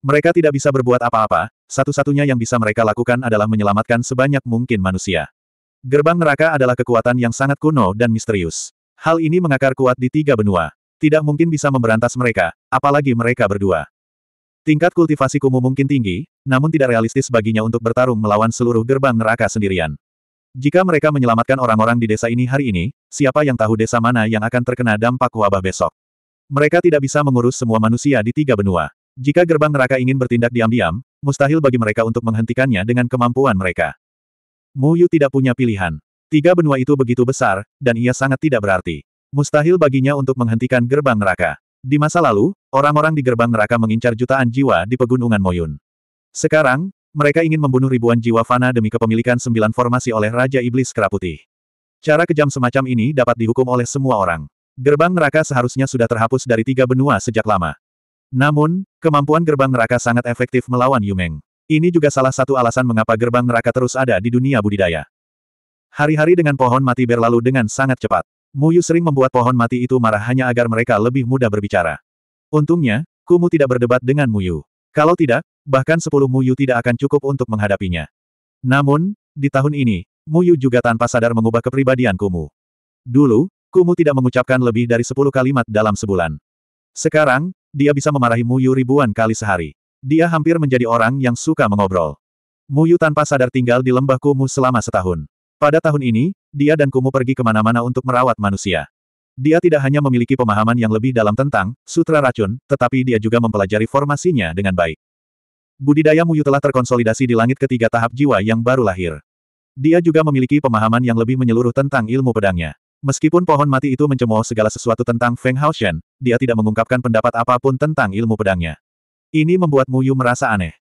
Mereka tidak bisa berbuat apa-apa, satu-satunya yang bisa mereka lakukan adalah menyelamatkan sebanyak mungkin manusia. Gerbang neraka adalah kekuatan yang sangat kuno dan misterius. Hal ini mengakar kuat di tiga benua. Tidak mungkin bisa memberantas mereka, apalagi mereka berdua. Tingkat kultivasi Kumu mungkin tinggi, namun tidak realistis baginya untuk bertarung melawan seluruh gerbang neraka sendirian. Jika mereka menyelamatkan orang-orang di desa ini hari ini, siapa yang tahu desa mana yang akan terkena dampak wabah besok? Mereka tidak bisa mengurus semua manusia di tiga benua. Jika gerbang neraka ingin bertindak diam-diam, mustahil bagi mereka untuk menghentikannya dengan kemampuan mereka. Mu Yu tidak punya pilihan. Tiga benua itu begitu besar, dan ia sangat tidak berarti. Mustahil baginya untuk menghentikan gerbang neraka. Di masa lalu, orang-orang di gerbang neraka mengincar jutaan jiwa di pegunungan Moyun. Sekarang, mereka ingin membunuh ribuan jiwa fana demi kepemilikan sembilan formasi oleh Raja Iblis Keraputih. Cara kejam semacam ini dapat dihukum oleh semua orang. Gerbang neraka seharusnya sudah terhapus dari tiga benua sejak lama. Namun, kemampuan gerbang neraka sangat efektif melawan Yumeng. Ini juga salah satu alasan mengapa gerbang neraka terus ada di dunia budidaya. Hari-hari dengan pohon mati berlalu dengan sangat cepat. Muyu sering membuat pohon mati itu marah hanya agar mereka lebih mudah berbicara. Untungnya, Kumu tidak berdebat dengan Muyu. Kalau tidak, bahkan sepuluh Muyu tidak akan cukup untuk menghadapinya. Namun, di tahun ini, Muyu juga tanpa sadar mengubah kepribadian Kumu. Dulu, Kumu tidak mengucapkan lebih dari sepuluh kalimat dalam sebulan. Sekarang, dia bisa memarahi Muyu ribuan kali sehari. Dia hampir menjadi orang yang suka mengobrol. Muyu tanpa sadar tinggal di lembah Kumu selama setahun. Pada tahun ini, dia dan Kumu pergi kemana-mana untuk merawat manusia. Dia tidak hanya memiliki pemahaman yang lebih dalam tentang sutra racun, tetapi dia juga mempelajari formasinya dengan baik. Budidaya Muyu telah terkonsolidasi di langit ketiga tahap jiwa yang baru lahir. Dia juga memiliki pemahaman yang lebih menyeluruh tentang ilmu pedangnya. Meskipun pohon mati itu mencemooh segala sesuatu tentang Feng Haoshen, dia tidak mengungkapkan pendapat apapun tentang ilmu pedangnya. Ini membuat Mu Yu merasa aneh.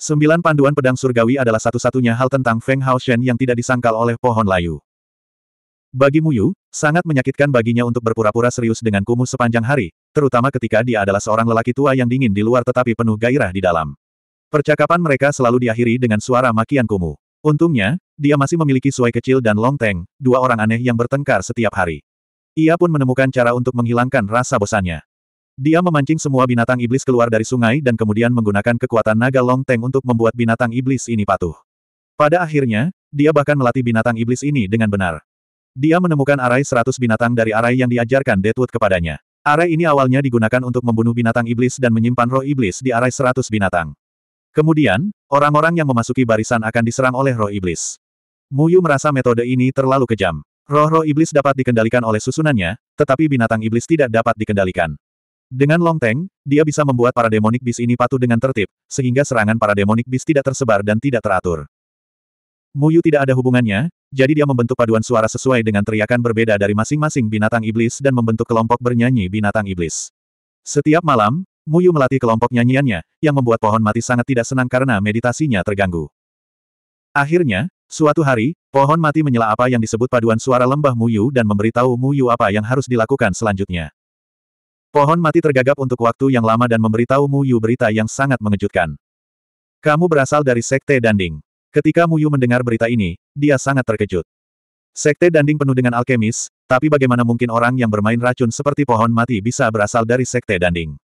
Sembilan panduan pedang surgawi adalah satu-satunya hal tentang Feng Haoshen yang tidak disangkal oleh pohon layu. Bagi Mu Yu, sangat menyakitkan baginya untuk berpura-pura serius dengan kumuh sepanjang hari, terutama ketika dia adalah seorang lelaki tua yang dingin di luar tetapi penuh gairah di dalam. Percakapan mereka selalu diakhiri dengan suara makian kumuh. Untungnya, dia masih memiliki Suai kecil dan Long Teng, dua orang aneh yang bertengkar setiap hari. Ia pun menemukan cara untuk menghilangkan rasa bosannya. Dia memancing semua binatang iblis keluar dari sungai dan kemudian menggunakan kekuatan naga Long Teng untuk membuat binatang iblis ini patuh. Pada akhirnya, dia bahkan melatih binatang iblis ini dengan benar. Dia menemukan arai seratus binatang dari arai yang diajarkan Deadwood kepadanya. Arai ini awalnya digunakan untuk membunuh binatang iblis dan menyimpan roh iblis di arai seratus binatang. Kemudian, orang-orang yang memasuki barisan akan diserang oleh roh iblis. Muyu merasa metode ini terlalu kejam. Roh-roh iblis dapat dikendalikan oleh susunannya, tetapi binatang iblis tidak dapat dikendalikan. Dengan Long Tank, dia bisa membuat para demonik bis ini patuh dengan tertib, sehingga serangan para demonik bis tidak tersebar dan tidak teratur. Muyu tidak ada hubungannya, jadi dia membentuk paduan suara sesuai dengan teriakan berbeda dari masing-masing binatang iblis dan membentuk kelompok bernyanyi binatang iblis. Setiap malam, Muyu melatih kelompok nyanyiannya, yang membuat pohon mati sangat tidak senang karena meditasinya terganggu. Akhirnya, suatu hari, pohon mati menyela apa yang disebut paduan suara lembah Muyu dan memberitahu Muyu apa yang harus dilakukan selanjutnya. Pohon mati tergagap untuk waktu yang lama dan memberitahu Muyu berita yang sangat mengejutkan. Kamu berasal dari Sekte Danding. Ketika Muyu mendengar berita ini, dia sangat terkejut. Sekte Danding penuh dengan alkemis, tapi bagaimana mungkin orang yang bermain racun seperti pohon mati bisa berasal dari Sekte Danding?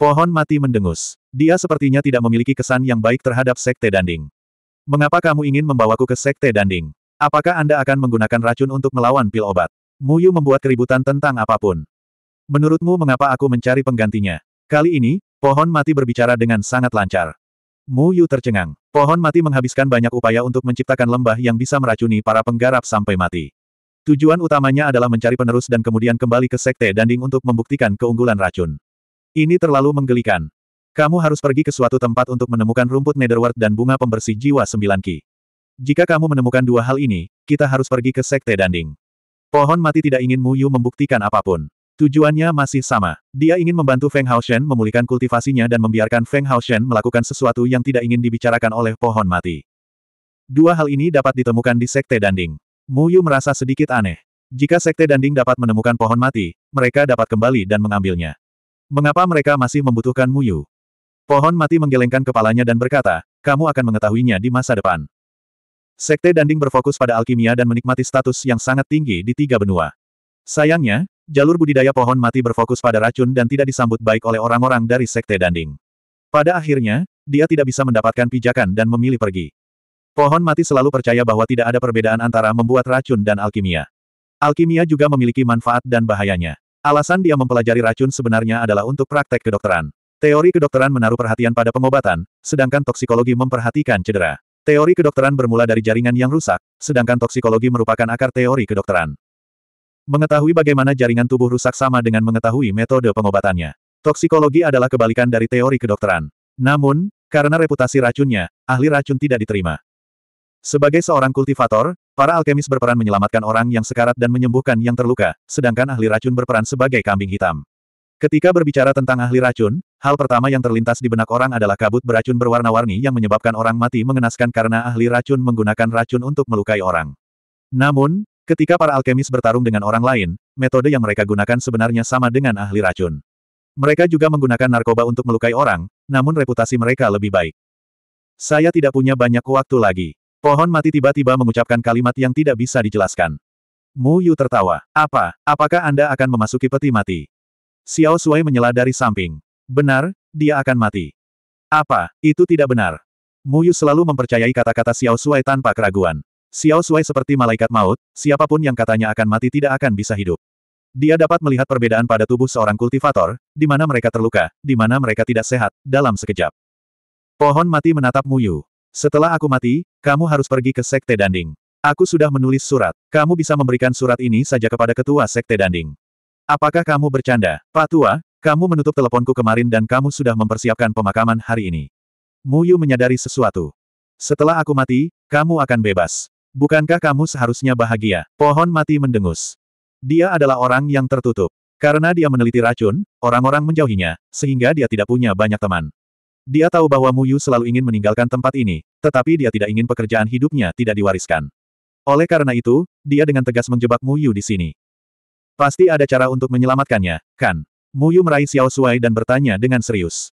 Pohon mati mendengus. Dia sepertinya tidak memiliki kesan yang baik terhadap Sekte Danding. Mengapa kamu ingin membawaku ke Sekte Danding? Apakah Anda akan menggunakan racun untuk melawan pil obat? Muyu membuat keributan tentang apapun. Menurutmu mengapa aku mencari penggantinya? Kali ini, pohon mati berbicara dengan sangat lancar. Muyu tercengang. Pohon mati menghabiskan banyak upaya untuk menciptakan lembah yang bisa meracuni para penggarap sampai mati. Tujuan utamanya adalah mencari penerus dan kemudian kembali ke Sekte Danding untuk membuktikan keunggulan racun. Ini terlalu menggelikan. Kamu harus pergi ke suatu tempat untuk menemukan rumput netherward dan bunga pembersih jiwa sembilan ki. Jika kamu menemukan dua hal ini, kita harus pergi ke sekte danding. Pohon mati tidak ingin Mu Yu membuktikan apapun. Tujuannya masih sama. Dia ingin membantu Feng Hao Shen memulihkan kultivasinya dan membiarkan Feng Hao Shen melakukan sesuatu yang tidak ingin dibicarakan oleh pohon mati. Dua hal ini dapat ditemukan di sekte danding. Mu Yu merasa sedikit aneh. Jika sekte danding dapat menemukan pohon mati, mereka dapat kembali dan mengambilnya. Mengapa mereka masih membutuhkan Muyu? Pohon mati menggelengkan kepalanya dan berkata, kamu akan mengetahuinya di masa depan. Sekte Danding berfokus pada alkimia dan menikmati status yang sangat tinggi di tiga benua. Sayangnya, jalur budidaya pohon mati berfokus pada racun dan tidak disambut baik oleh orang-orang dari Sekte Danding. Pada akhirnya, dia tidak bisa mendapatkan pijakan dan memilih pergi. Pohon mati selalu percaya bahwa tidak ada perbedaan antara membuat racun dan alkimia. Alkimia juga memiliki manfaat dan bahayanya. Alasan dia mempelajari racun sebenarnya adalah untuk praktek kedokteran. Teori kedokteran menaruh perhatian pada pengobatan, sedangkan toksikologi memperhatikan cedera. Teori kedokteran bermula dari jaringan yang rusak, sedangkan toksikologi merupakan akar teori kedokteran. Mengetahui bagaimana jaringan tubuh rusak sama dengan mengetahui metode pengobatannya. Toksikologi adalah kebalikan dari teori kedokteran. Namun, karena reputasi racunnya, ahli racun tidak diterima. Sebagai seorang kultivator, para alkemis berperan menyelamatkan orang yang sekarat dan menyembuhkan yang terluka, sedangkan ahli racun berperan sebagai kambing hitam. Ketika berbicara tentang ahli racun, hal pertama yang terlintas di benak orang adalah kabut beracun berwarna-warni yang menyebabkan orang mati mengenaskan karena ahli racun menggunakan racun untuk melukai orang. Namun, ketika para alkemis bertarung dengan orang lain, metode yang mereka gunakan sebenarnya sama dengan ahli racun. Mereka juga menggunakan narkoba untuk melukai orang, namun reputasi mereka lebih baik. Saya tidak punya banyak waktu lagi. Pohon mati tiba-tiba mengucapkan kalimat yang tidak bisa dijelaskan. Mu Yu tertawa. Apa, apakah Anda akan memasuki peti mati? Xiao Sui menyela dari samping. Benar, dia akan mati. Apa, itu tidak benar. Mu Yu selalu mempercayai kata-kata Xiao Sui tanpa keraguan. Xiao Sui seperti malaikat maut, siapapun yang katanya akan mati tidak akan bisa hidup. Dia dapat melihat perbedaan pada tubuh seorang kultivator, di mana mereka terluka, di mana mereka tidak sehat, dalam sekejap. Pohon mati menatap Mu Yu. Setelah aku mati, kamu harus pergi ke Sekte Danding. Aku sudah menulis surat. Kamu bisa memberikan surat ini saja kepada ketua Sekte Danding. Apakah kamu bercanda? Pak Tua, kamu menutup teleponku kemarin dan kamu sudah mempersiapkan pemakaman hari ini. Muyu menyadari sesuatu. Setelah aku mati, kamu akan bebas. Bukankah kamu seharusnya bahagia? Pohon mati mendengus. Dia adalah orang yang tertutup. Karena dia meneliti racun, orang-orang menjauhinya, sehingga dia tidak punya banyak teman. Dia tahu bahwa Mu Yu selalu ingin meninggalkan tempat ini, tetapi dia tidak ingin pekerjaan hidupnya tidak diwariskan. Oleh karena itu, dia dengan tegas menjebak Mu Yu di sini. Pasti ada cara untuk menyelamatkannya, kan? Mu Yu meraih Xiao Suai dan bertanya dengan serius.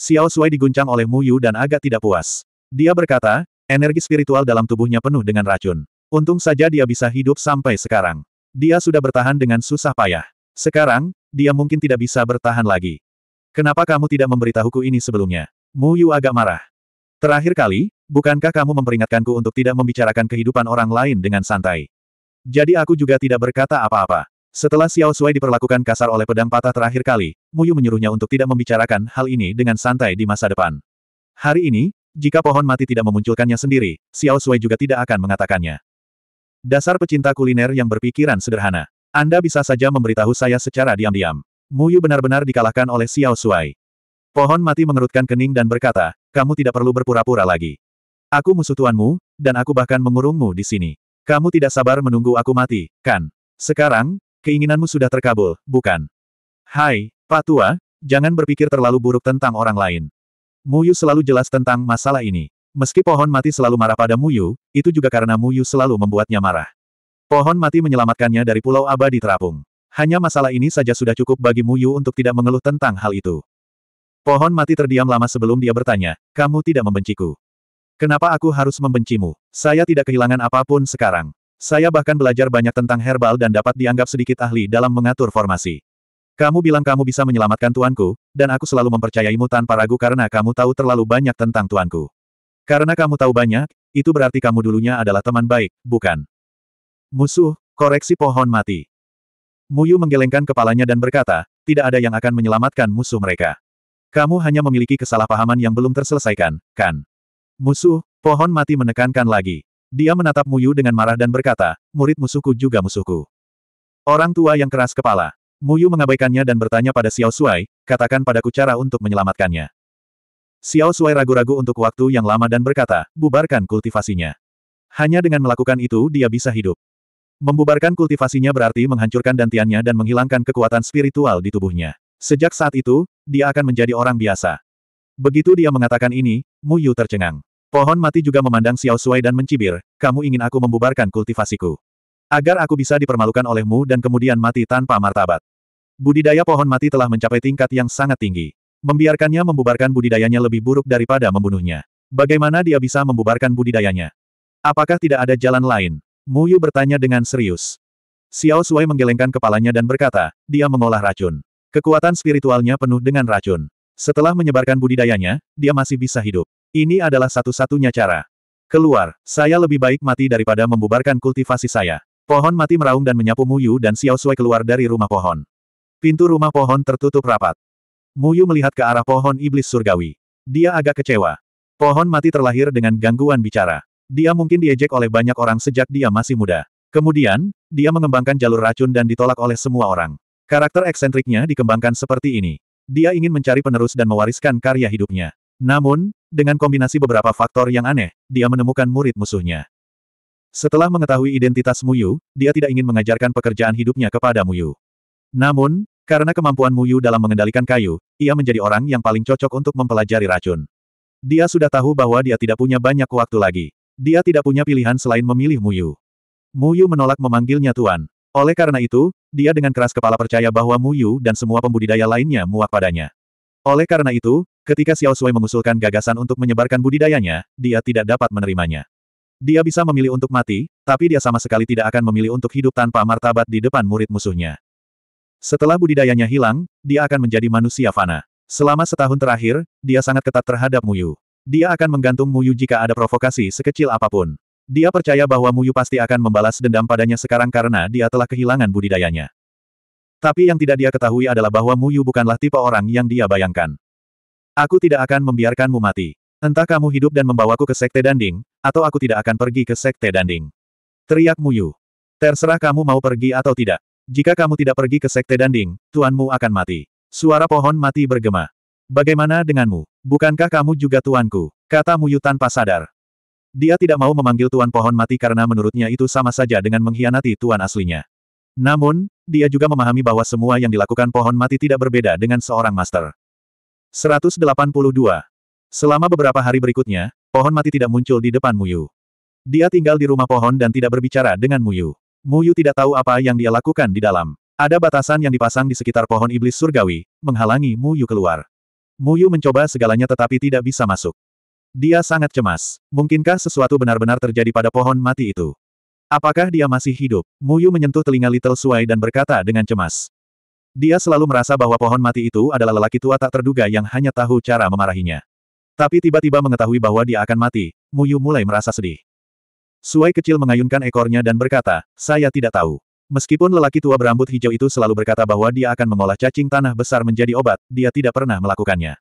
Xiao Suai diguncang oleh Mu Yu dan agak tidak puas. Dia berkata, energi spiritual dalam tubuhnya penuh dengan racun. Untung saja dia bisa hidup sampai sekarang. Dia sudah bertahan dengan susah payah. Sekarang, dia mungkin tidak bisa bertahan lagi. Kenapa kamu tidak memberitahuku ini sebelumnya? Mu Yu agak marah. Terakhir kali, bukankah kamu memperingatkanku untuk tidak membicarakan kehidupan orang lain dengan santai? Jadi aku juga tidak berkata apa-apa. Setelah Xiao Shui diperlakukan kasar oleh pedang patah terakhir kali, Mu Yu menyuruhnya untuk tidak membicarakan hal ini dengan santai di masa depan. Hari ini, jika pohon mati tidak memunculkannya sendiri, Xiao Shui juga tidak akan mengatakannya. Dasar pecinta kuliner yang berpikiran sederhana. Anda bisa saja memberitahu saya secara diam-diam. Muyu benar-benar dikalahkan oleh Xiao Shuai. Pohon mati mengerutkan kening dan berkata, kamu tidak perlu berpura-pura lagi. Aku musuh tuanmu, dan aku bahkan mengurungmu di sini. Kamu tidak sabar menunggu aku mati, kan? Sekarang, keinginanmu sudah terkabul, bukan? Hai, Pak Tua, jangan berpikir terlalu buruk tentang orang lain. Muyu selalu jelas tentang masalah ini. Meski pohon mati selalu marah pada Muyu, itu juga karena Muyu selalu membuatnya marah. Pohon mati menyelamatkannya dari Pulau Abadi Terapung. Hanya masalah ini saja sudah cukup bagi Mu Yu untuk tidak mengeluh tentang hal itu. Pohon mati terdiam lama sebelum dia bertanya, kamu tidak membenciku. Kenapa aku harus membencimu? Saya tidak kehilangan apapun sekarang. Saya bahkan belajar banyak tentang herbal dan dapat dianggap sedikit ahli dalam mengatur formasi. Kamu bilang kamu bisa menyelamatkan tuanku, dan aku selalu mempercayaimu tanpa ragu karena kamu tahu terlalu banyak tentang tuanku. Karena kamu tahu banyak, itu berarti kamu dulunya adalah teman baik, bukan? Musuh, koreksi pohon mati. Muyu menggelengkan kepalanya dan berkata, tidak ada yang akan menyelamatkan musuh mereka. Kamu hanya memiliki kesalahpahaman yang belum terselesaikan, kan? Musuh, pohon mati menekankan lagi. Dia menatap Muyu dengan marah dan berkata, murid musuhku juga musuhku. Orang tua yang keras kepala. Muyu mengabaikannya dan bertanya pada Xiao Suai, katakan padaku cara untuk menyelamatkannya. Xiao Suai ragu-ragu untuk waktu yang lama dan berkata, bubarkan kultivasinya. Hanya dengan melakukan itu dia bisa hidup. Membubarkan kultivasinya berarti menghancurkan dantiannya dan menghilangkan kekuatan spiritual di tubuhnya. Sejak saat itu, dia akan menjadi orang biasa. Begitu dia mengatakan ini, Mu Yu tercengang. Pohon mati juga memandang Xiao Suai dan mencibir, kamu ingin aku membubarkan kultivasiku. Agar aku bisa dipermalukan olehmu dan kemudian mati tanpa martabat. Budidaya pohon mati telah mencapai tingkat yang sangat tinggi. Membiarkannya membubarkan budidayanya lebih buruk daripada membunuhnya. Bagaimana dia bisa membubarkan budidayanya? Apakah tidak ada jalan lain? Mu Yu bertanya dengan serius. Xiao Sui menggelengkan kepalanya dan berkata, dia mengolah racun. Kekuatan spiritualnya penuh dengan racun. Setelah menyebarkan budidayanya, dia masih bisa hidup. Ini adalah satu-satunya cara. Keluar, saya lebih baik mati daripada membubarkan kultivasi saya. Pohon mati meraung dan menyapu Muyu dan Xiao Sui keluar dari rumah pohon. Pintu rumah pohon tertutup rapat. Muyu melihat ke arah pohon iblis surgawi. Dia agak kecewa. Pohon mati terlahir dengan gangguan bicara. Dia mungkin diejek oleh banyak orang sejak dia masih muda. Kemudian, dia mengembangkan jalur racun dan ditolak oleh semua orang. Karakter eksentriknya dikembangkan seperti ini. Dia ingin mencari penerus dan mewariskan karya hidupnya. Namun, dengan kombinasi beberapa faktor yang aneh, dia menemukan murid musuhnya. Setelah mengetahui identitas Muyu, dia tidak ingin mengajarkan pekerjaan hidupnya kepada Muyu. Namun, karena kemampuan Muyu dalam mengendalikan kayu, ia menjadi orang yang paling cocok untuk mempelajari racun. Dia sudah tahu bahwa dia tidak punya banyak waktu lagi. Dia tidak punya pilihan selain memilih Muyu. Muyu menolak memanggilnya Tuan. Oleh karena itu, dia dengan keras kepala percaya bahwa Muyu dan semua pembudidaya lainnya muak padanya. Oleh karena itu, ketika Xiao Sui mengusulkan gagasan untuk menyebarkan budidayanya, dia tidak dapat menerimanya. Dia bisa memilih untuk mati, tapi dia sama sekali tidak akan memilih untuk hidup tanpa martabat di depan murid musuhnya. Setelah budidayanya hilang, dia akan menjadi manusia fana. Selama setahun terakhir, dia sangat ketat terhadap Muyu. Dia akan menggantung Muyu jika ada provokasi sekecil apapun. Dia percaya bahwa Muyu pasti akan membalas dendam padanya sekarang karena dia telah kehilangan budidayanya. Tapi yang tidak dia ketahui adalah bahwa Muyu bukanlah tipe orang yang dia bayangkan. Aku tidak akan membiarkanmu mati. Entah kamu hidup dan membawaku ke Sekte Danding, atau aku tidak akan pergi ke Sekte Danding. Teriak Muyu. Terserah kamu mau pergi atau tidak. Jika kamu tidak pergi ke Sekte Danding, tuanmu akan mati. Suara pohon mati bergema. Bagaimana denganmu? Bukankah kamu juga tuanku? Kata Muyu tanpa sadar. Dia tidak mau memanggil tuan pohon mati karena menurutnya itu sama saja dengan mengkhianati tuan aslinya. Namun, dia juga memahami bahwa semua yang dilakukan pohon mati tidak berbeda dengan seorang master. 182. Selama beberapa hari berikutnya, pohon mati tidak muncul di depan Muyu. Dia tinggal di rumah pohon dan tidak berbicara dengan Muyu. Muyu tidak tahu apa yang dia lakukan di dalam. Ada batasan yang dipasang di sekitar pohon iblis surgawi, menghalangi Muyu keluar. Muyu mencoba segalanya tetapi tidak bisa masuk. Dia sangat cemas. Mungkinkah sesuatu benar-benar terjadi pada pohon mati itu? Apakah dia masih hidup? Muyu menyentuh telinga Little Suai dan berkata dengan cemas. Dia selalu merasa bahwa pohon mati itu adalah lelaki tua tak terduga yang hanya tahu cara memarahinya. Tapi tiba-tiba mengetahui bahwa dia akan mati, Muyu mulai merasa sedih. Suai kecil mengayunkan ekornya dan berkata, saya tidak tahu. Meskipun lelaki tua berambut hijau itu selalu berkata bahwa dia akan mengolah cacing tanah besar menjadi obat, dia tidak pernah melakukannya.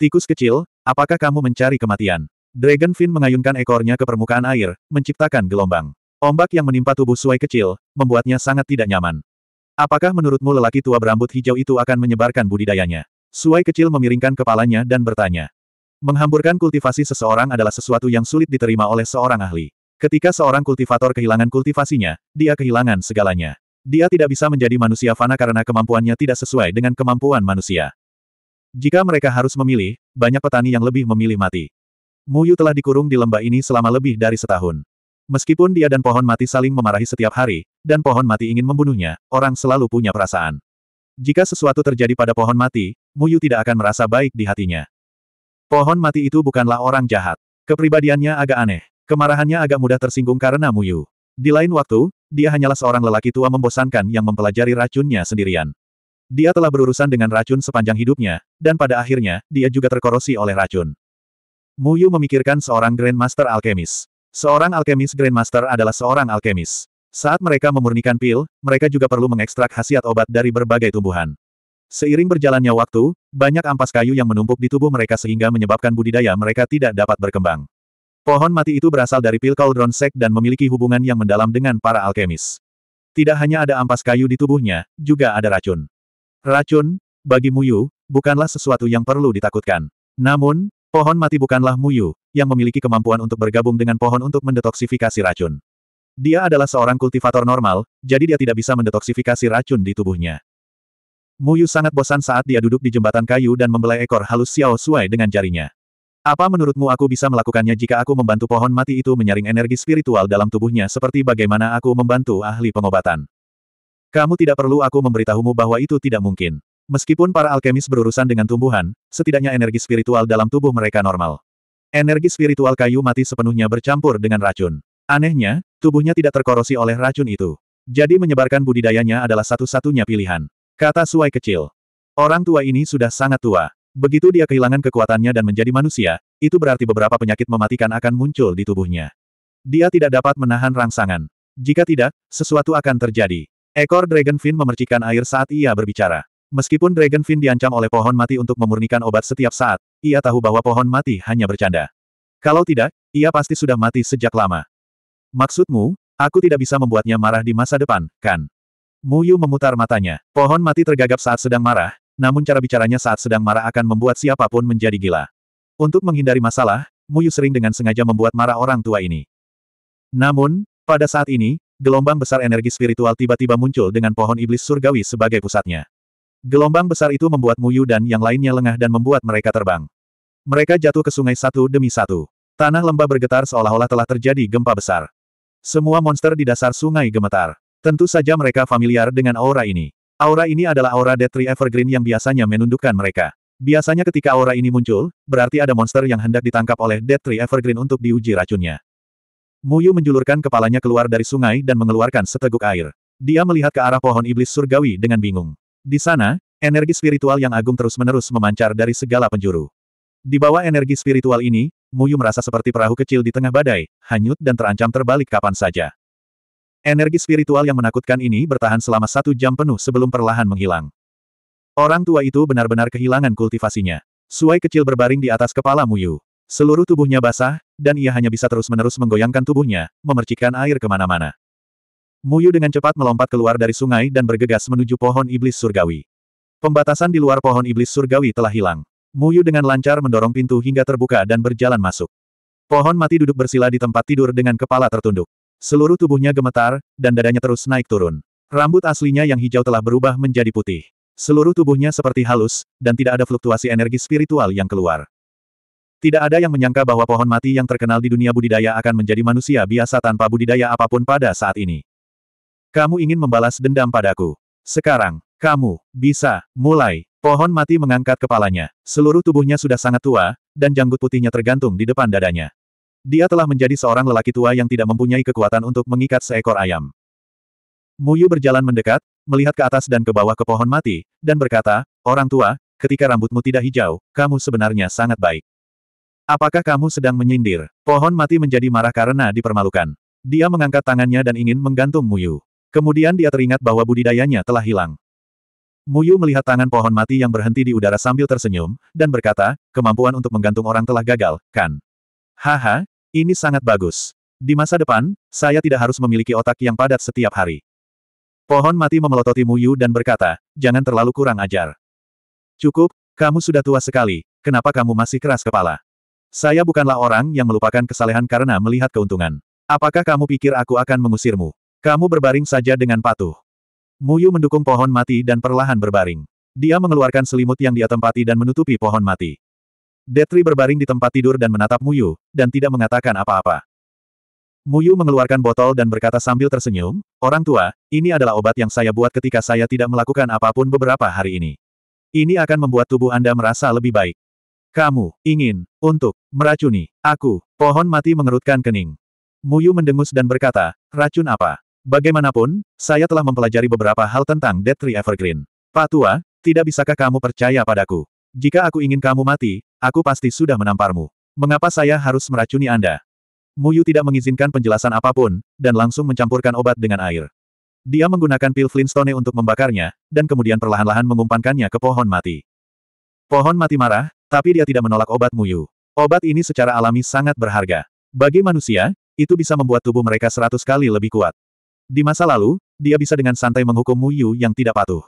Tikus kecil, apakah kamu mencari kematian? Dragonfin mengayunkan ekornya ke permukaan air, menciptakan gelombang. Ombak yang menimpa tubuh Suai kecil, membuatnya sangat tidak nyaman. Apakah menurutmu lelaki tua berambut hijau itu akan menyebarkan budidayanya? Suai kecil memiringkan kepalanya dan bertanya. Menghamburkan kultivasi seseorang adalah sesuatu yang sulit diterima oleh seorang ahli. Ketika seorang kultivator kehilangan kultivasinya, dia kehilangan segalanya. Dia tidak bisa menjadi manusia fana karena kemampuannya tidak sesuai dengan kemampuan manusia. Jika mereka harus memilih, banyak petani yang lebih memilih mati. Muyu telah dikurung di lembah ini selama lebih dari setahun. Meskipun dia dan pohon mati saling memarahi setiap hari, dan pohon mati ingin membunuhnya, orang selalu punya perasaan. Jika sesuatu terjadi pada pohon mati, Muyu tidak akan merasa baik di hatinya. Pohon mati itu bukanlah orang jahat. Kepribadiannya agak aneh. Kemarahannya agak mudah tersinggung karena Muyu. Di lain waktu, dia hanyalah seorang lelaki tua membosankan yang mempelajari racunnya sendirian. Dia telah berurusan dengan racun sepanjang hidupnya, dan pada akhirnya, dia juga terkorosi oleh racun. Muyu memikirkan seorang Grandmaster Alkemis. Seorang Alkemis Grandmaster adalah seorang alkemis. Saat mereka memurnikan pil, mereka juga perlu mengekstrak khasiat obat dari berbagai tumbuhan. Seiring berjalannya waktu, banyak ampas kayu yang menumpuk di tubuh mereka sehingga menyebabkan budidaya mereka tidak dapat berkembang. Pohon mati itu berasal dari pil cauldron sek dan memiliki hubungan yang mendalam dengan para alkemis. Tidak hanya ada ampas kayu di tubuhnya, juga ada racun. Racun, bagi Muyu, bukanlah sesuatu yang perlu ditakutkan. Namun, pohon mati bukanlah Muyu, yang memiliki kemampuan untuk bergabung dengan pohon untuk mendetoksifikasi racun. Dia adalah seorang kultivator normal, jadi dia tidak bisa mendetoksifikasi racun di tubuhnya. Muyu sangat bosan saat dia duduk di jembatan kayu dan membelai ekor halus Xiao Sui dengan jarinya. Apa menurutmu aku bisa melakukannya jika aku membantu pohon mati itu menyaring energi spiritual dalam tubuhnya seperti bagaimana aku membantu ahli pengobatan? Kamu tidak perlu aku memberitahumu bahwa itu tidak mungkin. Meskipun para alkemis berurusan dengan tumbuhan, setidaknya energi spiritual dalam tubuh mereka normal. Energi spiritual kayu mati sepenuhnya bercampur dengan racun. Anehnya, tubuhnya tidak terkorosi oleh racun itu. Jadi menyebarkan budidayanya adalah satu-satunya pilihan. Kata Suai kecil. Orang tua ini sudah sangat tua. Begitu dia kehilangan kekuatannya dan menjadi manusia, itu berarti beberapa penyakit mematikan akan muncul di tubuhnya. Dia tidak dapat menahan rangsangan. Jika tidak, sesuatu akan terjadi. Ekor Dragonfin memercikkan air saat ia berbicara. Meskipun Dragonfin diancam oleh pohon mati untuk memurnikan obat setiap saat, ia tahu bahwa pohon mati hanya bercanda. Kalau tidak, ia pasti sudah mati sejak lama. Maksudmu, aku tidak bisa membuatnya marah di masa depan, kan? Muyu memutar matanya. Pohon mati tergagap saat sedang marah, namun cara bicaranya saat sedang marah akan membuat siapapun menjadi gila. Untuk menghindari masalah, Muyu sering dengan sengaja membuat marah orang tua ini. Namun, pada saat ini, gelombang besar energi spiritual tiba-tiba muncul dengan pohon iblis surgawi sebagai pusatnya. Gelombang besar itu membuat Muyu dan yang lainnya lengah dan membuat mereka terbang. Mereka jatuh ke sungai satu demi satu. Tanah lembah bergetar seolah-olah telah terjadi gempa besar. Semua monster di dasar sungai gemetar. Tentu saja mereka familiar dengan aura ini. Aura ini adalah aura Death Tree Evergreen yang biasanya menundukkan mereka. Biasanya ketika aura ini muncul, berarti ada monster yang hendak ditangkap oleh Death Tree Evergreen untuk diuji racunnya. Muyu menjulurkan kepalanya keluar dari sungai dan mengeluarkan seteguk air. Dia melihat ke arah pohon iblis surgawi dengan bingung. Di sana, energi spiritual yang agung terus-menerus memancar dari segala penjuru. Di bawah energi spiritual ini, Muyu merasa seperti perahu kecil di tengah badai, hanyut dan terancam terbalik kapan saja. Energi spiritual yang menakutkan ini bertahan selama satu jam penuh sebelum perlahan menghilang. Orang tua itu benar-benar kehilangan kultivasinya. Suai kecil berbaring di atas kepala Muyu. Seluruh tubuhnya basah, dan ia hanya bisa terus-menerus menggoyangkan tubuhnya, memercikkan air kemana-mana. Muyu dengan cepat melompat keluar dari sungai dan bergegas menuju pohon iblis surgawi. Pembatasan di luar pohon iblis surgawi telah hilang. Muyu dengan lancar mendorong pintu hingga terbuka dan berjalan masuk. Pohon mati duduk bersila di tempat tidur dengan kepala tertunduk. Seluruh tubuhnya gemetar, dan dadanya terus naik turun. Rambut aslinya yang hijau telah berubah menjadi putih. Seluruh tubuhnya seperti halus, dan tidak ada fluktuasi energi spiritual yang keluar. Tidak ada yang menyangka bahwa pohon mati yang terkenal di dunia budidaya akan menjadi manusia biasa tanpa budidaya apapun pada saat ini. Kamu ingin membalas dendam padaku. Sekarang, kamu, bisa, mulai. Pohon mati mengangkat kepalanya. Seluruh tubuhnya sudah sangat tua, dan janggut putihnya tergantung di depan dadanya. Dia telah menjadi seorang lelaki tua yang tidak mempunyai kekuatan untuk mengikat seekor ayam. Muyu berjalan mendekat, melihat ke atas dan ke bawah ke pohon mati, dan berkata, Orang tua, ketika rambutmu tidak hijau, kamu sebenarnya sangat baik. Apakah kamu sedang menyindir? Pohon mati menjadi marah karena dipermalukan. Dia mengangkat tangannya dan ingin menggantung Muyu. Kemudian dia teringat bahwa budidayanya telah hilang. Muyu melihat tangan pohon mati yang berhenti di udara sambil tersenyum, dan berkata, kemampuan untuk menggantung orang telah gagal, kan? Haha, ini sangat bagus. Di masa depan, saya tidak harus memiliki otak yang padat setiap hari. Pohon mati memelototi Muyu dan berkata, jangan terlalu kurang ajar. Cukup, kamu sudah tua sekali, kenapa kamu masih keras kepala? Saya bukanlah orang yang melupakan kesalehan karena melihat keuntungan. Apakah kamu pikir aku akan mengusirmu? Kamu berbaring saja dengan patuh. Muyu mendukung pohon mati dan perlahan berbaring. Dia mengeluarkan selimut yang dia tempati dan menutupi pohon mati. Detri berbaring di tempat tidur dan menatap Muyu, dan tidak mengatakan apa-apa. Muyu mengeluarkan botol dan berkata sambil tersenyum, Orang tua, ini adalah obat yang saya buat ketika saya tidak melakukan apapun beberapa hari ini. Ini akan membuat tubuh Anda merasa lebih baik. Kamu, ingin, untuk, meracuni, aku, pohon mati mengerutkan kening. Muyu mendengus dan berkata, racun apa? Bagaimanapun, saya telah mempelajari beberapa hal tentang Detri Evergreen. Patua, tidak bisakah kamu percaya padaku? Jika aku ingin kamu mati, Aku pasti sudah menamparmu. Mengapa saya harus meracuni Anda? Muyu tidak mengizinkan penjelasan apapun, dan langsung mencampurkan obat dengan air. Dia menggunakan pil Flintstone untuk membakarnya, dan kemudian perlahan-lahan mengumpankannya ke pohon mati. Pohon mati marah, tapi dia tidak menolak obat Muyu. Obat ini secara alami sangat berharga. Bagi manusia, itu bisa membuat tubuh mereka seratus kali lebih kuat. Di masa lalu, dia bisa dengan santai menghukum Muyu yang tidak patuh.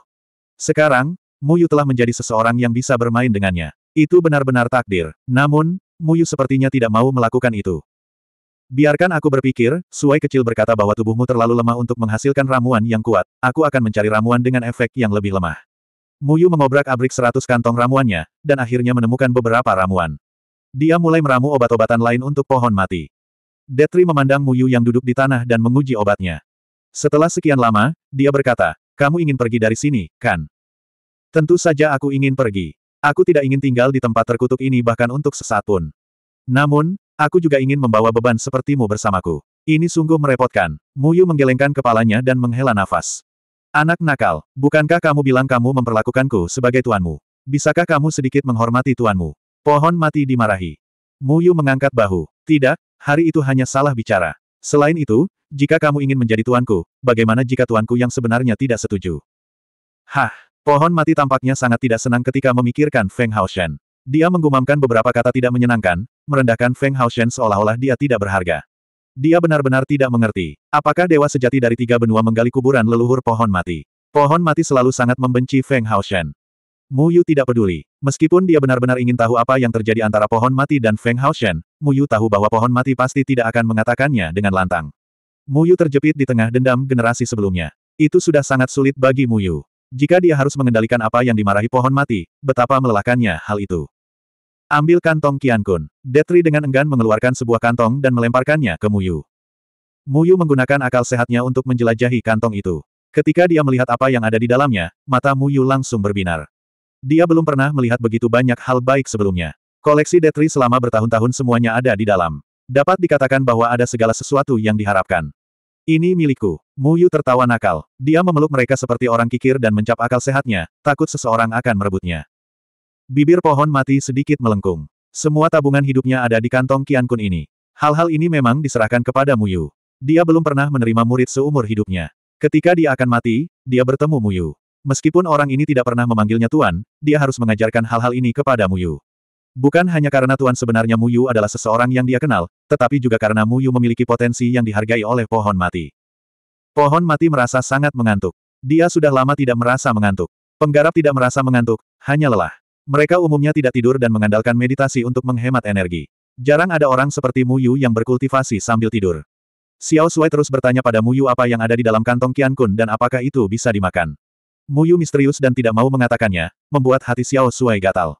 Sekarang, Muyu telah menjadi seseorang yang bisa bermain dengannya. Itu benar-benar takdir. Namun, Muyu sepertinya tidak mau melakukan itu. Biarkan aku berpikir, Suai kecil berkata bahwa tubuhmu terlalu lemah untuk menghasilkan ramuan yang kuat. Aku akan mencari ramuan dengan efek yang lebih lemah. Muyu mengobrak-abrik seratus kantong ramuannya, dan akhirnya menemukan beberapa ramuan. Dia mulai meramu obat-obatan lain untuk pohon mati. Detri memandang Muyu yang duduk di tanah dan menguji obatnya. Setelah sekian lama, dia berkata, kamu ingin pergi dari sini, kan? Tentu saja aku ingin pergi. Aku tidak ingin tinggal di tempat terkutuk ini bahkan untuk sesaat pun. Namun, aku juga ingin membawa beban sepertimu bersamaku. Ini sungguh merepotkan. Muyu menggelengkan kepalanya dan menghela nafas. Anak nakal, bukankah kamu bilang kamu memperlakukanku sebagai tuanmu? Bisakah kamu sedikit menghormati tuanmu? Pohon mati dimarahi. Muyu mengangkat bahu. Tidak, hari itu hanya salah bicara. Selain itu, jika kamu ingin menjadi tuanku, bagaimana jika tuanku yang sebenarnya tidak setuju? Hah, Pohon mati tampaknya sangat tidak senang ketika memikirkan Feng Haoshen. Dia menggumamkan beberapa kata tidak menyenangkan, merendahkan Feng Haoshen seolah-olah dia tidak berharga. Dia benar-benar tidak mengerti. Apakah dewa sejati dari tiga benua menggali kuburan leluhur pohon mati? Pohon mati selalu sangat membenci Feng Haoshen. Mu Yu tidak peduli. Meskipun dia benar-benar ingin tahu apa yang terjadi antara pohon mati dan Feng Haoshen, Mu Yu tahu bahwa pohon mati pasti tidak akan mengatakannya dengan lantang. Mu Yu terjepit di tengah dendam generasi sebelumnya. Itu sudah sangat sulit bagi Mu Yu. Jika dia harus mengendalikan apa yang dimarahi pohon mati, betapa melelahkannya hal itu. Ambil kantong Kian Kun. Detri dengan enggan mengeluarkan sebuah kantong dan melemparkannya ke Muyu. Muyu menggunakan akal sehatnya untuk menjelajahi kantong itu. Ketika dia melihat apa yang ada di dalamnya, mata Muyu langsung berbinar. Dia belum pernah melihat begitu banyak hal baik sebelumnya. Koleksi Detri selama bertahun-tahun semuanya ada di dalam. Dapat dikatakan bahwa ada segala sesuatu yang diharapkan. Ini milikku. Mu Yu tertawa nakal. Dia memeluk mereka seperti orang kikir dan mencap akal sehatnya, takut seseorang akan merebutnya. Bibir pohon mati sedikit melengkung. Semua tabungan hidupnya ada di kantong Kian Kun ini. Hal-hal ini memang diserahkan kepada Mu Yu. Dia belum pernah menerima murid seumur hidupnya. Ketika dia akan mati, dia bertemu Mu Yu. Meskipun orang ini tidak pernah memanggilnya Tuan, dia harus mengajarkan hal-hal ini kepada Mu Yu. Bukan hanya karena Tuan sebenarnya Muyu adalah seseorang yang dia kenal, tetapi juga karena Muyu memiliki potensi yang dihargai oleh pohon mati. Pohon mati merasa sangat mengantuk. Dia sudah lama tidak merasa mengantuk. Penggarap tidak merasa mengantuk, hanya lelah. Mereka umumnya tidak tidur dan mengandalkan meditasi untuk menghemat energi. Jarang ada orang seperti Muyu yang berkultivasi sambil tidur. Xiao Sui terus bertanya pada Muyu apa yang ada di dalam kantong Qian Kun dan apakah itu bisa dimakan. Muyu misterius dan tidak mau mengatakannya, membuat hati Xiao Sui gatal.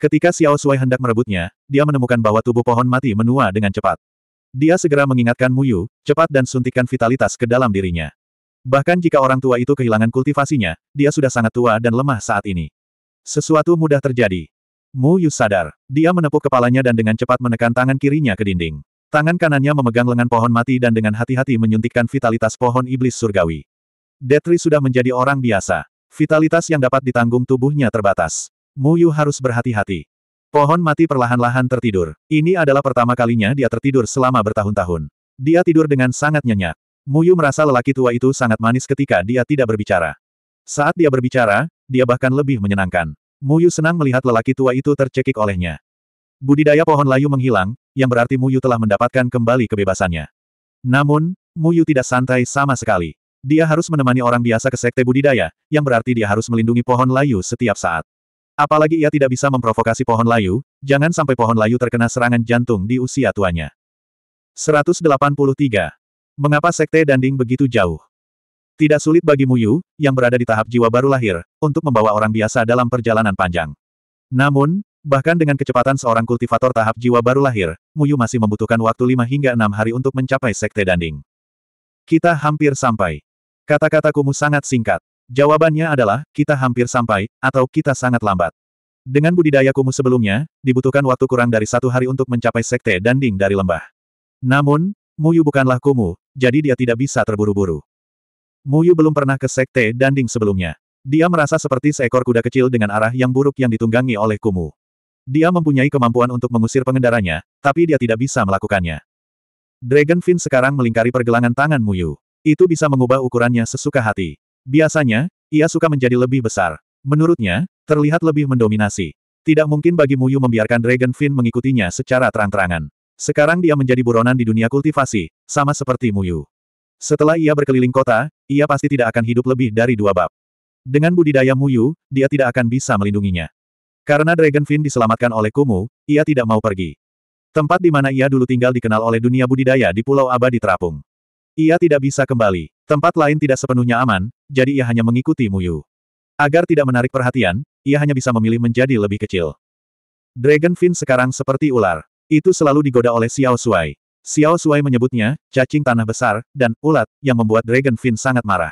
Ketika Xiao Sui hendak merebutnya, dia menemukan bahwa tubuh pohon mati menua dengan cepat. Dia segera mengingatkan Mu Yu, cepat dan suntikan vitalitas ke dalam dirinya. Bahkan jika orang tua itu kehilangan kultivasinya, dia sudah sangat tua dan lemah saat ini. Sesuatu mudah terjadi. Mu Yu sadar. Dia menepuk kepalanya dan dengan cepat menekan tangan kirinya ke dinding. Tangan kanannya memegang lengan pohon mati dan dengan hati-hati menyuntikkan vitalitas pohon iblis surgawi. Detri sudah menjadi orang biasa. Vitalitas yang dapat ditanggung tubuhnya terbatas. Muyu harus berhati-hati. Pohon mati perlahan-lahan tertidur. Ini adalah pertama kalinya dia tertidur selama bertahun-tahun. Dia tidur dengan sangat nyenyak. Muyu merasa lelaki tua itu sangat manis ketika dia tidak berbicara. Saat dia berbicara, dia bahkan lebih menyenangkan. Muyu senang melihat lelaki tua itu tercekik olehnya. Budidaya pohon layu menghilang, yang berarti Muyu telah mendapatkan kembali kebebasannya. Namun, Muyu tidak santai sama sekali. Dia harus menemani orang biasa ke sekte budidaya, yang berarti dia harus melindungi pohon layu setiap saat. Apalagi ia tidak bisa memprovokasi pohon layu, jangan sampai pohon layu terkena serangan jantung di usia tuanya. 183. Mengapa Sekte Danding begitu jauh? Tidak sulit bagi Muyu, yang berada di tahap jiwa baru lahir, untuk membawa orang biasa dalam perjalanan panjang. Namun, bahkan dengan kecepatan seorang kultivator tahap jiwa baru lahir, Muyu masih membutuhkan waktu 5 hingga 6 hari untuk mencapai Sekte Danding. Kita hampir sampai. Kata-kata Kumu sangat singkat. Jawabannya adalah, kita hampir sampai, atau kita sangat lambat. Dengan budidaya kumuh sebelumnya, dibutuhkan waktu kurang dari satu hari untuk mencapai sekte dan ding dari lembah. Namun, Muyu bukanlah kumuh, jadi dia tidak bisa terburu-buru. Muyu belum pernah ke sekte dan ding sebelumnya. Dia merasa seperti seekor kuda kecil dengan arah yang buruk yang ditunggangi oleh kumuh. Dia mempunyai kemampuan untuk mengusir pengendaranya, tapi dia tidak bisa melakukannya. Dragon fin sekarang melingkari pergelangan tangan Muyu. Itu bisa mengubah ukurannya sesuka hati. Biasanya, ia suka menjadi lebih besar. Menurutnya, terlihat lebih mendominasi. Tidak mungkin bagi Muyu membiarkan Dragon Fin mengikutinya secara terang-terangan. Sekarang dia menjadi buronan di dunia kultivasi, sama seperti Muyu. Setelah ia berkeliling kota, ia pasti tidak akan hidup lebih dari dua bab. Dengan budidaya Muyu, dia tidak akan bisa melindunginya. Karena Dragon Fin diselamatkan oleh Kumu, ia tidak mau pergi. Tempat di mana ia dulu tinggal dikenal oleh dunia budidaya di Pulau Abadi Terapung. Ia tidak bisa kembali. Tempat lain tidak sepenuhnya aman, jadi ia hanya mengikuti Muyu. Agar tidak menarik perhatian, ia hanya bisa memilih menjadi lebih kecil. Dragon fin sekarang seperti ular. Itu selalu digoda oleh Xiao Shuai. Xiao Shuai menyebutnya, cacing tanah besar, dan ulat, yang membuat Dragon fin sangat marah.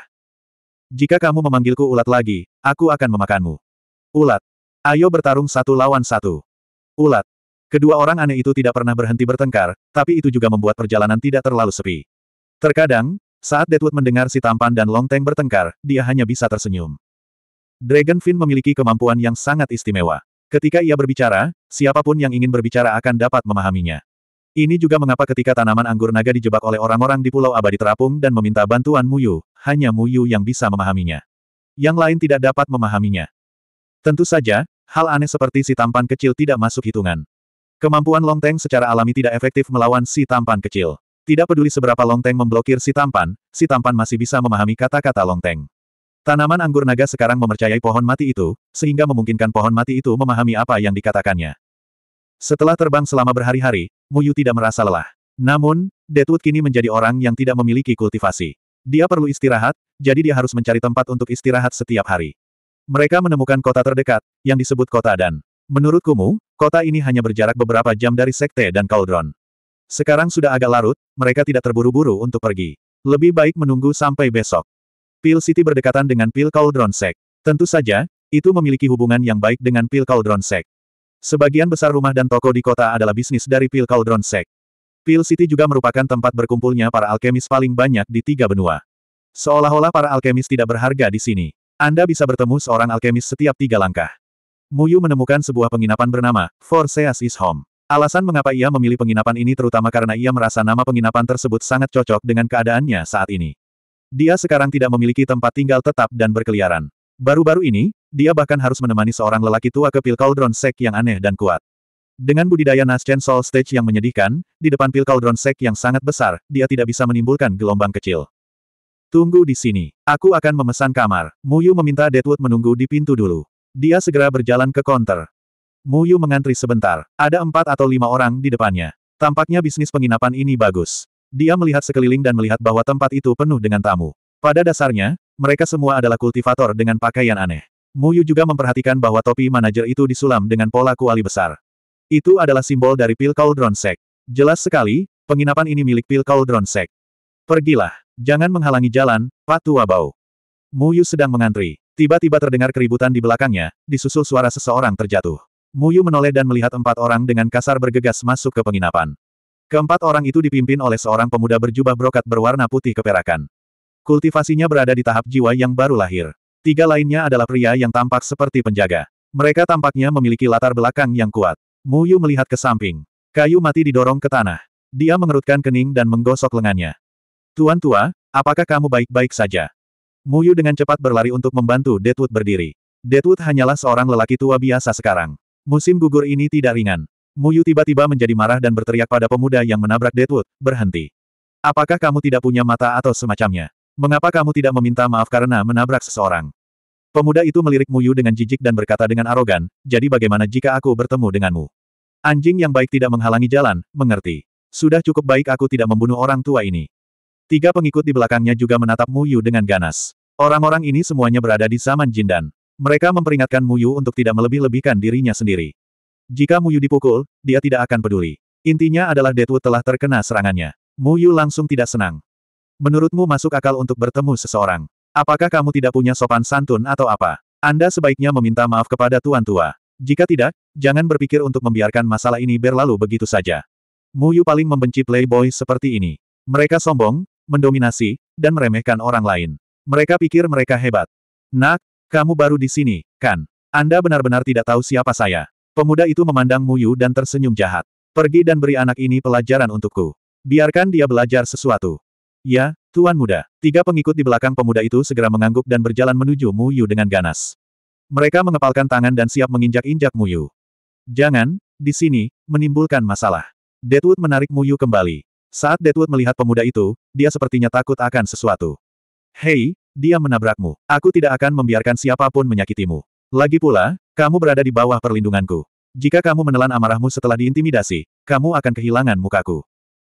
Jika kamu memanggilku ulat lagi, aku akan memakanmu. Ulat. Ayo bertarung satu lawan satu. Ulat. Kedua orang aneh itu tidak pernah berhenti bertengkar, tapi itu juga membuat perjalanan tidak terlalu sepi. Terkadang, saat Deadwood mendengar si tampan dan Longteng bertengkar, dia hanya bisa tersenyum. Dragon Dragonfin memiliki kemampuan yang sangat istimewa. Ketika ia berbicara, siapapun yang ingin berbicara akan dapat memahaminya. Ini juga mengapa ketika tanaman anggur naga dijebak oleh orang-orang di Pulau Abadi Terapung dan meminta bantuan Muyu, hanya Muyu yang bisa memahaminya. Yang lain tidak dapat memahaminya. Tentu saja, hal aneh seperti si tampan kecil tidak masuk hitungan. Kemampuan Long Longteng secara alami tidak efektif melawan si tampan kecil. Tidak peduli seberapa Longteng memblokir si tampan, si tampan masih bisa memahami kata-kata Longteng. Tanaman anggur naga sekarang memercayai pohon mati itu, sehingga memungkinkan pohon mati itu memahami apa yang dikatakannya. Setelah terbang selama berhari-hari, Muyu tidak merasa lelah. Namun, Deadwood kini menjadi orang yang tidak memiliki kultivasi. Dia perlu istirahat, jadi dia harus mencari tempat untuk istirahat setiap hari. Mereka menemukan kota terdekat, yang disebut kota Dan. Menurut Kumu, kota ini hanya berjarak beberapa jam dari Sekte dan Cauldron. Sekarang sudah agak larut, mereka tidak terburu-buru untuk pergi. Lebih baik menunggu sampai besok. Pil City berdekatan dengan Pil Cauldron Sek. Tentu saja, itu memiliki hubungan yang baik dengan Pil Cauldron Sek. Sebagian besar rumah dan toko di kota adalah bisnis dari Pil Cauldron Sek. Pil City juga merupakan tempat berkumpulnya para alkemis paling banyak di tiga benua. Seolah-olah para alkemis tidak berharga di sini. Anda bisa bertemu seorang alkemis setiap tiga langkah. Muyu menemukan sebuah penginapan bernama, For Seas is Home. Alasan mengapa ia memilih penginapan ini terutama karena ia merasa nama penginapan tersebut sangat cocok dengan keadaannya saat ini. Dia sekarang tidak memiliki tempat tinggal tetap dan berkeliaran. Baru-baru ini, dia bahkan harus menemani seorang lelaki tua ke pil Cauldron Sek yang aneh dan kuat. Dengan budidaya Naschen Soul Stage yang menyedihkan, di depan pil Cauldron Sek yang sangat besar, dia tidak bisa menimbulkan gelombang kecil. Tunggu di sini. Aku akan memesan kamar. Muyu meminta Deadwood menunggu di pintu dulu. Dia segera berjalan ke konter. Mu Yu mengantri sebentar. Ada empat atau lima orang di depannya. Tampaknya bisnis penginapan ini bagus. Dia melihat sekeliling dan melihat bahwa tempat itu penuh dengan tamu. Pada dasarnya, mereka semua adalah kultivator dengan pakaian aneh. Mu Yu juga memperhatikan bahwa topi manajer itu disulam dengan pola kuali besar. Itu adalah simbol dari Pil Cauldron Sek. Jelas sekali, penginapan ini milik Pil Cauldron Sek. Pergilah, jangan menghalangi jalan, Pak Tua Bau. Mu Yu sedang mengantri. Tiba-tiba terdengar keributan di belakangnya, disusul suara seseorang terjatuh. Muyu menoleh dan melihat empat orang dengan kasar bergegas masuk ke penginapan. Keempat orang itu dipimpin oleh seorang pemuda berjubah brokat berwarna putih keperakan. Kultivasinya berada di tahap jiwa yang baru lahir. Tiga lainnya adalah pria yang tampak seperti penjaga. Mereka tampaknya memiliki latar belakang yang kuat. Muyu melihat ke samping. Kayu mati didorong ke tanah. Dia mengerutkan kening dan menggosok lengannya. Tuan tua, apakah kamu baik-baik saja? Muyu dengan cepat berlari untuk membantu Deadwood berdiri. Deadwood hanyalah seorang lelaki tua biasa sekarang. Musim gugur ini tidak ringan. Muyu tiba-tiba menjadi marah dan berteriak pada pemuda yang menabrak Deadwood, berhenti. Apakah kamu tidak punya mata atau semacamnya? Mengapa kamu tidak meminta maaf karena menabrak seseorang? Pemuda itu melirik Muyu dengan jijik dan berkata dengan arogan, jadi bagaimana jika aku bertemu denganmu? Anjing yang baik tidak menghalangi jalan, mengerti. Sudah cukup baik aku tidak membunuh orang tua ini. Tiga pengikut di belakangnya juga menatap Muyu dengan ganas. Orang-orang ini semuanya berada di zaman Jindan. Mereka memperingatkan Muyu untuk tidak melebih-lebihkan dirinya sendiri. Jika Muyu dipukul, dia tidak akan peduli. Intinya adalah Deadwood telah terkena serangannya. Muyu langsung tidak senang. Menurutmu masuk akal untuk bertemu seseorang? Apakah kamu tidak punya sopan santun atau apa? Anda sebaiknya meminta maaf kepada Tuan Tua. Jika tidak, jangan berpikir untuk membiarkan masalah ini berlalu begitu saja. Muyu paling membenci playboy seperti ini. Mereka sombong, mendominasi, dan meremehkan orang lain. Mereka pikir mereka hebat. Nak, kamu baru di sini, kan? Anda benar-benar tidak tahu siapa saya. Pemuda itu memandang Mu Yu dan tersenyum jahat. Pergi dan beri anak ini pelajaran untukku. Biarkan dia belajar sesuatu. Ya, Tuan Muda. Tiga pengikut di belakang pemuda itu segera mengangguk dan berjalan menuju Mu Yu dengan ganas. Mereka mengepalkan tangan dan siap menginjak-injak Mu Yu. Jangan, di sini, menimbulkan masalah. Deadwood menarik Mu Yu kembali. Saat Deadwood melihat pemuda itu, dia sepertinya takut akan sesuatu. Hei, dia menabrakmu. Aku tidak akan membiarkan siapapun menyakitimu. Lagi pula, kamu berada di bawah perlindunganku. Jika kamu menelan amarahmu setelah diintimidasi, kamu akan kehilangan mukaku.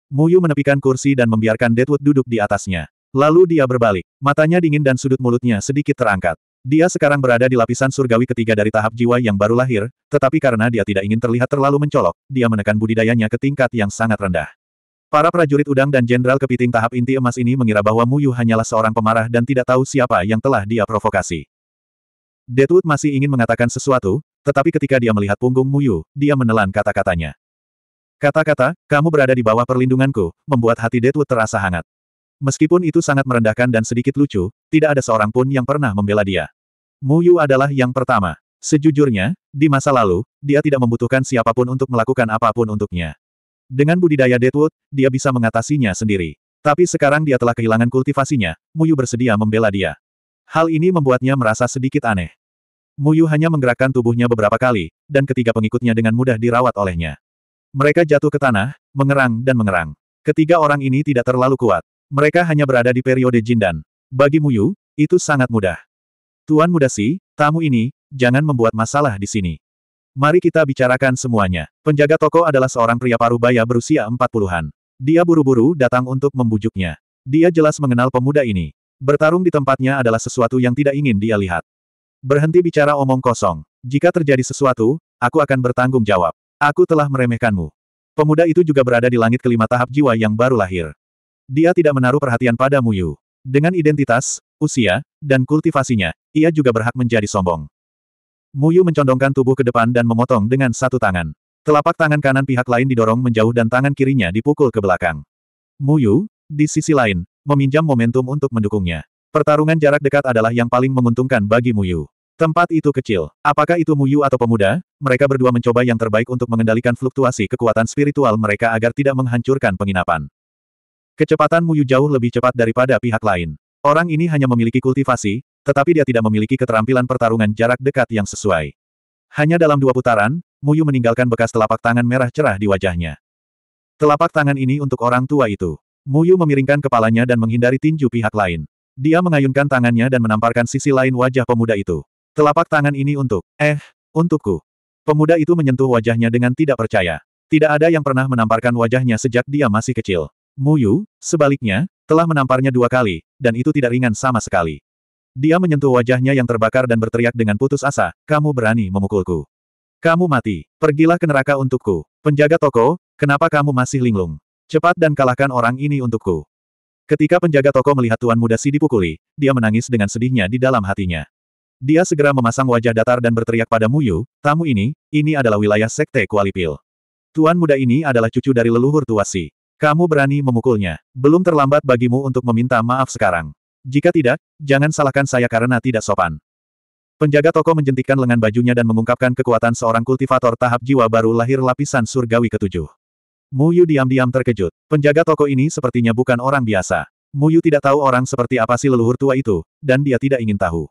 Muyu menepikan kursi dan membiarkan Deadwood duduk di atasnya. Lalu dia berbalik. Matanya dingin dan sudut mulutnya sedikit terangkat. Dia sekarang berada di lapisan surgawi ketiga dari tahap jiwa yang baru lahir, tetapi karena dia tidak ingin terlihat terlalu mencolok, dia menekan budidayanya ke tingkat yang sangat rendah. Para prajurit udang dan jenderal kepiting tahap inti emas ini mengira bahwa Mu Yu hanyalah seorang pemarah dan tidak tahu siapa yang telah dia provokasi. Deadwood masih ingin mengatakan sesuatu, tetapi ketika dia melihat punggung Mu Yu, dia menelan kata-katanya. Kata-kata, kamu berada di bawah perlindunganku, membuat hati Deadwood terasa hangat. Meskipun itu sangat merendahkan dan sedikit lucu, tidak ada seorang pun yang pernah membela dia. Mu Yu adalah yang pertama. Sejujurnya, di masa lalu, dia tidak membutuhkan siapapun untuk melakukan apapun untuknya. Dengan budidaya Deadwood, dia bisa mengatasinya sendiri. Tapi sekarang dia telah kehilangan kultivasinya, Muyu bersedia membela dia. Hal ini membuatnya merasa sedikit aneh. Muyu hanya menggerakkan tubuhnya beberapa kali, dan ketiga pengikutnya dengan mudah dirawat olehnya. Mereka jatuh ke tanah, mengerang dan mengerang. Ketiga orang ini tidak terlalu kuat. Mereka hanya berada di periode Jindan. Bagi Muyu, itu sangat mudah. Tuan muda si, tamu ini, jangan membuat masalah di sini. Mari kita bicarakan semuanya. Penjaga toko adalah seorang pria parubaya berusia empat puluhan. Dia buru-buru datang untuk membujuknya. Dia jelas mengenal pemuda ini. Bertarung di tempatnya adalah sesuatu yang tidak ingin dia lihat. Berhenti bicara omong kosong. Jika terjadi sesuatu, aku akan bertanggung jawab. Aku telah meremehkanmu. Pemuda itu juga berada di langit kelima tahap jiwa yang baru lahir. Dia tidak menaruh perhatian pada Muyu. Dengan identitas, usia, dan kultivasinya, ia juga berhak menjadi sombong. Muyu mencondongkan tubuh ke depan dan memotong dengan satu tangan. Telapak tangan kanan pihak lain didorong menjauh dan tangan kirinya dipukul ke belakang. Muyu, di sisi lain, meminjam momentum untuk mendukungnya. Pertarungan jarak dekat adalah yang paling menguntungkan bagi Muyu. Tempat itu kecil. Apakah itu Muyu atau pemuda? Mereka berdua mencoba yang terbaik untuk mengendalikan fluktuasi kekuatan spiritual mereka agar tidak menghancurkan penginapan. Kecepatan Muyu jauh lebih cepat daripada pihak lain. Orang ini hanya memiliki kultivasi, tetapi dia tidak memiliki keterampilan pertarungan jarak dekat yang sesuai. Hanya dalam dua putaran, Muyu meninggalkan bekas telapak tangan merah cerah di wajahnya. Telapak tangan ini untuk orang tua itu. Muyu memiringkan kepalanya dan menghindari tinju pihak lain. Dia mengayunkan tangannya dan menamparkan sisi lain wajah pemuda itu. Telapak tangan ini untuk, eh, untukku. Pemuda itu menyentuh wajahnya dengan tidak percaya. Tidak ada yang pernah menamparkan wajahnya sejak dia masih kecil. Muyu, sebaliknya, telah menamparnya dua kali, dan itu tidak ringan sama sekali. Dia menyentuh wajahnya yang terbakar dan berteriak dengan putus asa, kamu berani memukulku. Kamu mati, pergilah ke neraka untukku. Penjaga toko, kenapa kamu masih linglung? Cepat dan kalahkan orang ini untukku. Ketika penjaga toko melihat tuan muda si dipukuli, dia menangis dengan sedihnya di dalam hatinya. Dia segera memasang wajah datar dan berteriak pada Muyu, tamu ini, ini adalah wilayah sekte Kualipil. Tuan muda ini adalah cucu dari leluhur tua Kamu berani memukulnya. Belum terlambat bagimu untuk meminta maaf sekarang. Jika tidak, jangan salahkan saya karena tidak sopan. Penjaga toko menjentikkan lengan bajunya dan mengungkapkan kekuatan seorang kultivator tahap jiwa baru lahir lapisan surgawi ketujuh. Muyu diam-diam terkejut. Penjaga toko ini sepertinya bukan orang biasa. Muyu tidak tahu orang seperti apa si leluhur tua itu, dan dia tidak ingin tahu.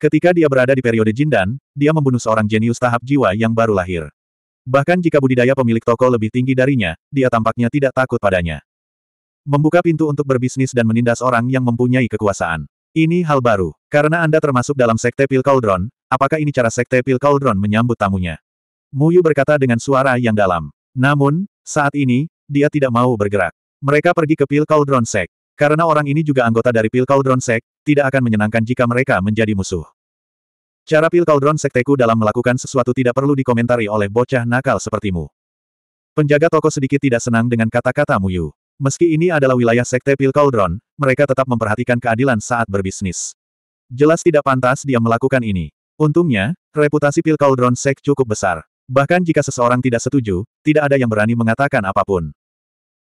Ketika dia berada di periode Jindan, dia membunuh seorang jenius tahap jiwa yang baru lahir. Bahkan jika budidaya pemilik toko lebih tinggi darinya, dia tampaknya tidak takut padanya. Membuka pintu untuk berbisnis dan menindas orang yang mempunyai kekuasaan. Ini hal baru. Karena Anda termasuk dalam Sekte Pil Cauldron, apakah ini cara Sekte Pil Cauldron menyambut tamunya? Muyu berkata dengan suara yang dalam. Namun, saat ini, dia tidak mau bergerak. Mereka pergi ke Pil Cauldron Sek. Karena orang ini juga anggota dari Pil Cauldron Sek, tidak akan menyenangkan jika mereka menjadi musuh. Cara Pil Cauldron Sekteku dalam melakukan sesuatu tidak perlu dikomentari oleh bocah nakal sepertimu. Penjaga toko sedikit tidak senang dengan kata-kata Muyu. Meski ini adalah wilayah Sekte Pil Cauldron, mereka tetap memperhatikan keadilan saat berbisnis. Jelas tidak pantas dia melakukan ini. Untungnya, reputasi Pil Cauldron Sek cukup besar. Bahkan jika seseorang tidak setuju, tidak ada yang berani mengatakan apapun.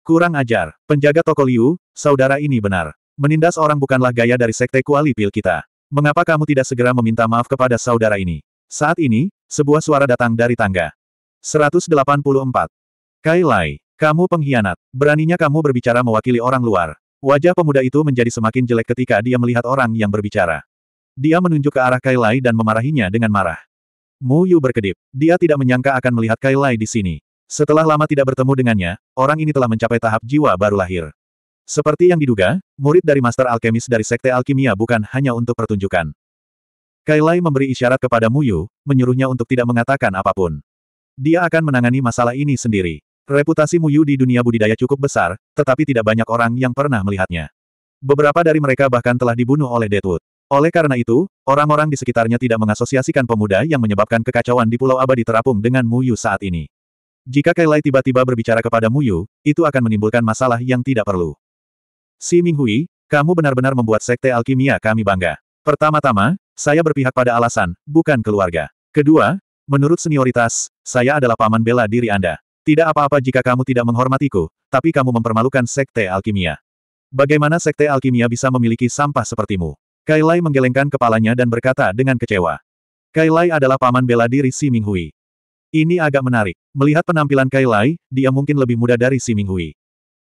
Kurang ajar, penjaga toko Liu, saudara ini benar. Menindas orang bukanlah gaya dari sekte kuali pil kita. Mengapa kamu tidak segera meminta maaf kepada saudara ini? Saat ini, sebuah suara datang dari tangga. 184. Kailai. Kamu pengkhianat. Beraninya kamu berbicara mewakili orang luar. Wajah pemuda itu menjadi semakin jelek ketika dia melihat orang yang berbicara. Dia menunjuk ke arah Kailai dan memarahinya dengan marah. Mu Yu berkedip. Dia tidak menyangka akan melihat Kailai di sini. Setelah lama tidak bertemu dengannya, orang ini telah mencapai tahap jiwa baru lahir. Seperti yang diduga, murid dari Master Alkemis dari Sekte Alkimia bukan hanya untuk pertunjukan. Kailai memberi isyarat kepada Muyu, menyuruhnya untuk tidak mengatakan apapun. Dia akan menangani masalah ini sendiri. Reputasi Muyu di dunia budidaya cukup besar, tetapi tidak banyak orang yang pernah melihatnya. Beberapa dari mereka bahkan telah dibunuh oleh Deadwood. Oleh karena itu, orang-orang di sekitarnya tidak mengasosiasikan pemuda yang menyebabkan kekacauan di Pulau Abadi terapung dengan Muyu saat ini. Jika Kailai tiba-tiba berbicara kepada Muyu, itu akan menimbulkan masalah yang tidak perlu. Si Minghui, kamu benar-benar membuat sekte alkimia kami bangga. Pertama-tama, saya berpihak pada alasan, bukan keluarga. Kedua, menurut senioritas, saya adalah paman bela diri Anda. Tidak apa-apa jika kamu tidak menghormatiku, tapi kamu mempermalukan Sekte Alkimia. Bagaimana Sekte Alkimia bisa memiliki sampah sepertimu? Kailai menggelengkan kepalanya dan berkata dengan kecewa. Kailai adalah paman bela diri Si Minghui. Ini agak menarik. Melihat penampilan Kailai, dia mungkin lebih muda dari Si Minghui.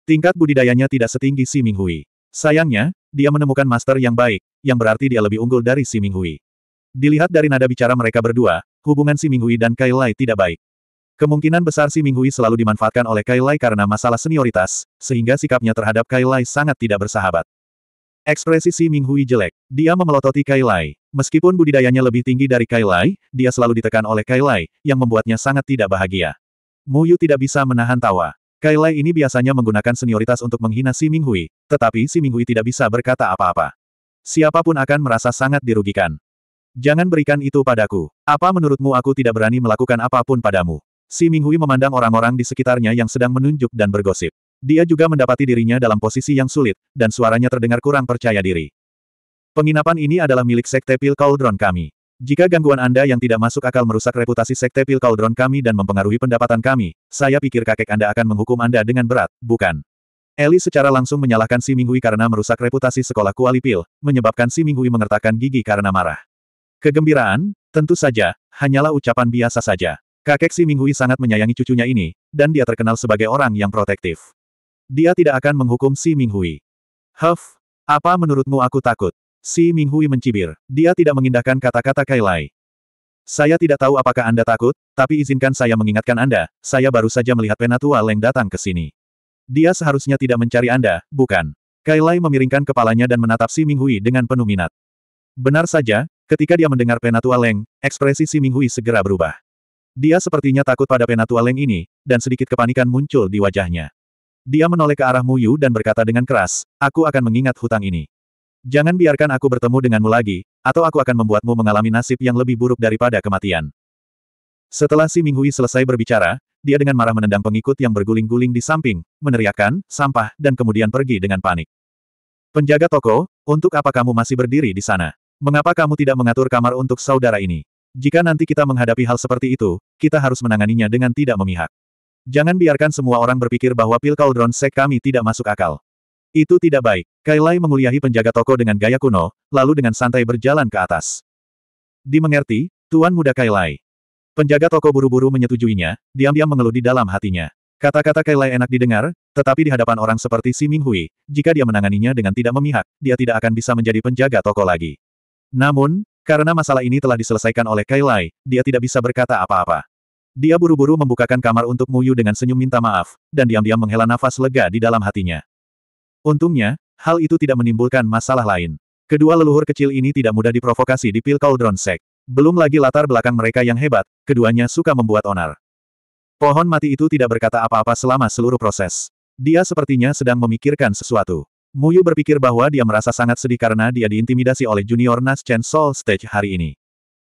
Tingkat budidayanya tidak setinggi Si Minghui. Sayangnya, dia menemukan master yang baik, yang berarti dia lebih unggul dari Si Minghui. Dilihat dari nada bicara mereka berdua, hubungan Si Minghui dan Kailai tidak baik. Kemungkinan besar si Minghui selalu dimanfaatkan oleh Kailai karena masalah senioritas, sehingga sikapnya terhadap Kailai sangat tidak bersahabat. Ekspresi si Minghui jelek. Dia memelototi Kailai. Meskipun budidayanya lebih tinggi dari Kailai, dia selalu ditekan oleh Kailai, yang membuatnya sangat tidak bahagia. Mu Yu tidak bisa menahan tawa. Kailai ini biasanya menggunakan senioritas untuk menghina si Minghui, tetapi si Minghui tidak bisa berkata apa-apa. Siapapun akan merasa sangat dirugikan. Jangan berikan itu padaku. Apa menurutmu aku tidak berani melakukan apapun padamu? Si Minghui memandang orang-orang di sekitarnya yang sedang menunjuk dan bergosip. Dia juga mendapati dirinya dalam posisi yang sulit, dan suaranya terdengar kurang percaya diri. Penginapan ini adalah milik Sekte Pil Cauldron kami. Jika gangguan Anda yang tidak masuk akal merusak reputasi Sekte Pil Cauldron kami dan mempengaruhi pendapatan kami, saya pikir kakek Anda akan menghukum Anda dengan berat, bukan? Eli secara langsung menyalahkan Si Minghui karena merusak reputasi sekolah Kuali Pil, menyebabkan Si Minghui mengertakkan gigi karena marah. Kegembiraan, tentu saja, hanyalah ucapan biasa saja. Kakek Si Minghui sangat menyayangi cucunya ini, dan dia terkenal sebagai orang yang protektif. Dia tidak akan menghukum Si Minghui. Huff, apa menurutmu aku takut? Si Minghui mencibir. Dia tidak mengindahkan kata-kata Kailai. Saya tidak tahu apakah Anda takut, tapi izinkan saya mengingatkan Anda, saya baru saja melihat penatua Leng datang ke sini. Dia seharusnya tidak mencari Anda, bukan? Kailai memiringkan kepalanya dan menatap Si Minghui dengan penuh minat. Benar saja, ketika dia mendengar penatua Leng, ekspresi Si Minghui segera berubah. Dia sepertinya takut pada penatua leng ini, dan sedikit kepanikan muncul di wajahnya. Dia menoleh ke arah Muyu dan berkata dengan keras, aku akan mengingat hutang ini. Jangan biarkan aku bertemu denganmu lagi, atau aku akan membuatmu mengalami nasib yang lebih buruk daripada kematian. Setelah si Minghui selesai berbicara, dia dengan marah menendang pengikut yang berguling-guling di samping, meneriakkan, sampah, dan kemudian pergi dengan panik. Penjaga toko, untuk apa kamu masih berdiri di sana? Mengapa kamu tidak mengatur kamar untuk saudara ini? Jika nanti kita menghadapi hal seperti itu, kita harus menanganinya dengan tidak memihak. Jangan biarkan semua orang berpikir bahwa pil Cauldron Sek kami tidak masuk akal. Itu tidak baik. Kailai menguliahi penjaga toko dengan gaya kuno, lalu dengan santai berjalan ke atas. Dimengerti, Tuan Muda Kailai. Penjaga toko buru-buru menyetujuinya, diam-diam mengeluh di dalam hatinya. Kata-kata Kailai enak didengar, tetapi di hadapan orang seperti Si Minghui, jika dia menanganinya dengan tidak memihak, dia tidak akan bisa menjadi penjaga toko lagi. Namun, karena masalah ini telah diselesaikan oleh Kailai, dia tidak bisa berkata apa-apa. Dia buru-buru membukakan kamar untuk Muyu dengan senyum minta maaf, dan diam-diam menghela nafas lega di dalam hatinya. Untungnya, hal itu tidak menimbulkan masalah lain. Kedua leluhur kecil ini tidak mudah diprovokasi di Pil Cauldron Sek. Belum lagi latar belakang mereka yang hebat, keduanya suka membuat onar. Pohon mati itu tidak berkata apa-apa selama seluruh proses. Dia sepertinya sedang memikirkan sesuatu. Muyu berpikir bahwa dia merasa sangat sedih karena dia diintimidasi oleh junior Nas Chen Soul Stage hari ini.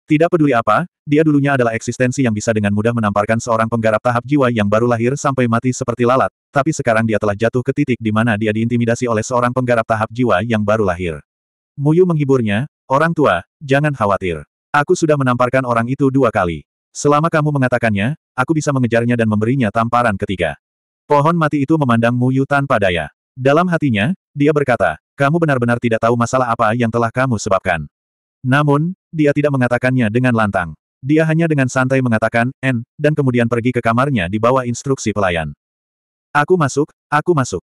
Tidak peduli apa, dia dulunya adalah eksistensi yang bisa dengan mudah menamparkan seorang penggarap tahap jiwa yang baru lahir sampai mati seperti lalat, tapi sekarang dia telah jatuh ke titik di mana dia diintimidasi oleh seorang penggarap tahap jiwa yang baru lahir. Muyu menghiburnya, orang tua, jangan khawatir. Aku sudah menamparkan orang itu dua kali. Selama kamu mengatakannya, aku bisa mengejarnya dan memberinya tamparan ketiga. Pohon mati itu memandang Muyu tanpa daya. Dalam hatinya, dia berkata, kamu benar-benar tidak tahu masalah apa yang telah kamu sebabkan. Namun, dia tidak mengatakannya dengan lantang. Dia hanya dengan santai mengatakan, N, dan kemudian pergi ke kamarnya di bawah instruksi pelayan. Aku masuk, aku masuk.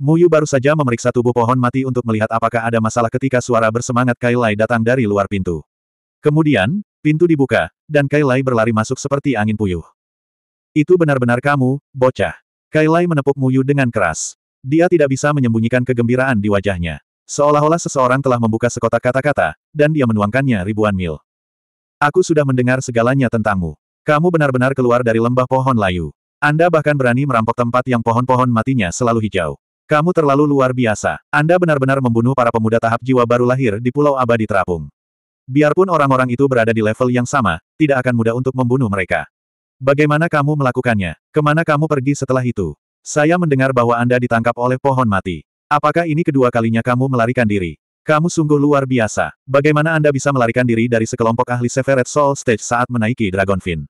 Muyu baru saja memeriksa tubuh pohon mati untuk melihat apakah ada masalah ketika suara bersemangat Kailai datang dari luar pintu. Kemudian, pintu dibuka, dan Kailai berlari masuk seperti angin puyuh. Itu benar-benar kamu, bocah. Kailai menepuk Muyu dengan keras. Dia tidak bisa menyembunyikan kegembiraan di wajahnya. Seolah-olah seseorang telah membuka sekotak kata-kata, dan dia menuangkannya ribuan mil. Aku sudah mendengar segalanya tentangmu. Kamu benar-benar keluar dari lembah pohon layu. Anda bahkan berani merampok tempat yang pohon-pohon matinya selalu hijau. Kamu terlalu luar biasa. Anda benar-benar membunuh para pemuda tahap jiwa baru lahir di Pulau Abadi Terapung. Biarpun orang-orang itu berada di level yang sama, tidak akan mudah untuk membunuh mereka. Bagaimana kamu melakukannya? Kemana kamu pergi setelah itu? Saya mendengar bahwa Anda ditangkap oleh pohon mati. Apakah ini kedua kalinya kamu melarikan diri? Kamu sungguh luar biasa. Bagaimana Anda bisa melarikan diri dari sekelompok ahli Severed Soul Stage saat menaiki Dragonfin?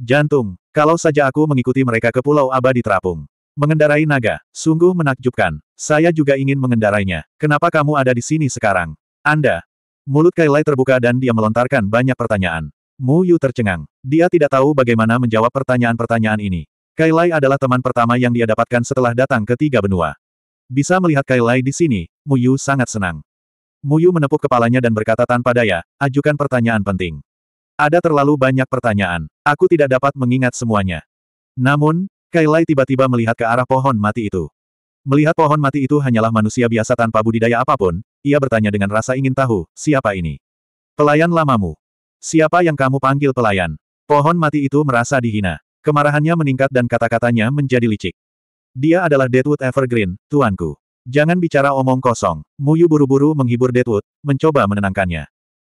Jantung, kalau saja aku mengikuti mereka ke Pulau Abadi Terapung. Mengendarai naga, sungguh menakjubkan. Saya juga ingin mengendarainya. Kenapa kamu ada di sini sekarang? Anda. Mulut Kailai terbuka dan dia melontarkan banyak pertanyaan. Mu Yu tercengang. Dia tidak tahu bagaimana menjawab pertanyaan-pertanyaan ini. Kailai adalah teman pertama yang dia dapatkan setelah datang ke tiga benua. Bisa melihat Kailai di sini, Muyu sangat senang. Muyu menepuk kepalanya dan berkata tanpa daya, ajukan pertanyaan penting. Ada terlalu banyak pertanyaan. Aku tidak dapat mengingat semuanya. Namun, Kailai tiba-tiba melihat ke arah pohon mati itu. Melihat pohon mati itu hanyalah manusia biasa tanpa budidaya apapun, ia bertanya dengan rasa ingin tahu, siapa ini? Pelayan lamamu. Siapa yang kamu panggil pelayan? Pohon mati itu merasa dihina. Kemarahannya meningkat dan kata-katanya menjadi licik. Dia adalah Deadwood Evergreen, tuanku. Jangan bicara omong kosong. Muyu buru-buru menghibur Deadwood, mencoba menenangkannya.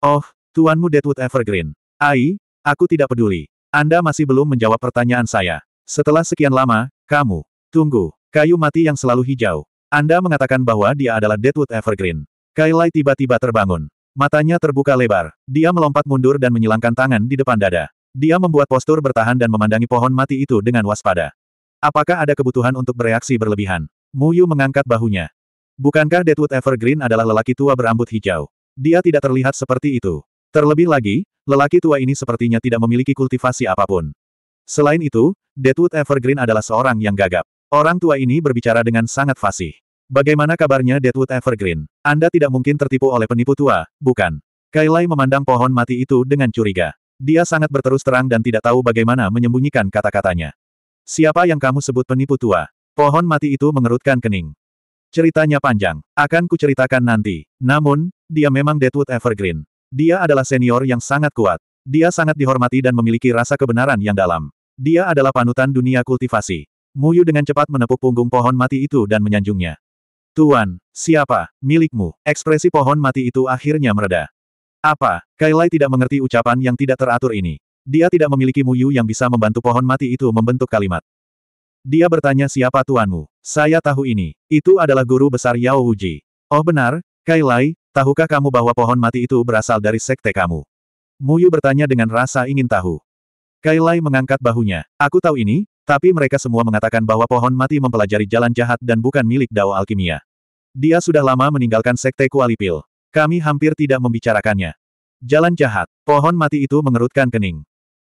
Oh, tuanmu Deadwood Evergreen. Ai, aku tidak peduli. Anda masih belum menjawab pertanyaan saya. Setelah sekian lama, kamu. Tunggu, kayu mati yang selalu hijau. Anda mengatakan bahwa dia adalah Deadwood Evergreen. Kailai tiba-tiba terbangun. Matanya terbuka lebar. Dia melompat mundur dan menyilangkan tangan di depan dada. Dia membuat postur bertahan dan memandangi pohon mati itu dengan waspada. Apakah ada kebutuhan untuk bereaksi berlebihan? Mu Yu mengangkat bahunya. Bukankah Deadwood Evergreen adalah lelaki tua berambut hijau? Dia tidak terlihat seperti itu. Terlebih lagi, lelaki tua ini sepertinya tidak memiliki kultivasi apapun. Selain itu, Deadwood Evergreen adalah seorang yang gagap. Orang tua ini berbicara dengan sangat fasih. Bagaimana kabarnya Deadwood Evergreen? Anda tidak mungkin tertipu oleh penipu tua, bukan? Kailai memandang pohon mati itu dengan curiga. Dia sangat berterus terang dan tidak tahu bagaimana menyembunyikan kata-katanya. Siapa yang kamu sebut penipu tua? Pohon mati itu mengerutkan kening. Ceritanya panjang. Akan kuceritakan nanti. Namun, dia memang Deadwood Evergreen. Dia adalah senior yang sangat kuat. Dia sangat dihormati dan memiliki rasa kebenaran yang dalam. Dia adalah panutan dunia kultivasi. Muyu dengan cepat menepuk punggung pohon mati itu dan menyanjungnya. Tuan, siapa, milikmu? Ekspresi pohon mati itu akhirnya mereda. Apa? Kailai tidak mengerti ucapan yang tidak teratur ini. Dia tidak memiliki muyu yang bisa membantu pohon mati itu membentuk kalimat. Dia bertanya siapa tuanmu. Saya tahu ini. Itu adalah guru besar Yao Wuji. Oh benar, Kailai, tahukah kamu bahwa pohon mati itu berasal dari sekte kamu? Muyu bertanya dengan rasa ingin tahu. Kailai mengangkat bahunya. Aku tahu ini, tapi mereka semua mengatakan bahwa pohon mati mempelajari jalan jahat dan bukan milik Dao Alkimia. Dia sudah lama meninggalkan sekte Kualipil. Kami hampir tidak membicarakannya. Jalan jahat, pohon mati itu mengerutkan kening.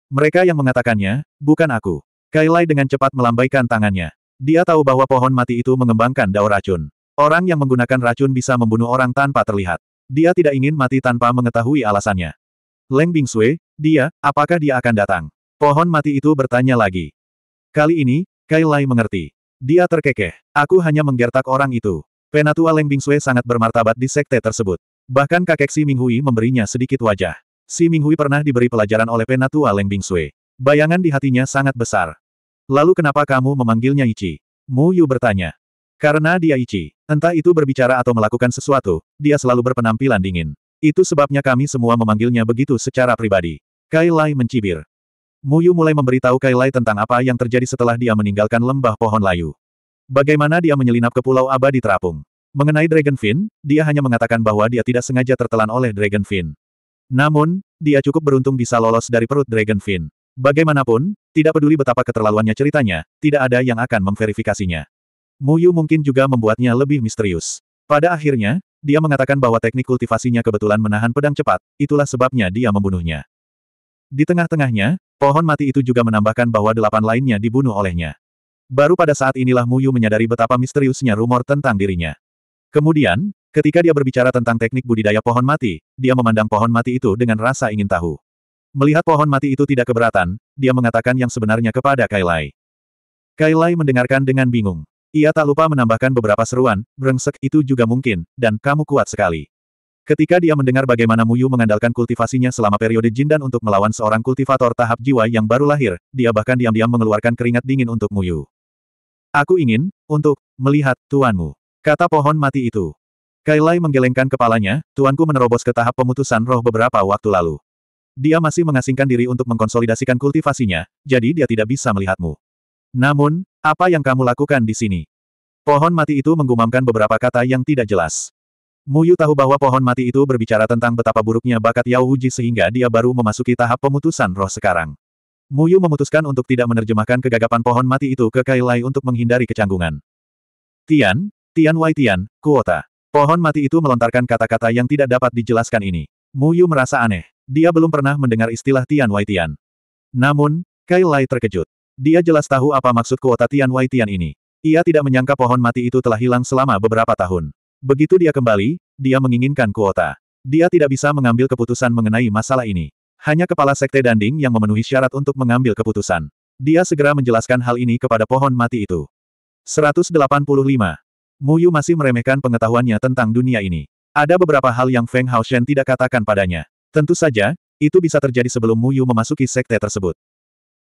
Mereka yang mengatakannya, bukan aku. Kailai dengan cepat melambaikan tangannya. Dia tahu bahwa pohon mati itu mengembangkan daur racun. Orang yang menggunakan racun bisa membunuh orang tanpa terlihat. Dia tidak ingin mati tanpa mengetahui alasannya. Leng Sui, dia, apakah dia akan datang? Pohon mati itu bertanya lagi. Kali ini, Kailai mengerti. Dia terkekeh. Aku hanya menggertak orang itu. Penatua Leng Sui sangat bermartabat di sekte tersebut. Bahkan kakek Si Minghui memberinya sedikit wajah. Si Minghui pernah diberi pelajaran oleh penatua Leng Bingsui. Bayangan di hatinya sangat besar. Lalu kenapa kamu memanggilnya Ichi? Mu Yu bertanya. Karena dia Ichi. Entah itu berbicara atau melakukan sesuatu, dia selalu berpenampilan dingin. Itu sebabnya kami semua memanggilnya begitu secara pribadi. Kai Lai mencibir. Yu mulai memberitahu Kai Lai tentang apa yang terjadi setelah dia meninggalkan lembah pohon layu. Bagaimana dia menyelinap ke Pulau Abadi Terapung. Mengenai Dragonfin, dia hanya mengatakan bahwa dia tidak sengaja tertelan oleh Dragonfin. Namun, dia cukup beruntung bisa lolos dari perut Dragonfin. Bagaimanapun, tidak peduli betapa keterlaluannya ceritanya, tidak ada yang akan memverifikasinya. Muyu mungkin juga membuatnya lebih misterius. Pada akhirnya, dia mengatakan bahwa teknik kultivasinya kebetulan menahan pedang cepat, itulah sebabnya dia membunuhnya. Di tengah-tengahnya, pohon mati itu juga menambahkan bahwa delapan lainnya dibunuh olehnya. Baru pada saat inilah Muyu menyadari betapa misteriusnya rumor tentang dirinya. Kemudian, ketika dia berbicara tentang teknik budidaya pohon mati, dia memandang pohon mati itu dengan rasa ingin tahu. Melihat pohon mati itu tidak keberatan, dia mengatakan yang sebenarnya kepada Kailai. Kailai mendengarkan dengan bingung. Ia tak lupa menambahkan beberapa seruan, brengsek itu juga mungkin, dan kamu kuat sekali. Ketika dia mendengar bagaimana Muyu mengandalkan kultivasinya selama periode Jindan untuk melawan seorang kultivator tahap jiwa yang baru lahir, dia bahkan diam-diam mengeluarkan keringat dingin untuk Muyu. Aku ingin, untuk, melihat, tuanmu. Kata pohon mati itu. Kailai menggelengkan kepalanya, tuanku menerobos ke tahap pemutusan roh beberapa waktu lalu. Dia masih mengasingkan diri untuk mengkonsolidasikan kultivasinya, jadi dia tidak bisa melihatmu. Namun, apa yang kamu lakukan di sini? Pohon mati itu menggumamkan beberapa kata yang tidak jelas. Muyu tahu bahwa pohon mati itu berbicara tentang betapa buruknya bakat Yao Wuji sehingga dia baru memasuki tahap pemutusan roh sekarang. Muyu memutuskan untuk tidak menerjemahkan kegagapan pohon mati itu ke Kailai untuk menghindari kecanggungan. Tian, Tian Wai Tian, kuota. Pohon mati itu melontarkan kata-kata yang tidak dapat dijelaskan ini. Mu Yu merasa aneh. Dia belum pernah mendengar istilah Tian Wai Tian. Namun, Kai Lai terkejut. Dia jelas tahu apa maksud kuota Tian Wai Tian ini. Ia tidak menyangka pohon mati itu telah hilang selama beberapa tahun. Begitu dia kembali, dia menginginkan kuota. Dia tidak bisa mengambil keputusan mengenai masalah ini. Hanya kepala sekte Danding yang memenuhi syarat untuk mengambil keputusan. Dia segera menjelaskan hal ini kepada pohon mati itu. 185. Mu Yu masih meremehkan pengetahuannya tentang dunia ini. Ada beberapa hal yang Feng Haoshen tidak katakan padanya. Tentu saja, itu bisa terjadi sebelum Mu Yu memasuki sekte tersebut.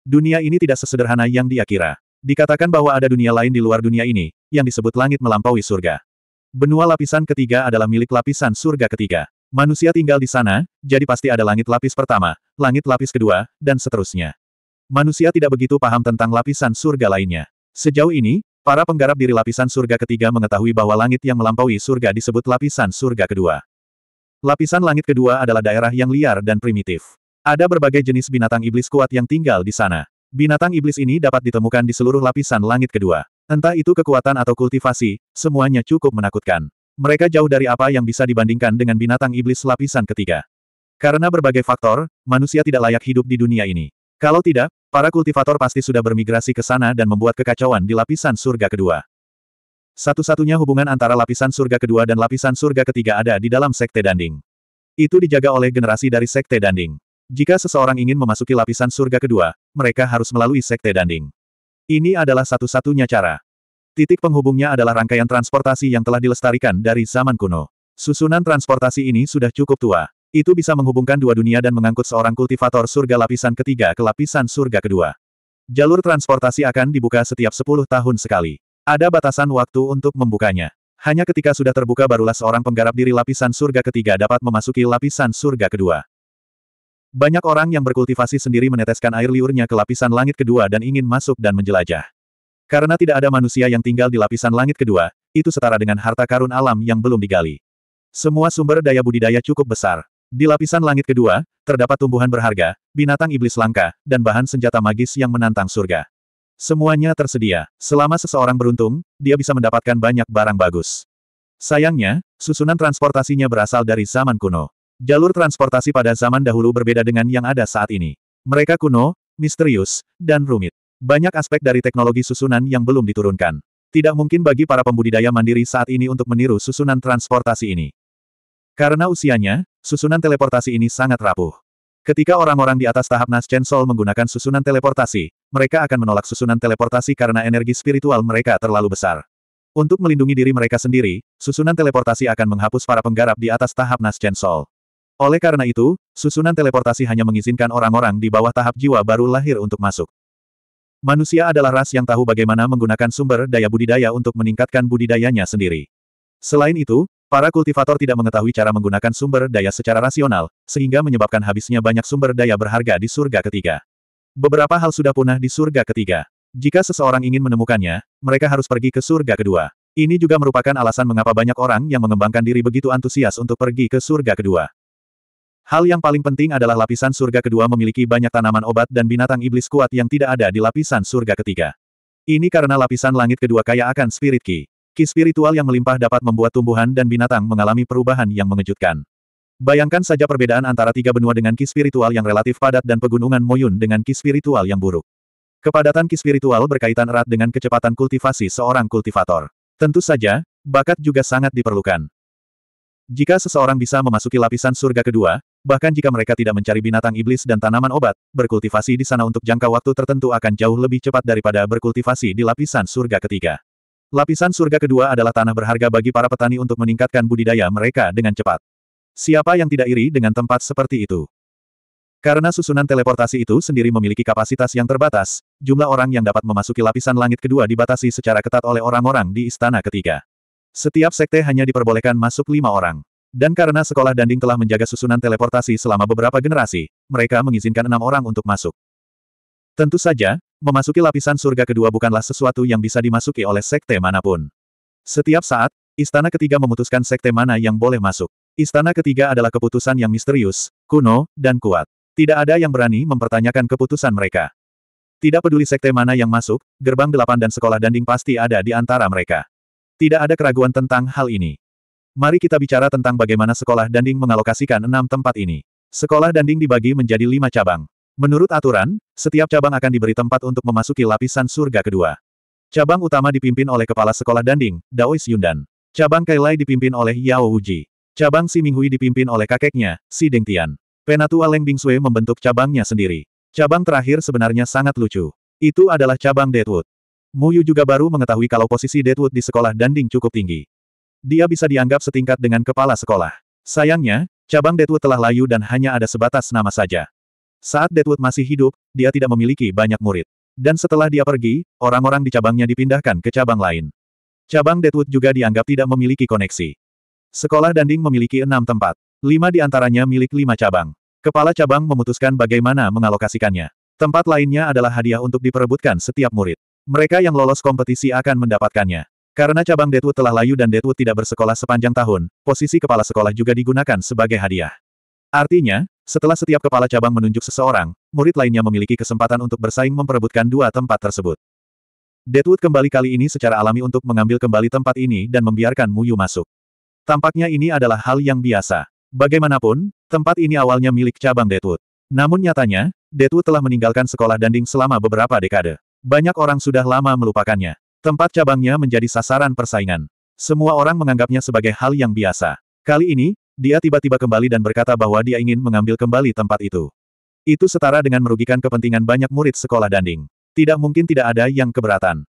Dunia ini tidak sesederhana yang dia kira. Dikatakan bahwa ada dunia lain di luar dunia ini, yang disebut langit melampaui surga. Benua lapisan ketiga adalah milik lapisan surga ketiga. Manusia tinggal di sana, jadi pasti ada langit lapis pertama, langit lapis kedua, dan seterusnya. Manusia tidak begitu paham tentang lapisan surga lainnya. Sejauh ini, Para penggarap diri lapisan surga ketiga mengetahui bahwa langit yang melampaui surga disebut lapisan surga kedua. Lapisan langit kedua adalah daerah yang liar dan primitif. Ada berbagai jenis binatang iblis kuat yang tinggal di sana. Binatang iblis ini dapat ditemukan di seluruh lapisan langit kedua. Entah itu kekuatan atau kultivasi, semuanya cukup menakutkan. Mereka jauh dari apa yang bisa dibandingkan dengan binatang iblis lapisan ketiga. Karena berbagai faktor, manusia tidak layak hidup di dunia ini. Kalau tidak, Para kultivator pasti sudah bermigrasi ke sana dan membuat kekacauan di lapisan surga kedua. Satu-satunya hubungan antara lapisan surga kedua dan lapisan surga ketiga ada di dalam sekte Danding. Itu dijaga oleh generasi dari sekte Danding. Jika seseorang ingin memasuki lapisan surga kedua, mereka harus melalui sekte Danding. Ini adalah satu-satunya cara. Titik penghubungnya adalah rangkaian transportasi yang telah dilestarikan dari zaman kuno. Susunan transportasi ini sudah cukup tua. Itu bisa menghubungkan dua dunia dan mengangkut seorang kultivator surga lapisan ketiga ke lapisan surga kedua. Jalur transportasi akan dibuka setiap 10 tahun sekali. Ada batasan waktu untuk membukanya. Hanya ketika sudah terbuka barulah seorang penggarap diri lapisan surga ketiga dapat memasuki lapisan surga kedua. Banyak orang yang berkultivasi sendiri meneteskan air liurnya ke lapisan langit kedua dan ingin masuk dan menjelajah. Karena tidak ada manusia yang tinggal di lapisan langit kedua, itu setara dengan harta karun alam yang belum digali. Semua sumber daya budidaya cukup besar. Di lapisan langit kedua, terdapat tumbuhan berharga, binatang iblis langka, dan bahan senjata magis yang menantang surga. Semuanya tersedia. Selama seseorang beruntung, dia bisa mendapatkan banyak barang bagus. Sayangnya, susunan transportasinya berasal dari zaman kuno. Jalur transportasi pada zaman dahulu berbeda dengan yang ada saat ini. Mereka kuno, misterius, dan rumit. Banyak aspek dari teknologi susunan yang belum diturunkan. Tidak mungkin bagi para pembudidaya mandiri saat ini untuk meniru susunan transportasi ini. Karena usianya, susunan teleportasi ini sangat rapuh. Ketika orang-orang di atas tahap Chen Soul menggunakan susunan teleportasi, mereka akan menolak susunan teleportasi karena energi spiritual mereka terlalu besar. Untuk melindungi diri mereka sendiri, susunan teleportasi akan menghapus para penggarap di atas tahap Chen Soul. Oleh karena itu, susunan teleportasi hanya mengizinkan orang-orang di bawah tahap jiwa baru lahir untuk masuk. Manusia adalah ras yang tahu bagaimana menggunakan sumber daya budidaya untuk meningkatkan budidayanya sendiri. Selain itu, Para kultivator tidak mengetahui cara menggunakan sumber daya secara rasional, sehingga menyebabkan habisnya banyak sumber daya berharga di surga ketiga. Beberapa hal sudah punah di surga ketiga. Jika seseorang ingin menemukannya, mereka harus pergi ke surga kedua. Ini juga merupakan alasan mengapa banyak orang yang mengembangkan diri begitu antusias untuk pergi ke surga kedua. Hal yang paling penting adalah lapisan surga kedua memiliki banyak tanaman obat dan binatang iblis kuat yang tidak ada di lapisan surga ketiga. Ini karena lapisan langit kedua kaya akan spirit key. Ki spiritual yang melimpah dapat membuat tumbuhan dan binatang mengalami perubahan yang mengejutkan. Bayangkan saja perbedaan antara tiga benua dengan ki spiritual yang relatif padat dan pegunungan Moyun dengan ki spiritual yang buruk. Kepadatan ki spiritual berkaitan erat dengan kecepatan kultivasi seorang kultivator. Tentu saja, bakat juga sangat diperlukan. Jika seseorang bisa memasuki lapisan surga kedua, bahkan jika mereka tidak mencari binatang iblis dan tanaman obat, berkultivasi di sana untuk jangka waktu tertentu akan jauh lebih cepat daripada berkultivasi di lapisan surga ketiga. Lapisan surga kedua adalah tanah berharga bagi para petani untuk meningkatkan budidaya mereka dengan cepat. Siapa yang tidak iri dengan tempat seperti itu? Karena susunan teleportasi itu sendiri memiliki kapasitas yang terbatas, jumlah orang yang dapat memasuki lapisan langit kedua dibatasi secara ketat oleh orang-orang di istana ketiga. Setiap sekte hanya diperbolehkan masuk lima orang. Dan karena sekolah danding telah menjaga susunan teleportasi selama beberapa generasi, mereka mengizinkan enam orang untuk masuk. Tentu saja, Memasuki lapisan surga kedua bukanlah sesuatu yang bisa dimasuki oleh sekte manapun. Setiap saat, istana ketiga memutuskan sekte mana yang boleh masuk. Istana ketiga adalah keputusan yang misterius, kuno, dan kuat. Tidak ada yang berani mempertanyakan keputusan mereka. Tidak peduli sekte mana yang masuk, gerbang delapan dan sekolah danding pasti ada di antara mereka. Tidak ada keraguan tentang hal ini. Mari kita bicara tentang bagaimana sekolah danding mengalokasikan enam tempat ini. Sekolah danding dibagi menjadi lima cabang. Menurut aturan, setiap cabang akan diberi tempat untuk memasuki lapisan surga kedua. Cabang utama dipimpin oleh Kepala Sekolah Danding, Daois Yundan. Cabang Kailai dipimpin oleh Yao Wuji. Cabang Si Minghui dipimpin oleh kakeknya, Si Tian. Penatua Leng Bing Sui membentuk cabangnya sendiri. Cabang terakhir sebenarnya sangat lucu. Itu adalah cabang Deadwood. Mu Yu juga baru mengetahui kalau posisi Deadwood di sekolah Danding cukup tinggi. Dia bisa dianggap setingkat dengan kepala sekolah. Sayangnya, cabang Deadwood telah layu dan hanya ada sebatas nama saja. Saat Deadwood masih hidup, dia tidak memiliki banyak murid. Dan setelah dia pergi, orang-orang di cabangnya dipindahkan ke cabang lain. Cabang Deadwood juga dianggap tidak memiliki koneksi. Sekolah Danding memiliki enam tempat. Lima di antaranya milik lima cabang. Kepala cabang memutuskan bagaimana mengalokasikannya. Tempat lainnya adalah hadiah untuk diperebutkan setiap murid. Mereka yang lolos kompetisi akan mendapatkannya. Karena cabang Deadwood telah layu dan Deadwood tidak bersekolah sepanjang tahun, posisi kepala sekolah juga digunakan sebagai hadiah. Artinya, setelah setiap kepala cabang menunjuk seseorang, murid lainnya memiliki kesempatan untuk bersaing memperebutkan dua tempat tersebut. Deadwood kembali kali ini secara alami untuk mengambil kembali tempat ini dan membiarkan Muyu masuk. Tampaknya ini adalah hal yang biasa. Bagaimanapun, tempat ini awalnya milik cabang Deadwood. Namun nyatanya, Deadwood telah meninggalkan sekolah danding selama beberapa dekade. Banyak orang sudah lama melupakannya. Tempat cabangnya menjadi sasaran persaingan. Semua orang menganggapnya sebagai hal yang biasa. Kali ini, dia tiba-tiba kembali dan berkata bahwa dia ingin mengambil kembali tempat itu. Itu setara dengan merugikan kepentingan banyak murid sekolah danding. Tidak mungkin tidak ada yang keberatan.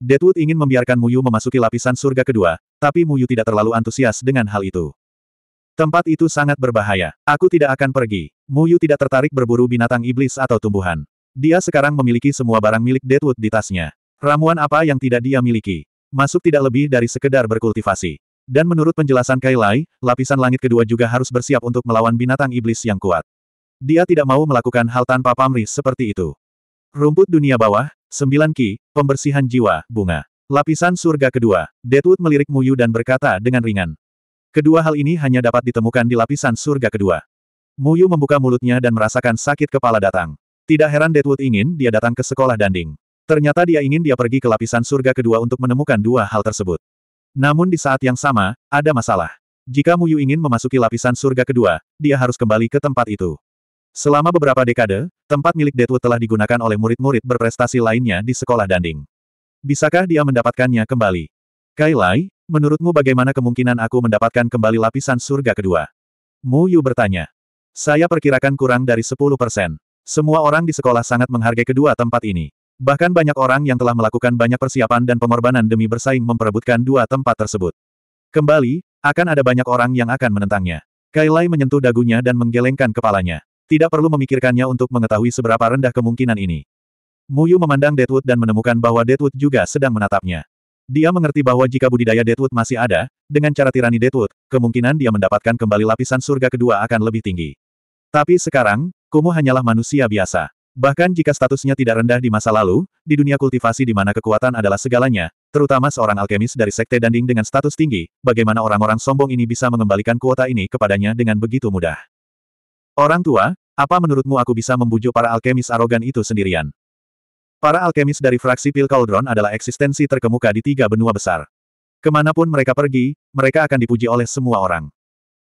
Deadwood ingin membiarkan Muyu memasuki lapisan surga kedua, tapi Muyu tidak terlalu antusias dengan hal itu. Tempat itu sangat berbahaya. Aku tidak akan pergi. Muyu tidak tertarik berburu binatang iblis atau tumbuhan. Dia sekarang memiliki semua barang milik Deadwood di tasnya. Ramuan apa yang tidak dia miliki? Masuk tidak lebih dari sekedar berkultivasi. Dan menurut penjelasan Kailai, lapisan langit kedua juga harus bersiap untuk melawan binatang iblis yang kuat. Dia tidak mau melakukan hal tanpa pamrih seperti itu. Rumput dunia bawah, sembilan ki, pembersihan jiwa, bunga. Lapisan surga kedua, Deadwood melirik Muyu dan berkata dengan ringan. Kedua hal ini hanya dapat ditemukan di lapisan surga kedua. Muyu membuka mulutnya dan merasakan sakit kepala datang. Tidak heran Deadwood ingin dia datang ke sekolah danding. Ternyata dia ingin dia pergi ke lapisan surga kedua untuk menemukan dua hal tersebut. Namun di saat yang sama, ada masalah. Jika Muyu ingin memasuki lapisan surga kedua, dia harus kembali ke tempat itu. Selama beberapa dekade, tempat milik Deadwood telah digunakan oleh murid-murid berprestasi lainnya di sekolah Danding. Bisakah dia mendapatkannya kembali? Kailai, menurutmu bagaimana kemungkinan aku mendapatkan kembali lapisan surga kedua? Mu Yu bertanya. Saya perkirakan kurang dari 10 persen. Semua orang di sekolah sangat menghargai kedua tempat ini. Bahkan banyak orang yang telah melakukan banyak persiapan dan pengorbanan demi bersaing memperebutkan dua tempat tersebut. Kembali, akan ada banyak orang yang akan menentangnya. Kailai menyentuh dagunya dan menggelengkan kepalanya. Tidak perlu memikirkannya untuk mengetahui seberapa rendah kemungkinan ini. Muyu memandang Deadwood dan menemukan bahwa Deadwood juga sedang menatapnya. Dia mengerti bahwa jika budidaya Deadwood masih ada, dengan cara tirani Deadwood, kemungkinan dia mendapatkan kembali lapisan surga kedua akan lebih tinggi. Tapi sekarang, Kumu hanyalah manusia biasa. Bahkan jika statusnya tidak rendah di masa lalu, di dunia kultivasi di mana kekuatan adalah segalanya, terutama seorang alkemis dari Sekte Danding dengan status tinggi, bagaimana orang-orang sombong ini bisa mengembalikan kuota ini kepadanya dengan begitu mudah. Orang tua, apa menurutmu aku bisa membujuk para alkemis arogan itu sendirian? Para alkemis dari fraksi Pil Cauldron adalah eksistensi terkemuka di tiga benua besar. Kemanapun mereka pergi, mereka akan dipuji oleh semua orang.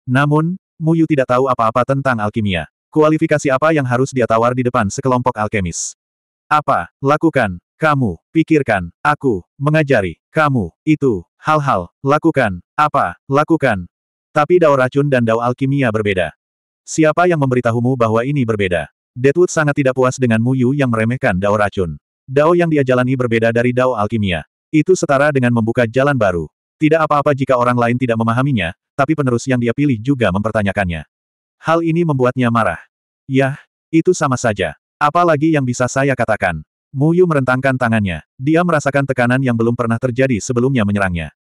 Namun, Muyu tidak tahu apa-apa tentang alkimia. Kualifikasi apa yang harus dia tawar di depan sekelompok alkemis? Apa? Lakukan. Kamu. Pikirkan. Aku. Mengajari. Kamu. Itu. Hal-hal. Lakukan. Apa? Lakukan. Tapi dao racun dan dao alkimia berbeda. Siapa yang memberitahumu bahwa ini berbeda? Deadwood sangat tidak puas dengan Muyu yang meremehkan dao racun. Dao yang dia jalani berbeda dari dao alkimia. Itu setara dengan membuka jalan baru. Tidak apa-apa jika orang lain tidak memahaminya, tapi penerus yang dia pilih juga mempertanyakannya. Hal ini membuatnya marah. Yah, itu sama saja. Apalagi yang bisa saya katakan. Mu Yu merentangkan tangannya. Dia merasakan tekanan yang belum pernah terjadi sebelumnya menyerangnya.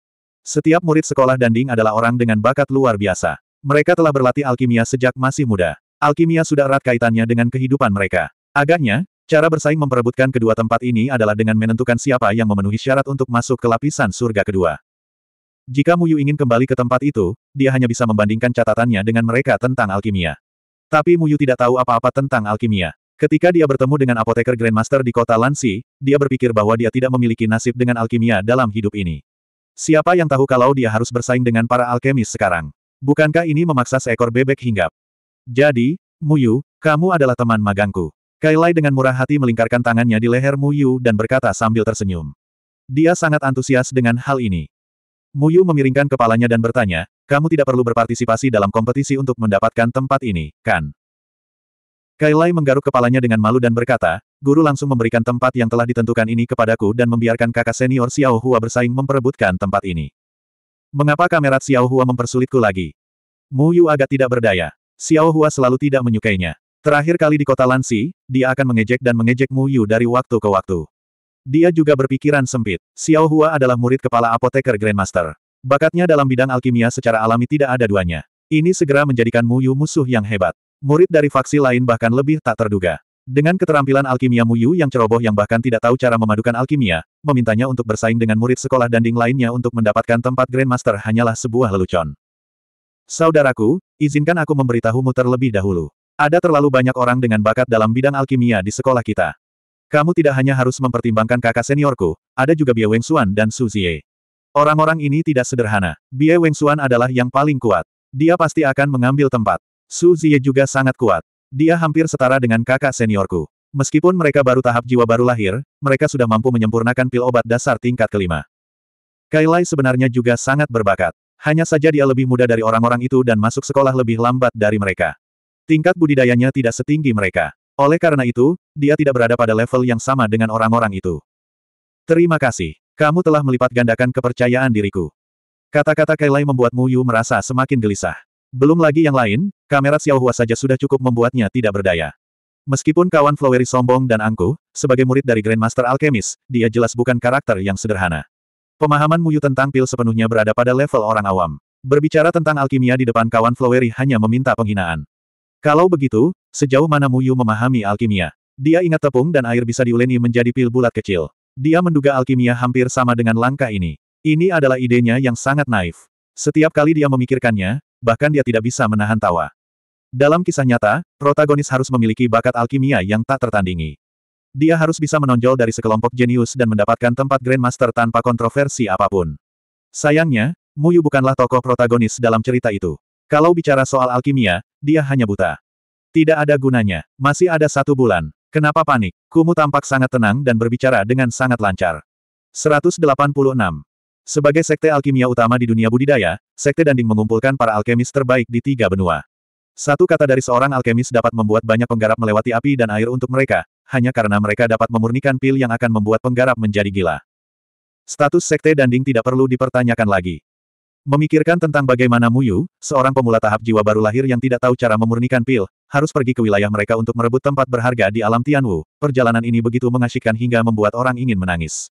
Setiap murid sekolah Danding adalah orang dengan bakat luar biasa. Mereka telah berlatih alkimia sejak masih muda. Alkimia sudah erat kaitannya dengan kehidupan mereka. Agaknya, cara bersaing memperebutkan kedua tempat ini adalah dengan menentukan siapa yang memenuhi syarat untuk masuk ke lapisan surga kedua. Jika Muyu ingin kembali ke tempat itu, dia hanya bisa membandingkan catatannya dengan mereka tentang alkimia. Tapi Muyu tidak tahu apa-apa tentang alkimia. Ketika dia bertemu dengan apoteker Grandmaster di kota Lansi, dia berpikir bahwa dia tidak memiliki nasib dengan alkimia dalam hidup ini. Siapa yang tahu kalau dia harus bersaing dengan para alkemis sekarang? Bukankah ini memaksa seekor bebek hinggap? Jadi, Muyu, kamu adalah teman magangku. Kailai dengan murah hati melingkarkan tangannya di leher Muyu dan berkata sambil tersenyum. Dia sangat antusias dengan hal ini. Muyu memiringkan kepalanya dan bertanya, kamu tidak perlu berpartisipasi dalam kompetisi untuk mendapatkan tempat ini, kan? Kailai menggaruk kepalanya dengan malu dan berkata, guru langsung memberikan tempat yang telah ditentukan ini kepadaku dan membiarkan kakak senior Xiao Hua bersaing memperebutkan tempat ini. Mengapa kamerat Xiao Hua mempersulitku lagi? Mu Yu agak tidak berdaya. Xiao Hua selalu tidak menyukainya. Terakhir kali di kota Lansi, dia akan mengejek dan mengejek Mu Yu dari waktu ke waktu. Dia juga berpikiran sempit. Xiao Hua adalah murid kepala apoteker Grandmaster. Bakatnya dalam bidang alkimia secara alami tidak ada duanya. Ini segera menjadikan Mu Yu musuh yang hebat. Murid dari faksi lain bahkan lebih tak terduga. Dengan keterampilan alkimia Mu Yu yang ceroboh yang bahkan tidak tahu cara memadukan alkimia, memintanya untuk bersaing dengan murid sekolah danding lainnya untuk mendapatkan tempat Grandmaster hanyalah sebuah lelucon. Saudaraku, izinkan aku memberitahumu terlebih dahulu. Ada terlalu banyak orang dengan bakat dalam bidang alkimia di sekolah kita. Kamu tidak hanya harus mempertimbangkan kakak seniorku, ada juga Bie Wengsuan dan Su Zie. Orang-orang ini tidak sederhana. Bie Wengsuan adalah yang paling kuat. Dia pasti akan mengambil tempat. Su Zie juga sangat kuat. Dia hampir setara dengan kakak seniorku. Meskipun mereka baru tahap jiwa baru lahir, mereka sudah mampu menyempurnakan pil obat dasar tingkat kelima. Kailai sebenarnya juga sangat berbakat. Hanya saja dia lebih muda dari orang-orang itu dan masuk sekolah lebih lambat dari mereka. Tingkat budidayanya tidak setinggi mereka. Oleh karena itu, dia tidak berada pada level yang sama dengan orang-orang itu. Terima kasih. Kamu telah melipat gandakan kepercayaan diriku. Kata-kata Kailai membuat Mu Yu merasa semakin gelisah. Belum lagi yang lain, kamera Xiao Hua saja sudah cukup membuatnya tidak berdaya. Meskipun kawan Flowery sombong dan angkuh, sebagai murid dari Grandmaster Alchemist, dia jelas bukan karakter yang sederhana. Pemahaman Mu Yu tentang pil sepenuhnya berada pada level orang awam. Berbicara tentang alkimia di depan kawan Flowery hanya meminta penghinaan. Kalau begitu, sejauh mana Muyu memahami alkimia? Dia ingat tepung dan air bisa diuleni menjadi pil bulat kecil. Dia menduga alkimia hampir sama dengan langkah ini. Ini adalah idenya yang sangat naif. Setiap kali dia memikirkannya, bahkan dia tidak bisa menahan tawa. Dalam kisah nyata, protagonis harus memiliki bakat alkimia yang tak tertandingi. Dia harus bisa menonjol dari sekelompok jenius dan mendapatkan tempat Grandmaster tanpa kontroversi apapun. Sayangnya, Muyu bukanlah tokoh protagonis dalam cerita itu. Kalau bicara soal alkimia, dia hanya buta. Tidak ada gunanya, masih ada satu bulan. Kenapa panik? Kumu tampak sangat tenang dan berbicara dengan sangat lancar. 186. Sebagai sekte alkimia utama di dunia budidaya, sekte Danding mengumpulkan para alkemis terbaik di tiga benua. Satu kata dari seorang alkemis dapat membuat banyak penggarap melewati api dan air untuk mereka, hanya karena mereka dapat memurnikan pil yang akan membuat penggarap menjadi gila. Status sekte Danding tidak perlu dipertanyakan lagi. Memikirkan tentang bagaimana Muyu, seorang pemula tahap jiwa baru lahir yang tidak tahu cara memurnikan pil, harus pergi ke wilayah mereka untuk merebut tempat berharga di alam Tianwu, perjalanan ini begitu mengasyikkan hingga membuat orang ingin menangis.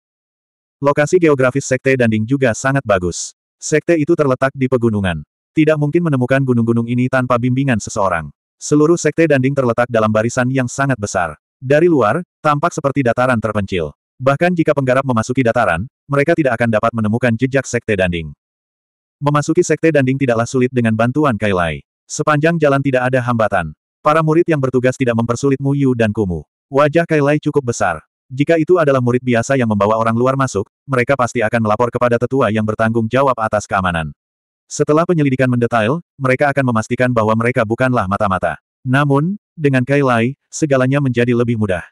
Lokasi geografis Sekte Danding juga sangat bagus. Sekte itu terletak di pegunungan. Tidak mungkin menemukan gunung-gunung ini tanpa bimbingan seseorang. Seluruh Sekte Danding terletak dalam barisan yang sangat besar. Dari luar, tampak seperti dataran terpencil. Bahkan jika penggarap memasuki dataran, mereka tidak akan dapat menemukan jejak Sekte Danding. Memasuki sekte Danding tidaklah sulit dengan bantuan Kailai. Sepanjang jalan tidak ada hambatan. Para murid yang bertugas tidak mempersulit Muyu dan Kumu. Wajah Kailai cukup besar. Jika itu adalah murid biasa yang membawa orang luar masuk, mereka pasti akan melapor kepada tetua yang bertanggung jawab atas keamanan. Setelah penyelidikan mendetail, mereka akan memastikan bahwa mereka bukanlah mata-mata. Namun, dengan Kailai, segalanya menjadi lebih mudah.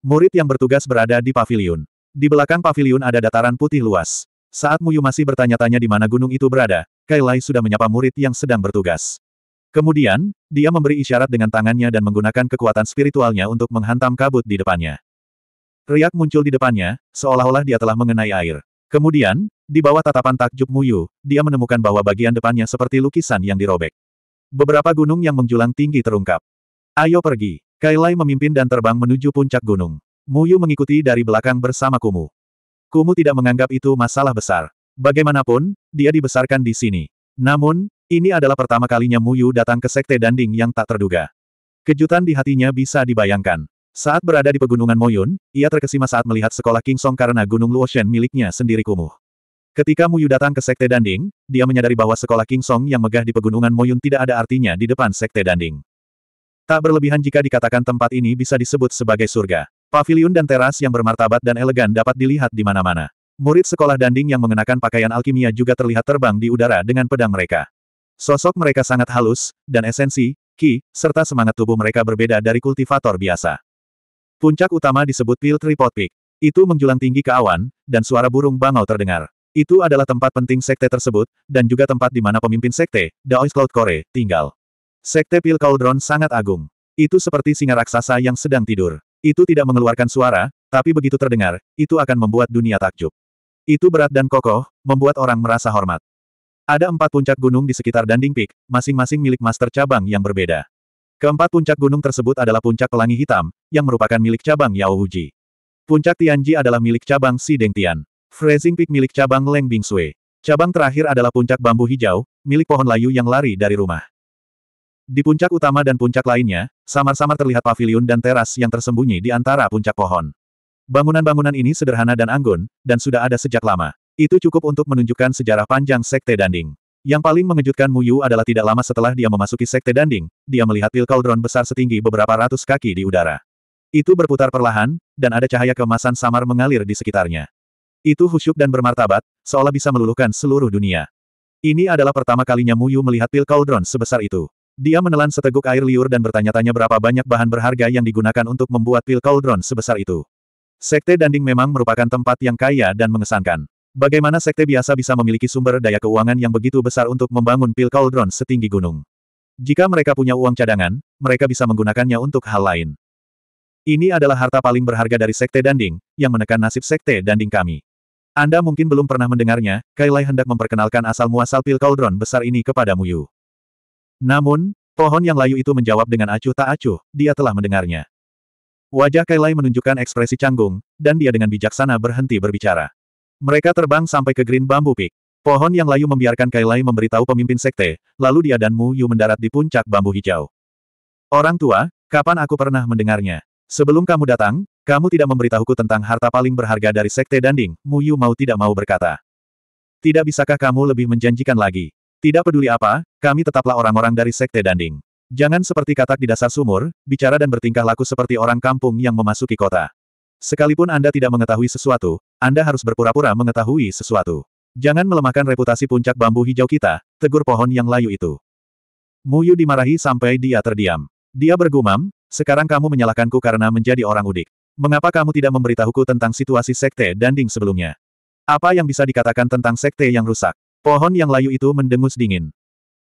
Murid yang bertugas berada di pavilion. Di belakang pavilion ada dataran putih luas. Saat Muyu masih bertanya-tanya di mana gunung itu berada, Kailai sudah menyapa murid yang sedang bertugas. Kemudian, dia memberi isyarat dengan tangannya dan menggunakan kekuatan spiritualnya untuk menghantam kabut di depannya. Riak muncul di depannya, seolah-olah dia telah mengenai air. Kemudian, di bawah tatapan takjub Muyu, dia menemukan bahwa bagian depannya seperti lukisan yang dirobek. Beberapa gunung yang menjulang tinggi terungkap. Ayo pergi. Kailai memimpin dan terbang menuju puncak gunung. Muyu mengikuti dari belakang bersama Kumu. Kumu tidak menganggap itu masalah besar. Bagaimanapun, dia dibesarkan di sini. Namun, ini adalah pertama kalinya Muyu datang ke Sekte Danding yang tak terduga. Kejutan di hatinya bisa dibayangkan. Saat berada di pegunungan Moyun, ia terkesima saat melihat sekolah King Song karena Gunung Luoshen miliknya sendiri kumuh. Ketika Muyu datang ke Sekte Danding, dia menyadari bahwa sekolah King Song yang megah di pegunungan Moyun tidak ada artinya di depan Sekte Danding. Tak berlebihan jika dikatakan tempat ini bisa disebut sebagai surga. Pavilion dan teras yang bermartabat dan elegan dapat dilihat di mana-mana. Murid sekolah danding yang mengenakan pakaian alkimia juga terlihat terbang di udara dengan pedang mereka. Sosok mereka sangat halus, dan esensi, ki, serta semangat tubuh mereka berbeda dari kultivator biasa. Puncak utama disebut Pil Tripod Peak. Itu menjulang tinggi ke awan, dan suara burung bangau terdengar. Itu adalah tempat penting sekte tersebut, dan juga tempat di mana pemimpin sekte, Daoist Cloud Core, tinggal. Sekte Pil Cauldron sangat agung. Itu seperti singa raksasa yang sedang tidur. Itu tidak mengeluarkan suara, tapi begitu terdengar, itu akan membuat dunia takjub. Itu berat dan kokoh, membuat orang merasa hormat. Ada empat puncak gunung di sekitar Danding Peak, masing-masing milik master cabang yang berbeda. Keempat puncak gunung tersebut adalah puncak pelangi hitam, yang merupakan milik cabang Yao Wuji. Puncak Tianji adalah milik cabang Si Deng Tian. Freezing Peak milik cabang Leng Bing Sui. Cabang terakhir adalah puncak bambu hijau, milik pohon layu yang lari dari rumah. Di puncak utama dan puncak lainnya, samar-samar terlihat paviliun dan teras yang tersembunyi di antara puncak pohon. Bangunan-bangunan ini sederhana dan anggun, dan sudah ada sejak lama. Itu cukup untuk menunjukkan sejarah panjang Sekte Danding. Yang paling mengejutkan Muyu adalah tidak lama setelah dia memasuki Sekte Danding, dia melihat pil kaldron besar setinggi beberapa ratus kaki di udara. Itu berputar perlahan, dan ada cahaya kemasan samar mengalir di sekitarnya. Itu husyuk dan bermartabat, seolah bisa meluluhkan seluruh dunia. Ini adalah pertama kalinya Muyu melihat pil kaldron sebesar itu. Dia menelan seteguk air liur dan bertanya-tanya berapa banyak bahan berharga yang digunakan untuk membuat pil cauldron sebesar itu. Sekte Danding memang merupakan tempat yang kaya dan mengesankan. Bagaimana sekte biasa bisa memiliki sumber daya keuangan yang begitu besar untuk membangun pil cauldron setinggi gunung? Jika mereka punya uang cadangan, mereka bisa menggunakannya untuk hal lain. Ini adalah harta paling berharga dari sekte Danding, yang menekan nasib sekte Danding kami. Anda mungkin belum pernah mendengarnya, Kailai hendak memperkenalkan asal-muasal pil cauldron besar ini kepada Muyu. Namun, pohon yang layu itu menjawab dengan acuh tak acuh, dia telah mendengarnya. Wajah Kailai menunjukkan ekspresi canggung, dan dia dengan bijaksana berhenti berbicara. Mereka terbang sampai ke Green Bamboo Peak. Pohon yang layu membiarkan Kailai memberitahu pemimpin sekte, lalu dia dan Mu Yu mendarat di puncak bambu hijau. Orang tua, kapan aku pernah mendengarnya? Sebelum kamu datang, kamu tidak memberitahuku tentang harta paling berharga dari sekte Danding, Mu Yu mau tidak mau berkata. Tidak bisakah kamu lebih menjanjikan lagi? Tidak peduli apa, kami tetaplah orang-orang dari Sekte Danding. Jangan seperti katak di dasar sumur, bicara dan bertingkah laku seperti orang kampung yang memasuki kota. Sekalipun Anda tidak mengetahui sesuatu, Anda harus berpura-pura mengetahui sesuatu. Jangan melemahkan reputasi puncak bambu hijau kita, tegur pohon yang layu itu. Muyu dimarahi sampai dia terdiam. Dia bergumam, sekarang kamu menyalahkanku karena menjadi orang udik. Mengapa kamu tidak memberitahuku tentang situasi sekte Danding sebelumnya? Apa yang bisa dikatakan tentang sekte yang rusak? Pohon yang layu itu mendengus dingin.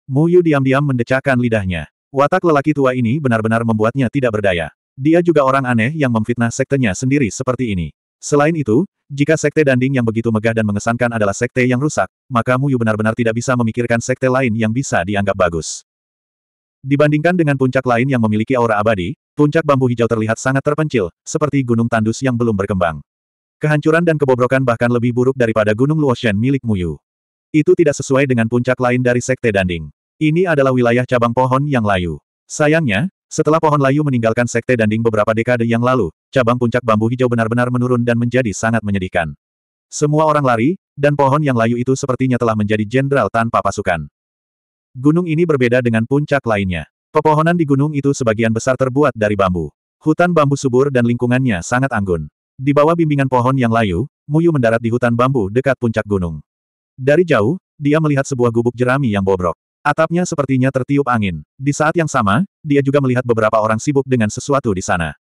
Mu Yu diam-diam mendecakkan lidahnya. Watak lelaki tua ini benar-benar membuatnya tidak berdaya. Dia juga orang aneh yang memfitnah sektenya sendiri seperti ini. Selain itu, jika sekte Danding yang begitu megah dan mengesankan adalah sekte yang rusak, maka Mu Yu benar-benar tidak bisa memikirkan sekte lain yang bisa dianggap bagus. Dibandingkan dengan puncak lain yang memiliki aura abadi, puncak bambu hijau terlihat sangat terpencil, seperti gunung tandus yang belum berkembang. Kehancuran dan kebobrokan bahkan lebih buruk daripada gunung Luoshen milik Muyu. Itu tidak sesuai dengan puncak lain dari Sekte Danding. Ini adalah wilayah cabang pohon yang layu. Sayangnya, setelah pohon layu meninggalkan Sekte Danding beberapa dekade yang lalu, cabang puncak bambu hijau benar-benar menurun dan menjadi sangat menyedihkan. Semua orang lari, dan pohon yang layu itu sepertinya telah menjadi jenderal tanpa pasukan. Gunung ini berbeda dengan puncak lainnya. Pepohonan di gunung itu sebagian besar terbuat dari bambu. Hutan bambu subur dan lingkungannya sangat anggun. Di bawah bimbingan pohon yang layu, Muyu mendarat di hutan bambu dekat puncak gunung. Dari jauh, dia melihat sebuah gubuk jerami yang bobrok. Atapnya sepertinya tertiup angin. Di saat yang sama, dia juga melihat beberapa orang sibuk dengan sesuatu di sana.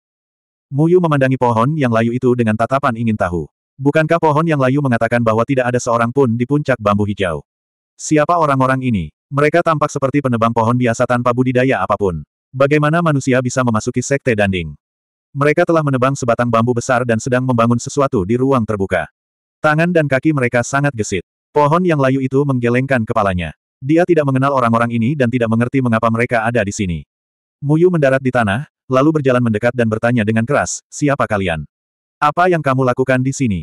Muyu memandangi pohon yang layu itu dengan tatapan ingin tahu. Bukankah pohon yang layu mengatakan bahwa tidak ada seorang pun di puncak bambu hijau? Siapa orang-orang ini? Mereka tampak seperti penebang pohon biasa tanpa budidaya apapun. Bagaimana manusia bisa memasuki sekte danding? Mereka telah menebang sebatang bambu besar dan sedang membangun sesuatu di ruang terbuka. Tangan dan kaki mereka sangat gesit. Pohon yang layu itu menggelengkan kepalanya. Dia tidak mengenal orang-orang ini dan tidak mengerti mengapa mereka ada di sini. Muyu mendarat di tanah, lalu berjalan mendekat dan bertanya dengan keras, siapa kalian? Apa yang kamu lakukan di sini?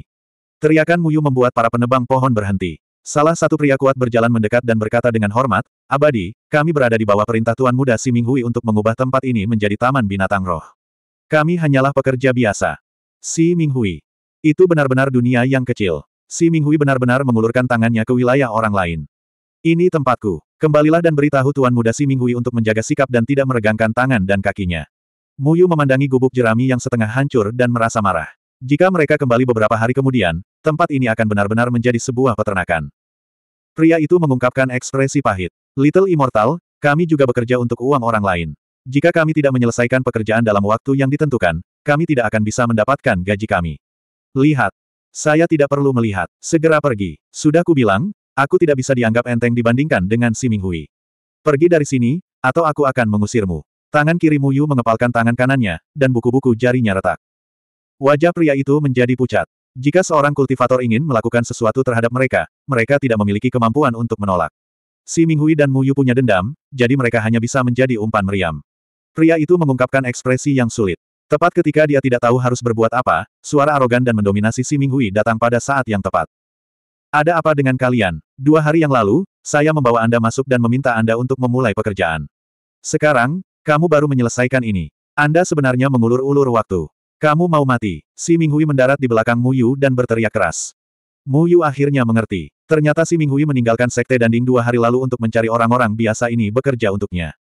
Teriakan Muyu membuat para penebang pohon berhenti. Salah satu pria kuat berjalan mendekat dan berkata dengan hormat, Abadi, kami berada di bawah perintah Tuan Muda Si Minghui untuk mengubah tempat ini menjadi Taman Binatang Roh. Kami hanyalah pekerja biasa. Si Minghui. Itu benar-benar dunia yang kecil. Si Minghui benar-benar mengulurkan tangannya ke wilayah orang lain. Ini tempatku. Kembalilah dan beritahu Tuan Muda Si Minghui untuk menjaga sikap dan tidak meregangkan tangan dan kakinya. Muyu memandangi gubuk jerami yang setengah hancur dan merasa marah. Jika mereka kembali beberapa hari kemudian, tempat ini akan benar-benar menjadi sebuah peternakan. Pria itu mengungkapkan ekspresi pahit. Little Immortal, kami juga bekerja untuk uang orang lain. Jika kami tidak menyelesaikan pekerjaan dalam waktu yang ditentukan, kami tidak akan bisa mendapatkan gaji kami. Lihat, saya tidak perlu melihat. Segera pergi. Sudah kubilang, aku tidak bisa dianggap enteng dibandingkan dengan si Minghui. Pergi dari sini, atau aku akan mengusirmu. Tangan kiri Muyu mengepalkan tangan kanannya, dan buku-buku jarinya retak. Wajah pria itu menjadi pucat. Jika seorang kultivator ingin melakukan sesuatu terhadap mereka, mereka tidak memiliki kemampuan untuk menolak. Si Minghui dan Muyu punya dendam, jadi mereka hanya bisa menjadi umpan meriam. Pria itu mengungkapkan ekspresi yang sulit. Tepat ketika dia tidak tahu harus berbuat apa, suara arogan dan mendominasi Si Minghui datang pada saat yang tepat. Ada apa dengan kalian? Dua hari yang lalu, saya membawa Anda masuk dan meminta Anda untuk memulai pekerjaan. Sekarang, kamu baru menyelesaikan ini. Anda sebenarnya mengulur-ulur waktu. Kamu mau mati. Si Minghui mendarat di belakang Mu Yu dan berteriak keras. Mu Yu akhirnya mengerti. Ternyata si Minghui meninggalkan Sekte Danding dua hari lalu untuk mencari orang-orang biasa ini bekerja untuknya.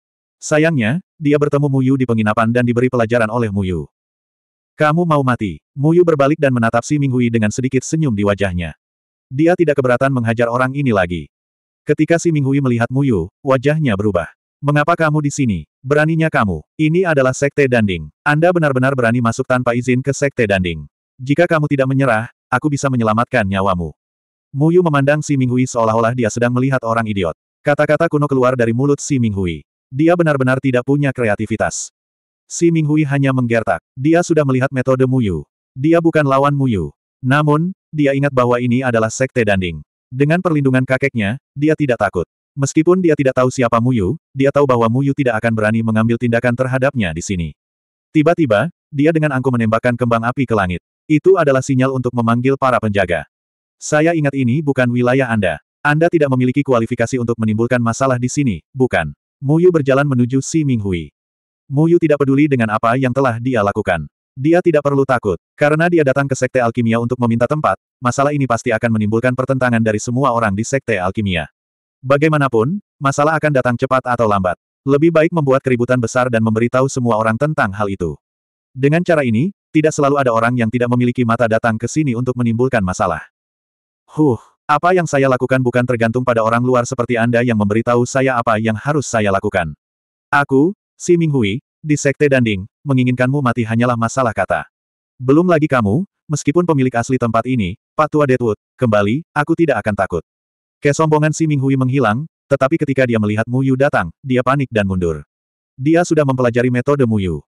Sayangnya, dia bertemu Muyu di penginapan dan diberi pelajaran oleh Muyu. Kamu mau mati. Muyu berbalik dan menatap si Hui dengan sedikit senyum di wajahnya. Dia tidak keberatan menghajar orang ini lagi. Ketika si Hui melihat Muyu, wajahnya berubah. Mengapa kamu di sini? Beraninya kamu. Ini adalah Sekte Danding. Anda benar-benar berani masuk tanpa izin ke Sekte Danding. Jika kamu tidak menyerah, aku bisa menyelamatkan nyawamu. Muyu memandang si Hui seolah-olah dia sedang melihat orang idiot. Kata-kata kuno keluar dari mulut si Hui. Dia benar-benar tidak punya kreativitas. Si Minghui hanya menggertak. Dia sudah melihat metode Mu Yu. Dia bukan lawan Mu Yu. Namun, dia ingat bahwa ini adalah sekte Danding. Dengan perlindungan kakeknya, dia tidak takut. Meskipun dia tidak tahu siapa Mu Yu, dia tahu bahwa Mu Yu tidak akan berani mengambil tindakan terhadapnya di sini. Tiba-tiba, dia dengan angku menembakkan kembang api ke langit. Itu adalah sinyal untuk memanggil para penjaga. Saya ingat ini bukan wilayah Anda. Anda tidak memiliki kualifikasi untuk menimbulkan masalah di sini, bukan? Muyu berjalan menuju Si Minghui. Muyu tidak peduli dengan apa yang telah dia lakukan. Dia tidak perlu takut, karena dia datang ke Sekte Alkimia untuk meminta tempat, masalah ini pasti akan menimbulkan pertentangan dari semua orang di Sekte Alkimia. Bagaimanapun, masalah akan datang cepat atau lambat. Lebih baik membuat keributan besar dan memberitahu semua orang tentang hal itu. Dengan cara ini, tidak selalu ada orang yang tidak memiliki mata datang ke sini untuk menimbulkan masalah. Huh, apa yang saya lakukan bukan tergantung pada orang luar seperti Anda yang memberitahu saya apa yang harus saya lakukan. Aku, si Minghui, di Sekte Danding, menginginkanmu mati hanyalah masalah kata. Belum lagi kamu, meskipun pemilik asli tempat ini, Pak Tua Deadwood, kembali, aku tidak akan takut. Kesombongan si Minghui menghilang, tetapi ketika dia melihat Mu Yu datang, dia panik dan mundur. Dia sudah mempelajari metode Mu Yu.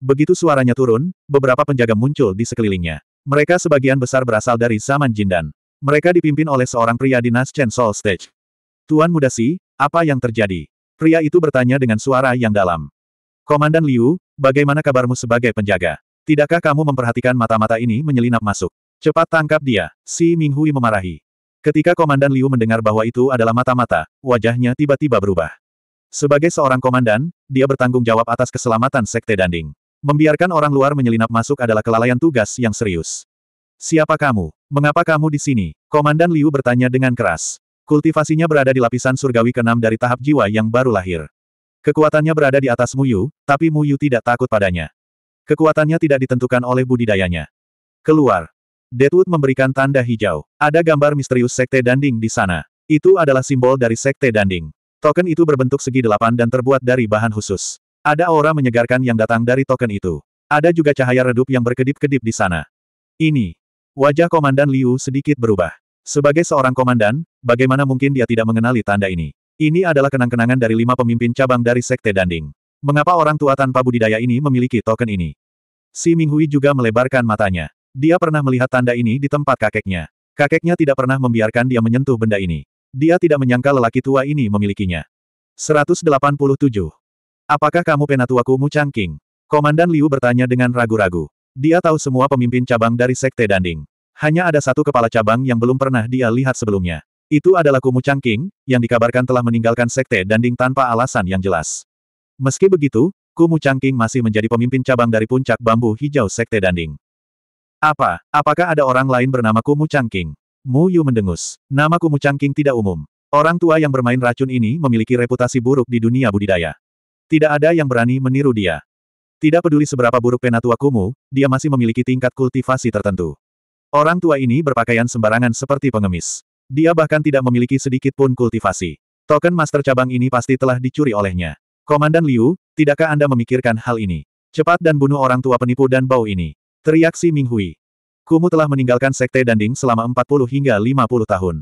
Begitu suaranya turun, beberapa penjaga muncul di sekelilingnya. Mereka sebagian besar berasal dari zaman Jindan. Mereka dipimpin oleh seorang pria dinas Chen Soul Stage. Tuan muda Si, apa yang terjadi? Pria itu bertanya dengan suara yang dalam. Komandan Liu, bagaimana kabarmu sebagai penjaga? Tidakkah kamu memperhatikan mata-mata ini menyelinap masuk? Cepat tangkap dia, si Minghui memarahi. Ketika Komandan Liu mendengar bahwa itu adalah mata-mata, wajahnya tiba-tiba berubah. Sebagai seorang komandan, dia bertanggung jawab atas keselamatan Sekte Danding. Membiarkan orang luar menyelinap masuk adalah kelalaian tugas yang serius. Siapa kamu? Mengapa kamu di sini? Komandan Liu bertanya dengan keras. Kultivasinya berada di lapisan surgawi keenam dari tahap jiwa yang baru lahir. Kekuatannya berada di atas Muyu, tapi Muyu tidak takut padanya. Kekuatannya tidak ditentukan oleh budidayanya. Keluar. Deadwood memberikan tanda hijau. Ada gambar misterius Sekte Danding di sana. Itu adalah simbol dari Sekte Danding. Token itu berbentuk segi delapan dan terbuat dari bahan khusus. Ada aura menyegarkan yang datang dari token itu. Ada juga cahaya redup yang berkedip-kedip di sana. Ini, Wajah Komandan Liu sedikit berubah. Sebagai seorang komandan, bagaimana mungkin dia tidak mengenali tanda ini? Ini adalah kenang-kenangan dari lima pemimpin cabang dari Sekte Danding. Mengapa orang tua tanpa budidaya ini memiliki token ini? Si Minghui juga melebarkan matanya. Dia pernah melihat tanda ini di tempat kakeknya. Kakeknya tidak pernah membiarkan dia menyentuh benda ini. Dia tidak menyangka lelaki tua ini memilikinya. 187. Apakah kamu penatuaku Mu King? Komandan Liu bertanya dengan ragu-ragu. Dia tahu semua pemimpin cabang dari Sekte Danding. Hanya ada satu kepala cabang yang belum pernah dia lihat sebelumnya. Itu adalah Kumu Changqing, yang dikabarkan telah meninggalkan Sekte Danding tanpa alasan yang jelas. Meski begitu, Kumu Changqing masih menjadi pemimpin cabang dari puncak bambu hijau Sekte Danding. Apa, apakah ada orang lain bernama Kumu Changqing? Mu Yu mendengus. Nama Kumu Changqing tidak umum. Orang tua yang bermain racun ini memiliki reputasi buruk di dunia budidaya. Tidak ada yang berani meniru dia. Tidak peduli seberapa buruk penatua Kumu, dia masih memiliki tingkat kultivasi tertentu. Orang tua ini berpakaian sembarangan seperti pengemis. Dia bahkan tidak memiliki sedikit pun kultivasi. Token master cabang ini pasti telah dicuri olehnya. Komandan Liu, tidakkah Anda memikirkan hal ini? Cepat dan bunuh orang tua penipu dan bau ini. Teriak si Minghui. Kumu telah meninggalkan sekte Danding selama 40 hingga 50 tahun.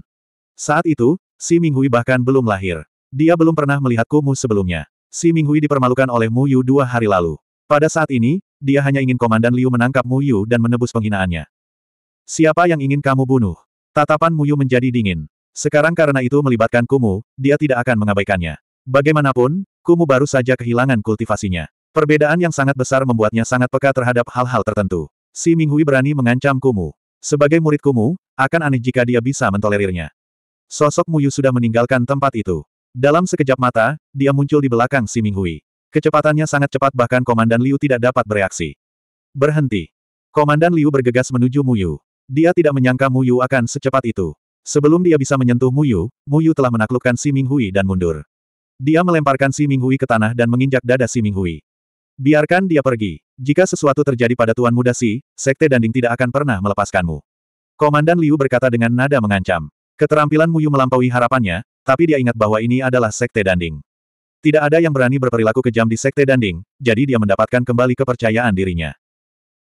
Saat itu, si Minghui bahkan belum lahir. Dia belum pernah melihat Kumu sebelumnya. Si Minghui dipermalukan oleh Mu Yu dua hari lalu. Pada saat ini, dia hanya ingin Komandan Liu menangkap Mu Yu dan menebus penghinaannya. Siapa yang ingin kamu bunuh? Tatapan Mu Yu menjadi dingin. Sekarang karena itu melibatkan Kumu, dia tidak akan mengabaikannya. Bagaimanapun, Kumu baru saja kehilangan kultivasinya. Perbedaan yang sangat besar membuatnya sangat peka terhadap hal-hal tertentu. Si Minghui berani mengancam Kumu. Sebagai murid Kumu, akan aneh jika dia bisa mentolerirnya. Sosok Muyu sudah meninggalkan tempat itu. Dalam sekejap mata, dia muncul di belakang si Minghui. Kecepatannya sangat cepat bahkan Komandan Liu tidak dapat bereaksi. Berhenti. Komandan Liu bergegas menuju Muyu. Dia tidak menyangka Muyu akan secepat itu. Sebelum dia bisa menyentuh Muyu, Muyu telah menaklukkan Si Minghui dan mundur. Dia melemparkan Si Minghui ke tanah dan menginjak dada Si Minghui. Biarkan dia pergi. Jika sesuatu terjadi pada Tuan Muda Si, Sekte Danding tidak akan pernah melepaskanmu. Komandan Liu berkata dengan nada mengancam. Keterampilan Muyu melampaui harapannya, tapi dia ingat bahwa ini adalah Sekte Danding. Tidak ada yang berani berperilaku kejam di Sekte Danding, jadi dia mendapatkan kembali kepercayaan dirinya.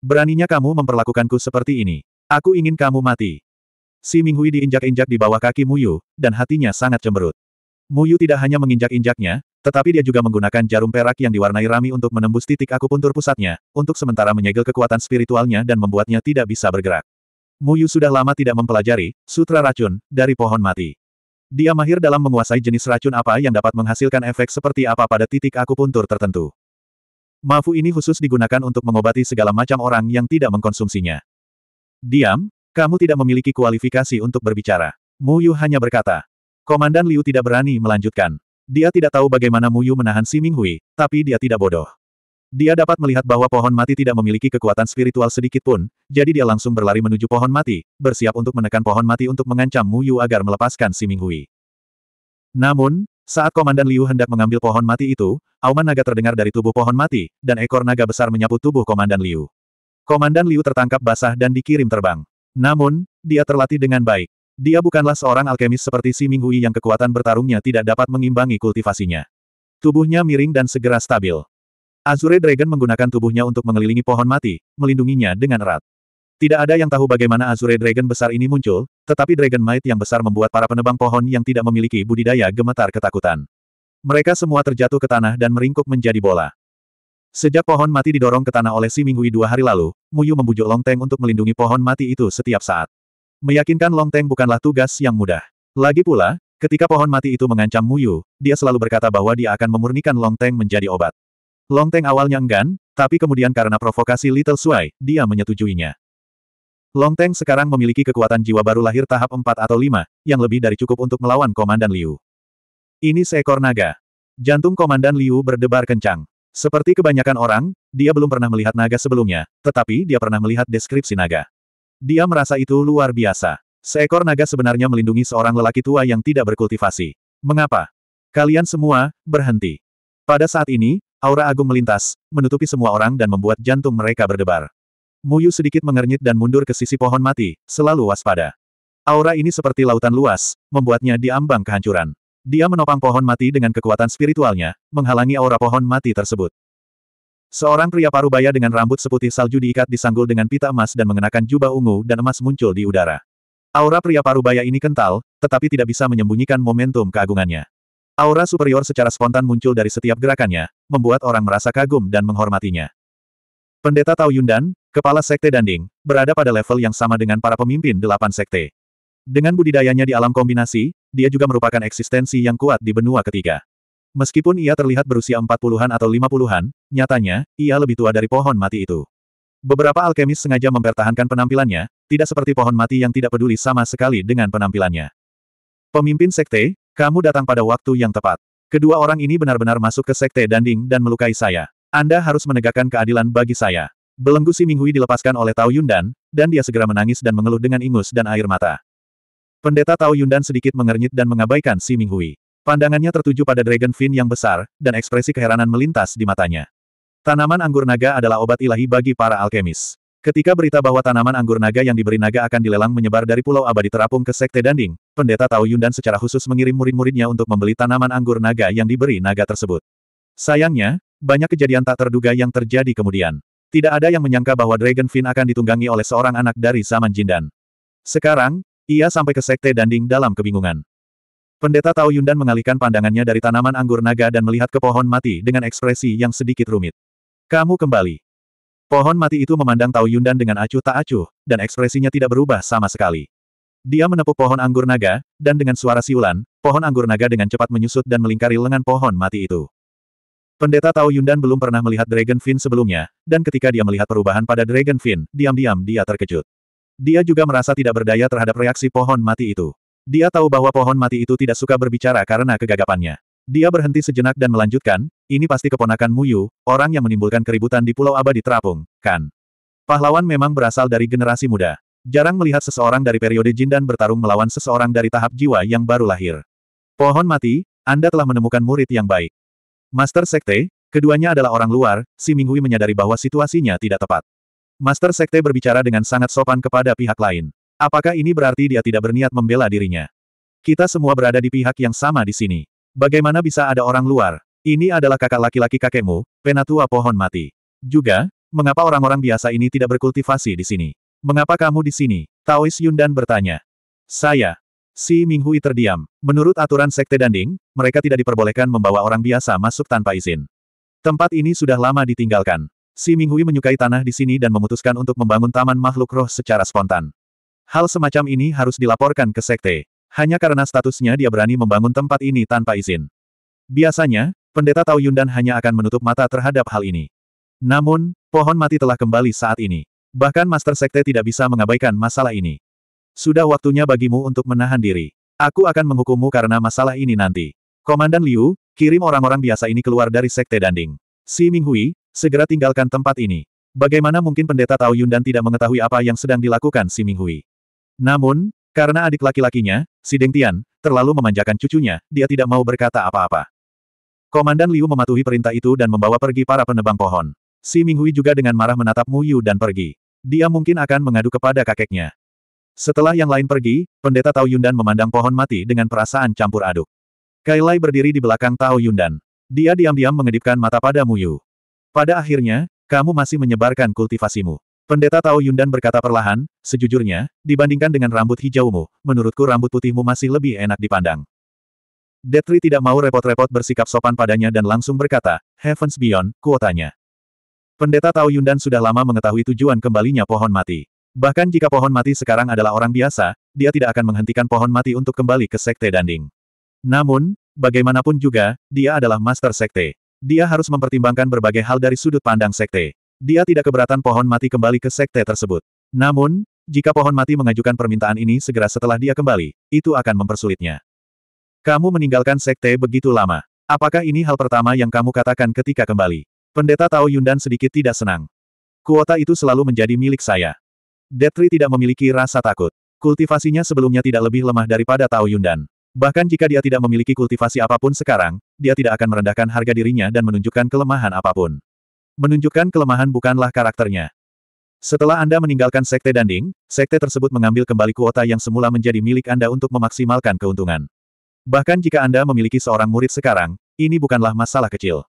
Beraninya kamu memperlakukanku seperti ini. Aku ingin kamu mati. Si Minghui diinjak-injak di bawah kaki Muyu, dan hatinya sangat cemberut. Muyu tidak hanya menginjak-injaknya, tetapi dia juga menggunakan jarum perak yang diwarnai rami untuk menembus titik akupuntur pusatnya, untuk sementara menyegel kekuatan spiritualnya dan membuatnya tidak bisa bergerak. Muyu sudah lama tidak mempelajari, sutra racun, dari pohon mati. Dia mahir dalam menguasai jenis racun apa yang dapat menghasilkan efek seperti apa pada titik akupuntur tertentu. Mafu ini khusus digunakan untuk mengobati segala macam orang yang tidak mengkonsumsinya. Diam, kamu tidak memiliki kualifikasi untuk berbicara. Mu Yu hanya berkata. Komandan Liu tidak berani melanjutkan. Dia tidak tahu bagaimana Mu Yu menahan Si Ming Hui, tapi dia tidak bodoh. Dia dapat melihat bahwa pohon mati tidak memiliki kekuatan spiritual sedikit pun, jadi dia langsung berlari menuju pohon mati, bersiap untuk menekan pohon mati untuk mengancam Mu Yu agar melepaskan si Minghui. Namun, saat Komandan Liu hendak mengambil pohon mati itu, auman naga terdengar dari tubuh pohon mati, dan ekor naga besar menyapu tubuh Komandan Liu. Komandan Liu tertangkap basah dan dikirim terbang. Namun, dia terlatih dengan baik. Dia bukanlah seorang alkemis seperti si Minghui yang kekuatan bertarungnya tidak dapat mengimbangi kultivasinya. Tubuhnya miring dan segera stabil. Azure Dragon menggunakan tubuhnya untuk mengelilingi pohon mati, melindunginya dengan erat. Tidak ada yang tahu bagaimana Azure Dragon besar ini muncul, tetapi Dragon Might yang besar membuat para penebang pohon yang tidak memiliki budidaya gemetar ketakutan. Mereka semua terjatuh ke tanah dan meringkuk menjadi bola. Sejak pohon mati didorong ke tanah oleh Si Minghui dua hari lalu, Muyu membujuk Long Teng untuk melindungi pohon mati itu setiap saat. Meyakinkan Long Teng bukanlah tugas yang mudah. Lagi pula, ketika pohon mati itu mengancam Muyu, dia selalu berkata bahwa dia akan memurnikan Long Teng menjadi obat. Long Teng awalnya enggan, tapi kemudian karena provokasi Little Sui, dia menyetujuinya. Long Teng sekarang memiliki kekuatan jiwa baru lahir tahap 4 atau 5, yang lebih dari cukup untuk melawan Komandan Liu. Ini seekor naga. Jantung Komandan Liu berdebar kencang. Seperti kebanyakan orang, dia belum pernah melihat naga sebelumnya, tetapi dia pernah melihat deskripsi naga. Dia merasa itu luar biasa. Seekor naga sebenarnya melindungi seorang lelaki tua yang tidak berkultivasi. Mengapa? Kalian semua, berhenti. Pada saat ini, Aura agung melintas, menutupi semua orang dan membuat jantung mereka berdebar. Muyu sedikit mengernyit dan mundur ke sisi pohon mati, selalu waspada. Aura ini seperti lautan luas, membuatnya diambang kehancuran. Dia menopang pohon mati dengan kekuatan spiritualnya, menghalangi aura pohon mati tersebut. Seorang pria parubaya dengan rambut seputih salju diikat di sanggul dengan pita emas dan mengenakan jubah ungu dan emas muncul di udara. Aura pria parubaya ini kental, tetapi tidak bisa menyembunyikan momentum keagungannya. Aura superior secara spontan muncul dari setiap gerakannya, membuat orang merasa kagum dan menghormatinya. Pendeta Tao Yundan, kepala sekte Danding, berada pada level yang sama dengan para pemimpin delapan sekte. Dengan budidayanya di alam kombinasi, dia juga merupakan eksistensi yang kuat di benua ketiga. Meskipun ia terlihat berusia empat puluhan atau lima puluhan, nyatanya, ia lebih tua dari pohon mati itu. Beberapa alkemis sengaja mempertahankan penampilannya, tidak seperti pohon mati yang tidak peduli sama sekali dengan penampilannya. Pemimpin sekte, kamu datang pada waktu yang tepat. Kedua orang ini benar-benar masuk ke sekte Danding dan melukai saya. Anda harus menegakkan keadilan bagi saya. Belenggu si Minghui dilepaskan oleh Tao Yundan, dan dia segera menangis dan mengeluh dengan ingus dan air mata. Pendeta Tao Yundan sedikit mengernyit dan mengabaikan si Minghui. Pandangannya tertuju pada Dragon Fin yang besar, dan ekspresi keheranan melintas di matanya. Tanaman anggur naga adalah obat ilahi bagi para alkemis. Ketika berita bahwa tanaman anggur naga yang diberi naga akan dilelang menyebar dari Pulau Abadi terapung ke Sekte Danding, Pendeta Tao Yundan secara khusus mengirim murid-muridnya untuk membeli tanaman anggur naga yang diberi naga tersebut. Sayangnya, banyak kejadian tak terduga yang terjadi kemudian. Tidak ada yang menyangka bahwa Dragonfin akan ditunggangi oleh seorang anak dari zaman Jindan. Sekarang, ia sampai ke Sekte Danding dalam kebingungan. Pendeta Tao Yundan mengalihkan pandangannya dari tanaman anggur naga dan melihat ke pohon mati dengan ekspresi yang sedikit rumit. Kamu kembali. Pohon mati itu memandang Tao Yundan dengan acuh tak acuh, dan ekspresinya tidak berubah sama sekali. Dia menepuk pohon anggur naga, dan dengan suara siulan, pohon anggur naga dengan cepat menyusut dan melingkari lengan pohon mati itu. Pendeta Tao Yundan belum pernah melihat Dragon Fin sebelumnya, dan ketika dia melihat perubahan pada Dragon Fin, diam-diam dia terkejut. Dia juga merasa tidak berdaya terhadap reaksi pohon mati itu. Dia tahu bahwa pohon mati itu tidak suka berbicara karena kegagapannya. Dia berhenti sejenak dan melanjutkan, ini pasti keponakan Muyu, orang yang menimbulkan keributan di Pulau Abadi Terapung, kan? Pahlawan memang berasal dari generasi muda. Jarang melihat seseorang dari periode jin dan bertarung melawan seseorang dari tahap jiwa yang baru lahir. Pohon mati, Anda telah menemukan murid yang baik. Master Sekte, keduanya adalah orang luar, si Minghui menyadari bahwa situasinya tidak tepat. Master Sekte berbicara dengan sangat sopan kepada pihak lain. Apakah ini berarti dia tidak berniat membela dirinya? Kita semua berada di pihak yang sama di sini. Bagaimana bisa ada orang luar? Ini adalah kakak laki-laki kakekmu, penatua pohon mati. Juga, mengapa orang-orang biasa ini tidak berkultivasi di sini? Mengapa kamu di sini? Taois Yundan bertanya. Saya. Si Minghui terdiam. Menurut aturan Sekte Danding, mereka tidak diperbolehkan membawa orang biasa masuk tanpa izin. Tempat ini sudah lama ditinggalkan. Si Minghui menyukai tanah di sini dan memutuskan untuk membangun taman makhluk roh secara spontan. Hal semacam ini harus dilaporkan ke Sekte. Hanya karena statusnya dia berani membangun tempat ini tanpa izin. Biasanya, pendeta Tao Yundan hanya akan menutup mata terhadap hal ini. Namun, pohon mati telah kembali saat ini. Bahkan Master Sekte tidak bisa mengabaikan masalah ini. Sudah waktunya bagimu untuk menahan diri. Aku akan menghukummu karena masalah ini nanti. Komandan Liu, kirim orang-orang biasa ini keluar dari Sekte Danding. Si Minghui, segera tinggalkan tempat ini. Bagaimana mungkin pendeta Tao Yundan tidak mengetahui apa yang sedang dilakukan si Minghui? Namun, karena adik laki-lakinya, si Deng Tian, terlalu memanjakan cucunya, dia tidak mau berkata apa-apa. Komandan Liu mematuhi perintah itu dan membawa pergi para penebang pohon. Si Minghui juga dengan marah menatap Mu Yu dan pergi. Dia mungkin akan mengadu kepada kakeknya. Setelah yang lain pergi, pendeta Tao Yundan memandang pohon mati dengan perasaan campur aduk. Kailai berdiri di belakang Tao Yundan. Dia diam-diam mengedipkan mata pada Mu Yu. Pada akhirnya, kamu masih menyebarkan kultivasimu. Pendeta Tao Yundan berkata perlahan, sejujurnya, dibandingkan dengan rambut hijaumu, menurutku rambut putihmu masih lebih enak dipandang. Detri tidak mau repot-repot bersikap sopan padanya dan langsung berkata, Heavens Beyond, kuotanya. Pendeta Tao Yundan sudah lama mengetahui tujuan kembalinya pohon mati. Bahkan jika pohon mati sekarang adalah orang biasa, dia tidak akan menghentikan pohon mati untuk kembali ke Sekte Danding. Namun, bagaimanapun juga, dia adalah Master Sekte. Dia harus mempertimbangkan berbagai hal dari sudut pandang Sekte. Dia tidak keberatan pohon mati kembali ke sekte tersebut. Namun, jika pohon mati mengajukan permintaan ini segera setelah dia kembali, itu akan mempersulitnya. Kamu meninggalkan sekte begitu lama. Apakah ini hal pertama yang kamu katakan ketika kembali? Pendeta Tao Yundan sedikit tidak senang. Kuota itu selalu menjadi milik saya. Detri tidak memiliki rasa takut. Kultivasinya sebelumnya tidak lebih lemah daripada Tao Yundan. Bahkan jika dia tidak memiliki kultivasi apapun sekarang, dia tidak akan merendahkan harga dirinya dan menunjukkan kelemahan apapun. Menunjukkan kelemahan bukanlah karakternya. Setelah Anda meninggalkan Sekte Danding, Sekte tersebut mengambil kembali kuota yang semula menjadi milik Anda untuk memaksimalkan keuntungan. Bahkan jika Anda memiliki seorang murid sekarang, ini bukanlah masalah kecil.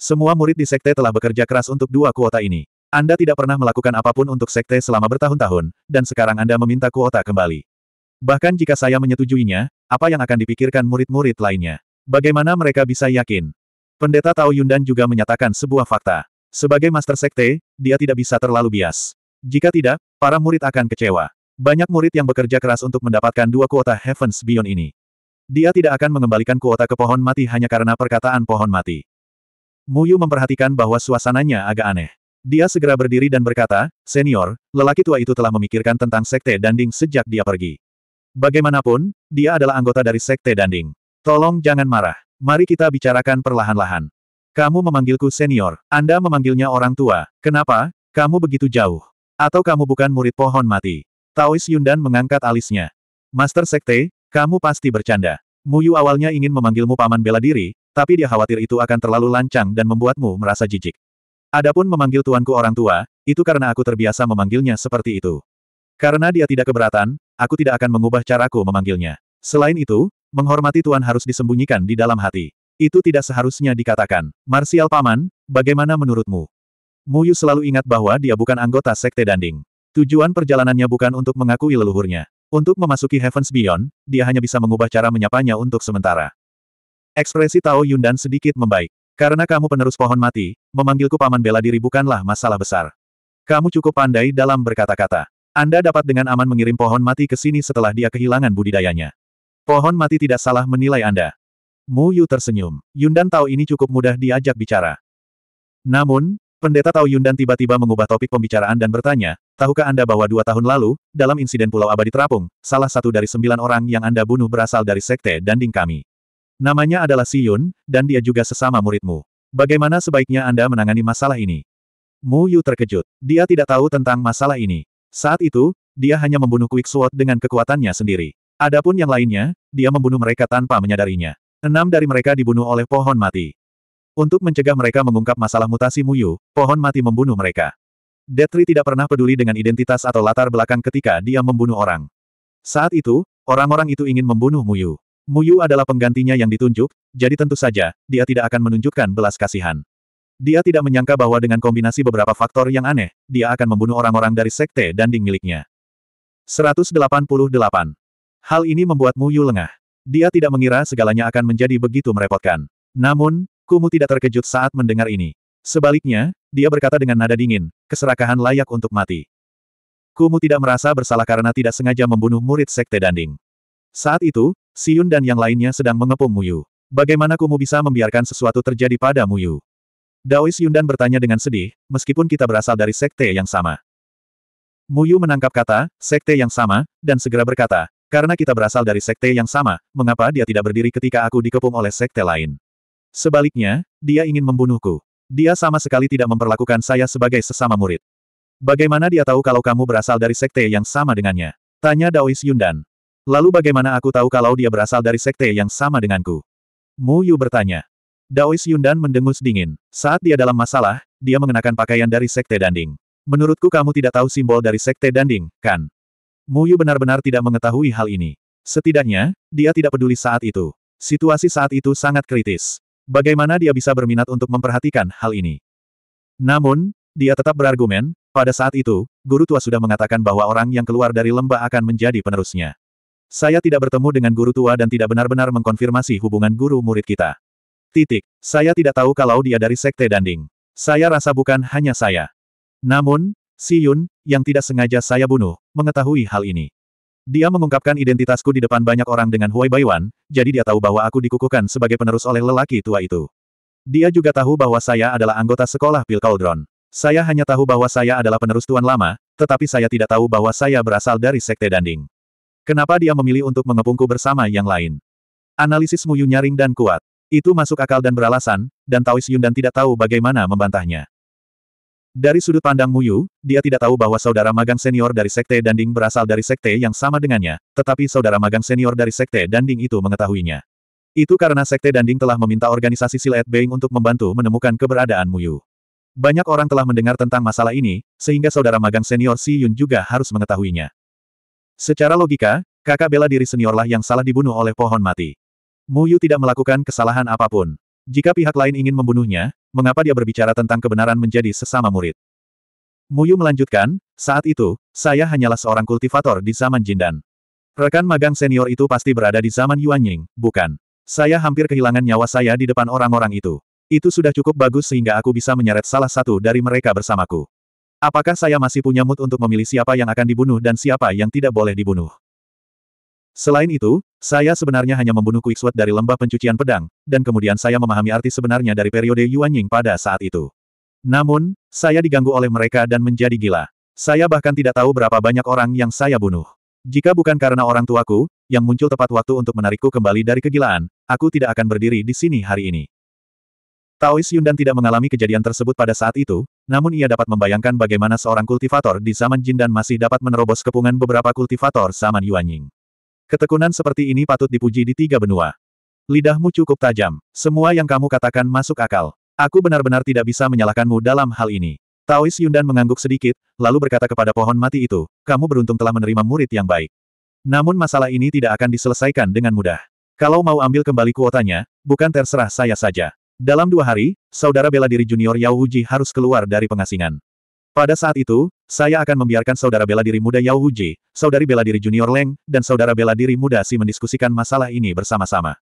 Semua murid di Sekte telah bekerja keras untuk dua kuota ini. Anda tidak pernah melakukan apapun untuk Sekte selama bertahun-tahun, dan sekarang Anda meminta kuota kembali. Bahkan jika saya menyetujuinya, apa yang akan dipikirkan murid-murid lainnya? Bagaimana mereka bisa yakin? Pendeta Tao Yundan juga menyatakan sebuah fakta. Sebagai master sekte, dia tidak bisa terlalu bias. Jika tidak, para murid akan kecewa. Banyak murid yang bekerja keras untuk mendapatkan dua kuota Heavens Beyond ini. Dia tidak akan mengembalikan kuota ke pohon mati hanya karena perkataan pohon mati. Muyu memperhatikan bahwa suasananya agak aneh. Dia segera berdiri dan berkata, Senior, lelaki tua itu telah memikirkan tentang Sekte Danding sejak dia pergi. Bagaimanapun, dia adalah anggota dari Sekte Danding. Tolong jangan marah. Mari kita bicarakan perlahan-lahan. Kamu memanggilku senior. Anda memanggilnya orang tua. Kenapa? Kamu begitu jauh. Atau kamu bukan murid pohon mati? Taois Yundan mengangkat alisnya. Master Sekte, kamu pasti bercanda. Muyu awalnya ingin memanggilmu paman bela diri, tapi dia khawatir itu akan terlalu lancang dan membuatmu merasa jijik. Adapun memanggil tuanku orang tua, itu karena aku terbiasa memanggilnya seperti itu. Karena dia tidak keberatan, aku tidak akan mengubah caraku memanggilnya. Selain itu, menghormati tuan harus disembunyikan di dalam hati. Itu tidak seharusnya dikatakan. Marsial Paman, bagaimana menurutmu? Muyu selalu ingat bahwa dia bukan anggota Sekte Danding. Tujuan perjalanannya bukan untuk mengakui leluhurnya. Untuk memasuki Heavens Beyond, dia hanya bisa mengubah cara menyapanya untuk sementara. Ekspresi Tao Yundan sedikit membaik. Karena kamu penerus pohon mati, memanggilku paman bela diri bukanlah masalah besar. Kamu cukup pandai dalam berkata-kata. Anda dapat dengan aman mengirim pohon mati ke sini setelah dia kehilangan budidayanya. Pohon mati tidak salah menilai Anda. Mu Yu tersenyum. Yundan Tao ini cukup mudah diajak bicara. Namun, pendeta tahu Yundan tiba-tiba mengubah topik pembicaraan dan bertanya, tahukah Anda bahwa dua tahun lalu, dalam insiden Pulau Abadi Terapung, salah satu dari sembilan orang yang Anda bunuh berasal dari sekte Danding kami. Namanya adalah Si Yun, dan dia juga sesama muridmu. Bagaimana sebaiknya Anda menangani masalah ini? Mu Yu terkejut. Dia tidak tahu tentang masalah ini. Saat itu, dia hanya membunuh Quick Sword dengan kekuatannya sendiri. Adapun yang lainnya, dia membunuh mereka tanpa menyadarinya. Enam dari mereka dibunuh oleh pohon mati. Untuk mencegah mereka mengungkap masalah mutasi Muyu, pohon mati membunuh mereka. Detri tidak pernah peduli dengan identitas atau latar belakang ketika dia membunuh orang. Saat itu, orang-orang itu ingin membunuh Muyu. Muyu adalah penggantinya yang ditunjuk, jadi tentu saja, dia tidak akan menunjukkan belas kasihan. Dia tidak menyangka bahwa dengan kombinasi beberapa faktor yang aneh, dia akan membunuh orang-orang dari sekte dan ding miliknya. 188. Hal ini membuat Muyu lengah. Dia tidak mengira segalanya akan menjadi begitu merepotkan. Namun, Kumu tidak terkejut saat mendengar ini. Sebaliknya, dia berkata dengan nada dingin, keserakahan layak untuk mati. Kumu tidak merasa bersalah karena tidak sengaja membunuh murid Sekte Danding. Saat itu, Siun dan yang lainnya sedang mengepung Muyu. Bagaimana Kumu bisa membiarkan sesuatu terjadi pada Muyu? Daois dan bertanya dengan sedih, meskipun kita berasal dari sekte yang sama. Muyu menangkap kata, sekte yang sama, dan segera berkata, karena kita berasal dari sekte yang sama, mengapa dia tidak berdiri ketika aku dikepung oleh sekte lain? Sebaliknya, dia ingin membunuhku. Dia sama sekali tidak memperlakukan saya sebagai sesama murid. Bagaimana dia tahu kalau kamu berasal dari sekte yang sama dengannya? Tanya Daois Yundan. Lalu bagaimana aku tahu kalau dia berasal dari sekte yang sama denganku? Mu Yu bertanya. Daois Yundan mendengus dingin. Saat dia dalam masalah, dia mengenakan pakaian dari sekte Danding. Menurutku kamu tidak tahu simbol dari sekte Danding, kan? Muyu benar-benar tidak mengetahui hal ini. Setidaknya, dia tidak peduli saat itu. Situasi saat itu sangat kritis. Bagaimana dia bisa berminat untuk memperhatikan hal ini? Namun, dia tetap berargumen, pada saat itu, guru tua sudah mengatakan bahwa orang yang keluar dari lembah akan menjadi penerusnya. Saya tidak bertemu dengan guru tua dan tidak benar-benar mengkonfirmasi hubungan guru murid kita. Titik. Saya tidak tahu kalau dia dari Sekte Danding. Saya rasa bukan hanya saya. Namun, Si Yun, yang tidak sengaja saya bunuh, mengetahui hal ini. Dia mengungkapkan identitasku di depan banyak orang dengan Huai Baiwan, jadi dia tahu bahwa aku dikukuhkan sebagai penerus oleh lelaki tua itu. Dia juga tahu bahwa saya adalah anggota sekolah Pil Cauldron. Saya hanya tahu bahwa saya adalah penerus Tuan Lama, tetapi saya tidak tahu bahwa saya berasal dari Sekte Danding. Kenapa dia memilih untuk mengepungku bersama yang lain? Analisis Muyu nyaring dan kuat. Itu masuk akal dan beralasan, dan Taois dan tidak tahu bagaimana membantahnya. Dari sudut pandang Muyu, dia tidak tahu bahwa saudara magang senior dari Sekte Danding berasal dari sekte yang sama dengannya, tetapi saudara magang senior dari Sekte Danding itu mengetahuinya. Itu karena Sekte Danding telah meminta organisasi Silet Beng untuk membantu menemukan keberadaan Muyu. Banyak orang telah mendengar tentang masalah ini, sehingga saudara magang senior Si Yun juga harus mengetahuinya. Secara logika, kakak bela diri seniorlah yang salah dibunuh oleh pohon mati. Muyu tidak melakukan kesalahan apapun. Jika pihak lain ingin membunuhnya, mengapa dia berbicara tentang kebenaran menjadi sesama murid. Muyu melanjutkan, saat itu, saya hanyalah seorang kultivator di zaman Jindan. Rekan magang senior itu pasti berada di zaman Yuan Ying, bukan? Saya hampir kehilangan nyawa saya di depan orang-orang itu. Itu sudah cukup bagus sehingga aku bisa menyeret salah satu dari mereka bersamaku. Apakah saya masih punya mood untuk memilih siapa yang akan dibunuh dan siapa yang tidak boleh dibunuh? Selain itu, saya sebenarnya hanya membunuh Quicksword dari lembah pencucian pedang, dan kemudian saya memahami arti sebenarnya dari periode Yuan Ying pada saat itu. Namun, saya diganggu oleh mereka dan menjadi gila. Saya bahkan tidak tahu berapa banyak orang yang saya bunuh. Jika bukan karena orang tuaku, yang muncul tepat waktu untuk menarikku kembali dari kegilaan, aku tidak akan berdiri di sini hari ini. Taois Yundan tidak mengalami kejadian tersebut pada saat itu, namun ia dapat membayangkan bagaimana seorang kultivator di zaman Jin dan masih dapat menerobos kepungan beberapa kultivator zaman Yuan Ying. Ketekunan seperti ini patut dipuji di tiga benua. Lidahmu cukup tajam. Semua yang kamu katakan masuk akal. Aku benar-benar tidak bisa menyalahkanmu dalam hal ini. Taois Yundan mengangguk sedikit, lalu berkata kepada pohon mati itu, kamu beruntung telah menerima murid yang baik. Namun masalah ini tidak akan diselesaikan dengan mudah. Kalau mau ambil kembali kuotanya, bukan terserah saya saja. Dalam dua hari, saudara bela diri junior Yao Uji harus keluar dari pengasingan. Pada saat itu, saya akan membiarkan saudara bela diri muda Yao Huji, saudari bela diri junior Leng, dan saudara bela diri muda Si mendiskusikan masalah ini bersama-sama.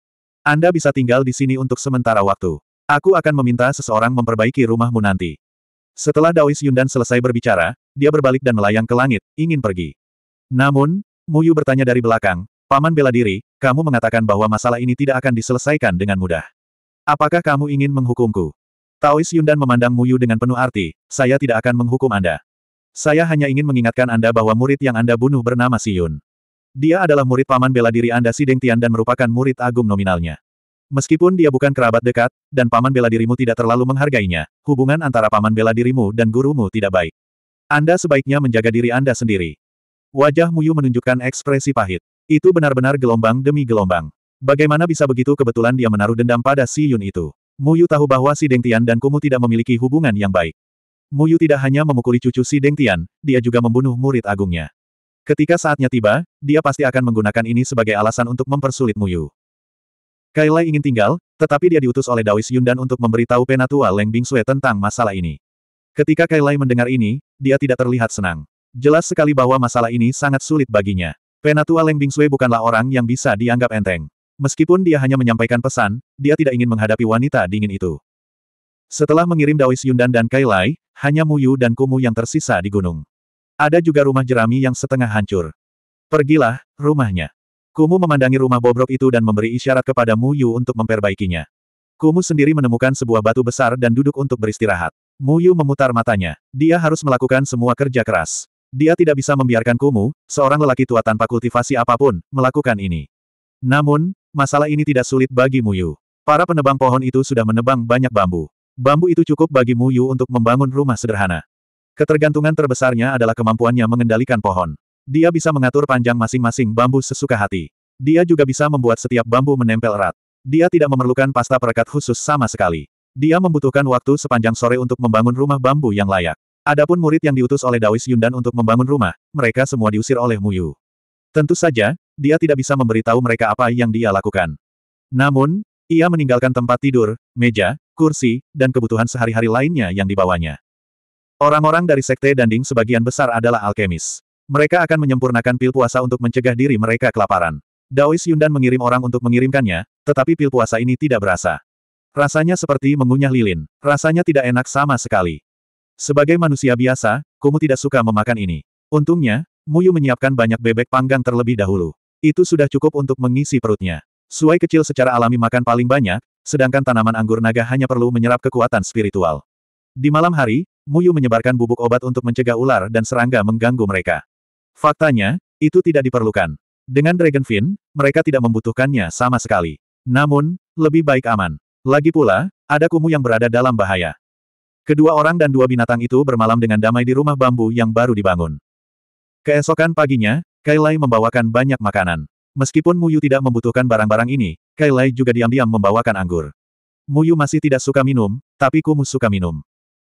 Anda bisa tinggal di sini untuk sementara waktu. Aku akan meminta seseorang memperbaiki rumahmu nanti. Setelah Daois Yundan selesai berbicara, dia berbalik dan melayang ke langit, ingin pergi. Namun, Muyu bertanya dari belakang, Paman bela diri, kamu mengatakan bahwa masalah ini tidak akan diselesaikan dengan mudah. Apakah kamu ingin menghukumku? Taois Yundan memandang Muyu dengan penuh arti, saya tidak akan menghukum Anda. Saya hanya ingin mengingatkan Anda bahwa murid yang Anda bunuh bernama Siyun. Dia adalah murid paman bela diri Anda Si Deng Tian dan merupakan murid agung nominalnya. Meskipun dia bukan kerabat dekat, dan paman bela dirimu tidak terlalu menghargainya, hubungan antara paman bela dirimu dan gurumu tidak baik. Anda sebaiknya menjaga diri Anda sendiri. Wajah Muyu menunjukkan ekspresi pahit. Itu benar-benar gelombang demi gelombang. Bagaimana bisa begitu kebetulan dia menaruh dendam pada Si Yun itu? Muyu tahu bahwa si Deng Tian dan Kumu tidak memiliki hubungan yang baik. Muyu tidak hanya memukuli cucu si Deng Tian, dia juga membunuh murid agungnya. Ketika saatnya tiba, dia pasti akan menggunakan ini sebagai alasan untuk mempersulit Muyu. Kailai ingin tinggal, tetapi dia diutus oleh Dawis Yun dan untuk memberitahu Penatua Leng Bingsue tentang masalah ini. Ketika Kailai mendengar ini, dia tidak terlihat senang. Jelas sekali bahwa masalah ini sangat sulit baginya. Penatua Leng Bingsue bukanlah orang yang bisa dianggap enteng. Meskipun dia hanya menyampaikan pesan, dia tidak ingin menghadapi wanita dingin itu. Setelah mengirim Daois Yundan dan Kailai, hanya Muyu dan Kumu yang tersisa di gunung. Ada juga rumah jerami yang setengah hancur. Pergilah, rumahnya. Kumu memandangi rumah bobrok itu dan memberi isyarat kepada Muyu untuk memperbaikinya. Kumu sendiri menemukan sebuah batu besar dan duduk untuk beristirahat. Muyu memutar matanya. Dia harus melakukan semua kerja keras. Dia tidak bisa membiarkan Kumu, seorang lelaki tua tanpa kultivasi apapun, melakukan ini. Namun, masalah ini tidak sulit bagi Muyu. Para penebang pohon itu sudah menebang banyak bambu. Bambu itu cukup bagi Mu Yu untuk membangun rumah sederhana. Ketergantungan terbesarnya adalah kemampuannya mengendalikan pohon. Dia bisa mengatur panjang masing-masing bambu sesuka hati. Dia juga bisa membuat setiap bambu menempel erat. Dia tidak memerlukan pasta perekat khusus sama sekali. Dia membutuhkan waktu sepanjang sore untuk membangun rumah bambu yang layak. Adapun murid yang diutus oleh Dawis Yundan untuk membangun rumah, mereka semua diusir oleh Mu Yu. Tentu saja, dia tidak bisa memberitahu mereka apa yang dia lakukan. Namun, ia meninggalkan tempat tidur, meja, kursi, dan kebutuhan sehari-hari lainnya yang dibawanya. Orang-orang dari Sekte Danding sebagian besar adalah alkemis. Mereka akan menyempurnakan pil puasa untuk mencegah diri mereka kelaparan. Daois Yundan mengirim orang untuk mengirimkannya, tetapi pil puasa ini tidak berasa. Rasanya seperti mengunyah lilin. Rasanya tidak enak sama sekali. Sebagai manusia biasa, Kumu tidak suka memakan ini. Untungnya, Muyu menyiapkan banyak bebek panggang terlebih dahulu. Itu sudah cukup untuk mengisi perutnya. Suai kecil secara alami makan paling banyak, sedangkan tanaman anggur naga hanya perlu menyerap kekuatan spiritual. Di malam hari, Muyu menyebarkan bubuk obat untuk mencegah ular dan serangga mengganggu mereka. Faktanya, itu tidak diperlukan. Dengan Dragon Fin, mereka tidak membutuhkannya sama sekali. Namun, lebih baik aman. Lagi pula, ada kumu yang berada dalam bahaya. Kedua orang dan dua binatang itu bermalam dengan damai di rumah bambu yang baru dibangun. Keesokan paginya, Kailai membawakan banyak makanan. Meskipun Muyu tidak membutuhkan barang-barang ini, Kailai juga diam-diam membawakan anggur. Muyu masih tidak suka minum, tapi Kumu suka minum.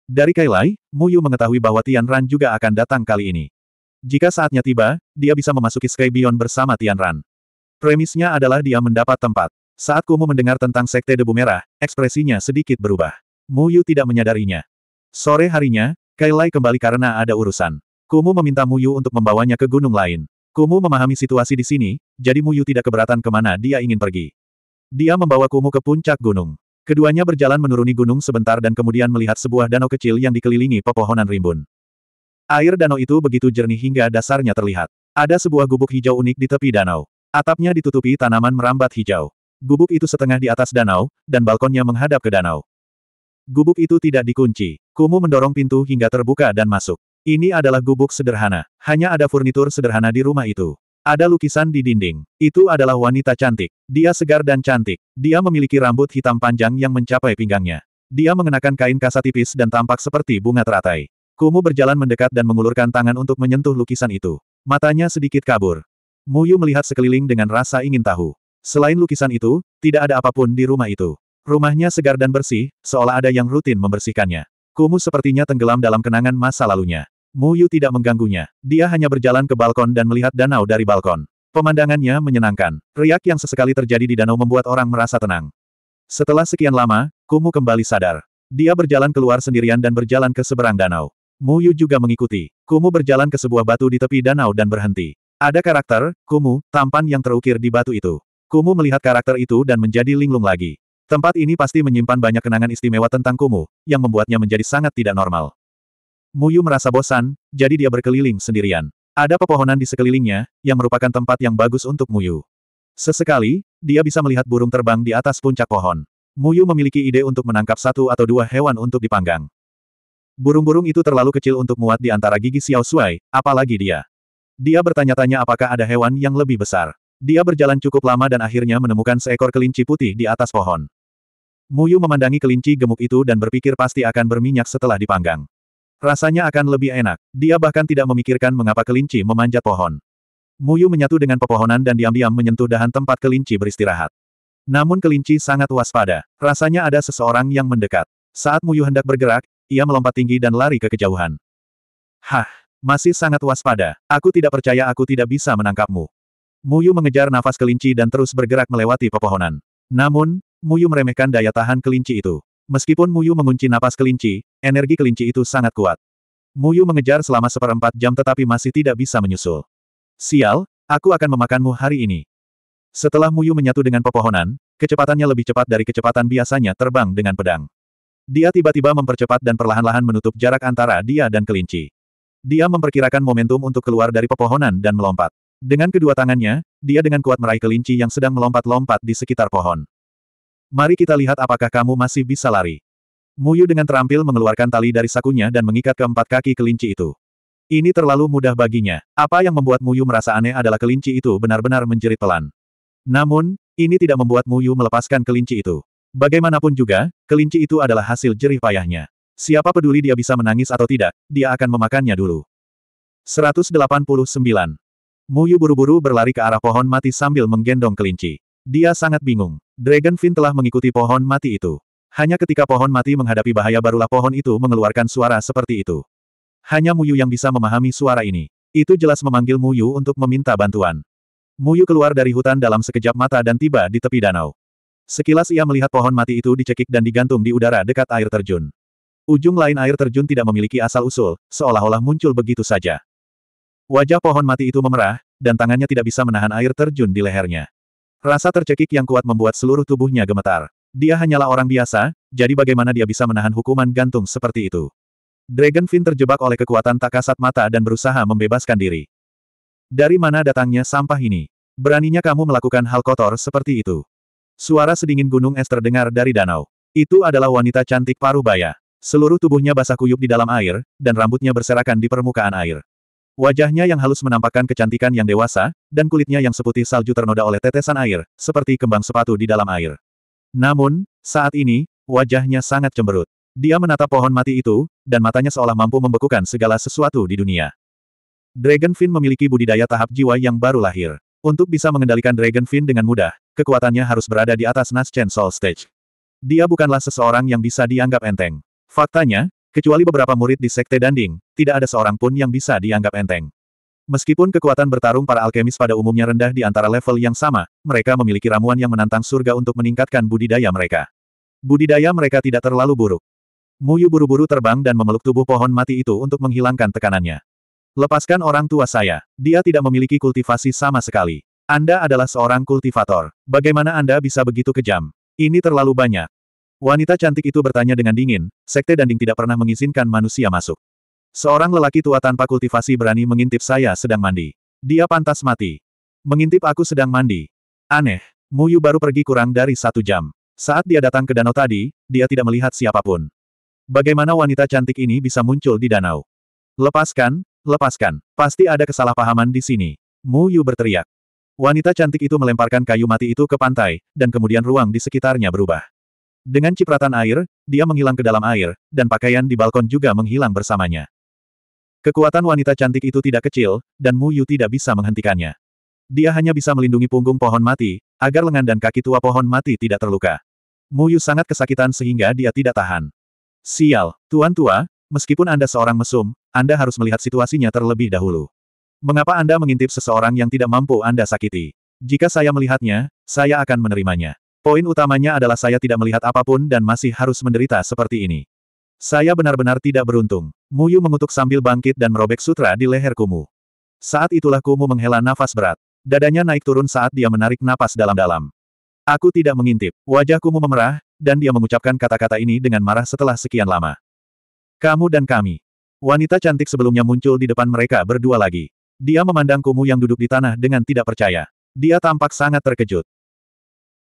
Dari Kailai, Muyu mengetahui bahwa Tian Ran juga akan datang kali ini. Jika saatnya tiba, dia bisa memasuki Sky Beyond bersama Tian Ran. Premisnya adalah dia mendapat tempat. Saat Kumu mendengar tentang Sekte Debu Merah, ekspresinya sedikit berubah. Muyu tidak menyadarinya. Sore harinya, Kailai kembali karena ada urusan. Kumu meminta Muyu untuk membawanya ke gunung lain. Kumu memahami situasi di sini, jadi Muyu tidak keberatan kemana dia ingin pergi. Dia membawa Kumu ke puncak gunung. Keduanya berjalan menuruni gunung sebentar dan kemudian melihat sebuah danau kecil yang dikelilingi pepohonan rimbun. Air danau itu begitu jernih hingga dasarnya terlihat. Ada sebuah gubuk hijau unik di tepi danau. Atapnya ditutupi tanaman merambat hijau. Gubuk itu setengah di atas danau, dan balkonnya menghadap ke danau. Gubuk itu tidak dikunci. Kumu mendorong pintu hingga terbuka dan masuk. Ini adalah gubuk sederhana. Hanya ada furnitur sederhana di rumah itu. Ada lukisan di dinding. Itu adalah wanita cantik. Dia segar dan cantik. Dia memiliki rambut hitam panjang yang mencapai pinggangnya. Dia mengenakan kain kasa tipis dan tampak seperti bunga teratai. Kumu berjalan mendekat dan mengulurkan tangan untuk menyentuh lukisan itu. Matanya sedikit kabur. Muyu melihat sekeliling dengan rasa ingin tahu. Selain lukisan itu, tidak ada apapun di rumah itu. Rumahnya segar dan bersih, seolah ada yang rutin membersihkannya. Kumu sepertinya tenggelam dalam kenangan masa lalunya. Mu Yu tidak mengganggunya. Dia hanya berjalan ke balkon dan melihat danau dari balkon. Pemandangannya menyenangkan. Riak yang sesekali terjadi di danau membuat orang merasa tenang. Setelah sekian lama, Kumu kembali sadar. Dia berjalan keluar sendirian dan berjalan ke seberang danau. Mu Yu juga mengikuti. Kumu berjalan ke sebuah batu di tepi danau dan berhenti. Ada karakter, Kumu, tampan yang terukir di batu itu. Kumu melihat karakter itu dan menjadi linglung lagi. Tempat ini pasti menyimpan banyak kenangan istimewa tentang Kumu, yang membuatnya menjadi sangat tidak normal. Muyu merasa bosan, jadi dia berkeliling sendirian. Ada pepohonan di sekelilingnya, yang merupakan tempat yang bagus untuk Muyu. Sesekali, dia bisa melihat burung terbang di atas puncak pohon. Muyu memiliki ide untuk menangkap satu atau dua hewan untuk dipanggang. Burung-burung itu terlalu kecil untuk muat di antara gigi Xiao Shuai, apalagi dia. Dia bertanya-tanya apakah ada hewan yang lebih besar. Dia berjalan cukup lama dan akhirnya menemukan seekor kelinci putih di atas pohon. Muyu memandangi kelinci gemuk itu dan berpikir pasti akan berminyak setelah dipanggang. Rasanya akan lebih enak. Dia bahkan tidak memikirkan mengapa kelinci memanjat pohon. Muyu menyatu dengan pepohonan dan diam-diam menyentuh dahan tempat kelinci beristirahat. Namun kelinci sangat waspada. Rasanya ada seseorang yang mendekat. Saat Muyu hendak bergerak, ia melompat tinggi dan lari ke kejauhan. Hah, masih sangat waspada. Aku tidak percaya aku tidak bisa menangkapmu. Muyu mengejar nafas kelinci dan terus bergerak melewati pepohonan. Namun, Muyu meremehkan daya tahan kelinci itu. Meskipun Muyu mengunci napas kelinci, energi kelinci itu sangat kuat. Muyu mengejar selama seperempat jam tetapi masih tidak bisa menyusul. Sial, aku akan memakanmu hari ini. Setelah Muyu menyatu dengan pepohonan, kecepatannya lebih cepat dari kecepatan biasanya terbang dengan pedang. Dia tiba-tiba mempercepat dan perlahan-lahan menutup jarak antara dia dan kelinci. Dia memperkirakan momentum untuk keluar dari pepohonan dan melompat. Dengan kedua tangannya, dia dengan kuat meraih kelinci yang sedang melompat-lompat di sekitar pohon. Mari kita lihat apakah kamu masih bisa lari. Muyu dengan terampil mengeluarkan tali dari sakunya dan mengikat keempat kaki kelinci itu. Ini terlalu mudah baginya. Apa yang membuat Muyu merasa aneh adalah kelinci itu benar-benar menjerit pelan. Namun, ini tidak membuat Muyu melepaskan kelinci itu. Bagaimanapun juga, kelinci itu adalah hasil jerih payahnya. Siapa peduli dia bisa menangis atau tidak, dia akan memakannya dulu. 189. Muyu buru-buru berlari ke arah pohon mati sambil menggendong kelinci. Dia sangat bingung. Dragon Dragonfin telah mengikuti pohon mati itu. Hanya ketika pohon mati menghadapi bahaya barulah pohon itu mengeluarkan suara seperti itu. Hanya Muyu yang bisa memahami suara ini. Itu jelas memanggil Muyu untuk meminta bantuan. Muyu keluar dari hutan dalam sekejap mata dan tiba di tepi danau. Sekilas ia melihat pohon mati itu dicekik dan digantung di udara dekat air terjun. Ujung lain air terjun tidak memiliki asal-usul, seolah-olah muncul begitu saja. Wajah pohon mati itu memerah, dan tangannya tidak bisa menahan air terjun di lehernya. Rasa tercekik yang kuat membuat seluruh tubuhnya gemetar. Dia hanyalah orang biasa, jadi bagaimana dia bisa menahan hukuman gantung seperti itu? Dragon Fin terjebak oleh kekuatan tak kasat mata dan berusaha membebaskan diri. Dari mana datangnya sampah ini? Beraninya kamu melakukan hal kotor seperti itu. Suara sedingin gunung es terdengar dari danau. Itu adalah wanita cantik paruh baya. Seluruh tubuhnya basah kuyup di dalam air, dan rambutnya berserakan di permukaan air. Wajahnya yang halus menampakkan kecantikan yang dewasa, dan kulitnya yang seputih salju ternoda oleh tetesan air, seperti kembang sepatu di dalam air. Namun, saat ini, wajahnya sangat cemberut. Dia menatap pohon mati itu, dan matanya seolah mampu membekukan segala sesuatu di dunia. Dragonfin memiliki budidaya tahap jiwa yang baru lahir. Untuk bisa mengendalikan Dragonfin dengan mudah, kekuatannya harus berada di atas Nascent Soul Stage. Dia bukanlah seseorang yang bisa dianggap enteng. Faktanya, Kecuali beberapa murid di Sekte Danding, tidak ada seorang pun yang bisa dianggap enteng. Meskipun kekuatan bertarung para alkemis pada umumnya rendah di antara level yang sama, mereka memiliki ramuan yang menantang surga untuk meningkatkan budidaya mereka. Budidaya mereka tidak terlalu buruk. Muyu buru-buru terbang dan memeluk tubuh pohon mati itu untuk menghilangkan tekanannya. Lepaskan orang tua saya. Dia tidak memiliki kultivasi sama sekali. Anda adalah seorang kultivator. Bagaimana Anda bisa begitu kejam? Ini terlalu banyak. Wanita cantik itu bertanya dengan dingin, sekte danding tidak pernah mengizinkan manusia masuk. Seorang lelaki tua tanpa kultivasi berani mengintip saya sedang mandi. Dia pantas mati. Mengintip aku sedang mandi. Aneh. Muyu baru pergi kurang dari satu jam. Saat dia datang ke danau tadi, dia tidak melihat siapapun. Bagaimana wanita cantik ini bisa muncul di danau? Lepaskan, lepaskan. Pasti ada kesalahpahaman di sini. Muyu berteriak. Wanita cantik itu melemparkan kayu mati itu ke pantai, dan kemudian ruang di sekitarnya berubah. Dengan cipratan air, dia menghilang ke dalam air, dan pakaian di balkon juga menghilang bersamanya. Kekuatan wanita cantik itu tidak kecil, dan Mu Yu tidak bisa menghentikannya. Dia hanya bisa melindungi punggung pohon mati, agar lengan dan kaki tua pohon mati tidak terluka. Mu Yu sangat kesakitan sehingga dia tidak tahan. Sial, Tuan Tua, meskipun Anda seorang mesum, Anda harus melihat situasinya terlebih dahulu. Mengapa Anda mengintip seseorang yang tidak mampu Anda sakiti? Jika saya melihatnya, saya akan menerimanya. Poin utamanya adalah saya tidak melihat apapun dan masih harus menderita seperti ini. Saya benar-benar tidak beruntung. Muyu mengutuk sambil bangkit dan merobek sutra di leher Kumu. Saat itulah Kumu menghela nafas berat. Dadanya naik turun saat dia menarik napas dalam-dalam. Aku tidak mengintip. Wajah Kumu memerah, dan dia mengucapkan kata-kata ini dengan marah setelah sekian lama. Kamu dan kami. Wanita cantik sebelumnya muncul di depan mereka berdua lagi. Dia memandang Kumu yang duduk di tanah dengan tidak percaya. Dia tampak sangat terkejut.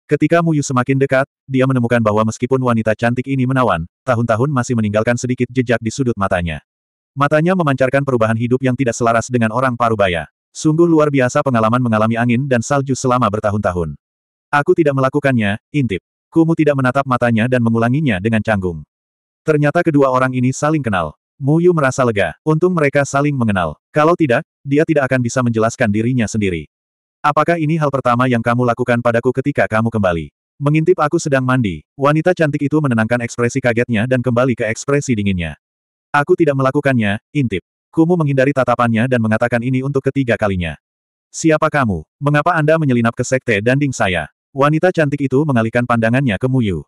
Ketika Muyu semakin dekat, dia menemukan bahwa meskipun wanita cantik ini menawan, tahun-tahun masih meninggalkan sedikit jejak di sudut matanya. Matanya memancarkan perubahan hidup yang tidak selaras dengan orang parubaya. Sungguh luar biasa pengalaman mengalami angin dan salju selama bertahun-tahun. Aku tidak melakukannya, intip. Kumu tidak menatap matanya dan mengulanginya dengan canggung. Ternyata kedua orang ini saling kenal. Muyu merasa lega, untung mereka saling mengenal. Kalau tidak, dia tidak akan bisa menjelaskan dirinya sendiri. Apakah ini hal pertama yang kamu lakukan padaku ketika kamu kembali? Mengintip aku sedang mandi, wanita cantik itu menenangkan ekspresi kagetnya dan kembali ke ekspresi dinginnya. Aku tidak melakukannya, intip. Kumu menghindari tatapannya dan mengatakan ini untuk ketiga kalinya. Siapa kamu? Mengapa Anda menyelinap ke sekte danding saya? Wanita cantik itu mengalihkan pandangannya ke Muyu.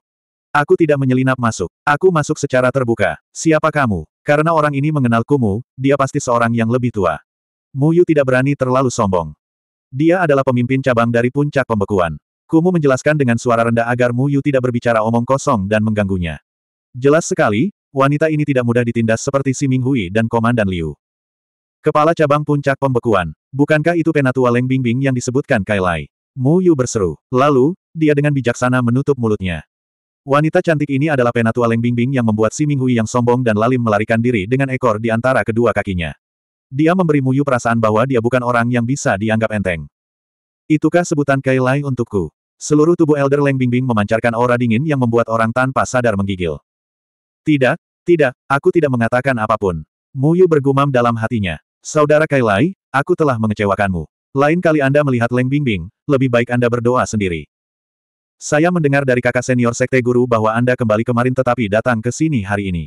Aku tidak menyelinap masuk. Aku masuk secara terbuka. Siapa kamu? Karena orang ini mengenal Kumu, dia pasti seorang yang lebih tua. Muyu tidak berani terlalu sombong. Dia adalah pemimpin cabang dari puncak pembekuan. Kumu menjelaskan dengan suara rendah agar Mu Yu tidak berbicara omong kosong dan mengganggunya. Jelas sekali, wanita ini tidak mudah ditindas seperti Si Minghui dan Komandan Liu. Kepala cabang puncak pembekuan. Bukankah itu penatua Leng Bingbing yang disebutkan Kailai? Mu Yu berseru. Lalu, dia dengan bijaksana menutup mulutnya. Wanita cantik ini adalah penatua Leng Bingbing yang membuat Si Minghui yang sombong dan lalim melarikan diri dengan ekor di antara kedua kakinya. Dia memberi Muyu perasaan bahwa dia bukan orang yang bisa dianggap enteng. Itukah sebutan Kailai untukku? Seluruh tubuh Elder Leng Bingbing memancarkan aura dingin yang membuat orang tanpa sadar menggigil. Tidak, tidak, aku tidak mengatakan apapun. Muyu bergumam dalam hatinya. Saudara Kailai, aku telah mengecewakanmu. Lain kali Anda melihat Leng Bingbing, lebih baik Anda berdoa sendiri. Saya mendengar dari kakak senior sekte guru bahwa Anda kembali kemarin tetapi datang ke sini hari ini.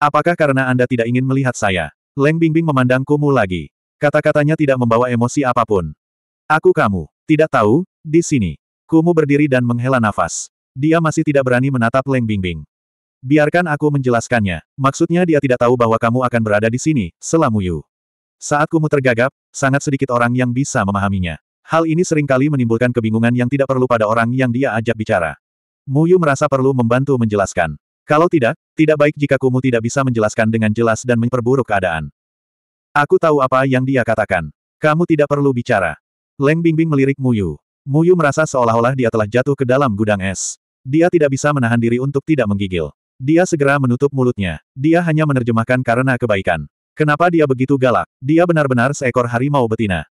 Apakah karena Anda tidak ingin melihat saya? Leng Bingbing memandang Kumu lagi. Kata-katanya tidak membawa emosi apapun. Aku kamu. Tidak tahu, di sini. Kumu berdiri dan menghela nafas. Dia masih tidak berani menatap Leng Bingbing. Biarkan aku menjelaskannya. Maksudnya dia tidak tahu bahwa kamu akan berada di sini, selamu Yu. Saat Kumu tergagap, sangat sedikit orang yang bisa memahaminya. Hal ini seringkali menimbulkan kebingungan yang tidak perlu pada orang yang dia ajak bicara. Muyu merasa perlu membantu menjelaskan. Kalau tidak, tidak baik jika Kumu tidak bisa menjelaskan dengan jelas dan memperburuk keadaan. Aku tahu apa yang dia katakan. Kamu tidak perlu bicara. Leng Bingbing melirik Muyu. Muyu merasa seolah-olah dia telah jatuh ke dalam gudang es. Dia tidak bisa menahan diri untuk tidak menggigil. Dia segera menutup mulutnya. Dia hanya menerjemahkan karena kebaikan. Kenapa dia begitu galak? Dia benar-benar seekor harimau betina.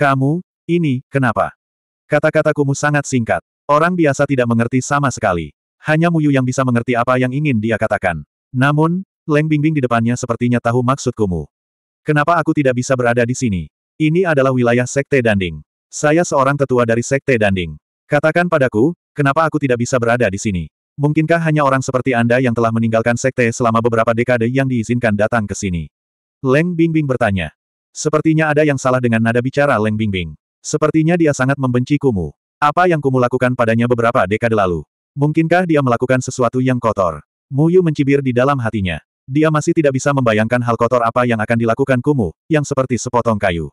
Kamu, ini, kenapa? Kata-kata Kumu sangat singkat. Orang biasa tidak mengerti sama sekali. Hanya Muyu yang bisa mengerti apa yang ingin dia katakan. Namun, Leng Bingbing di depannya sepertinya tahu maksud Kumu. Kenapa aku tidak bisa berada di sini? Ini adalah wilayah Sekte Danding. Saya seorang tetua dari Sekte Danding. Katakan padaku, kenapa aku tidak bisa berada di sini? Mungkinkah hanya orang seperti Anda yang telah meninggalkan Sekte selama beberapa dekade yang diizinkan datang ke sini? Leng Bingbing bertanya. Sepertinya ada yang salah dengan nada bicara Leng Bingbing. Sepertinya dia sangat membenci Kumu. Apa yang Kumu lakukan padanya beberapa dekade lalu? Mungkinkah dia melakukan sesuatu yang kotor? Muyu mencibir di dalam hatinya. Dia masih tidak bisa membayangkan hal kotor apa yang akan dilakukan Kumu, yang seperti sepotong kayu.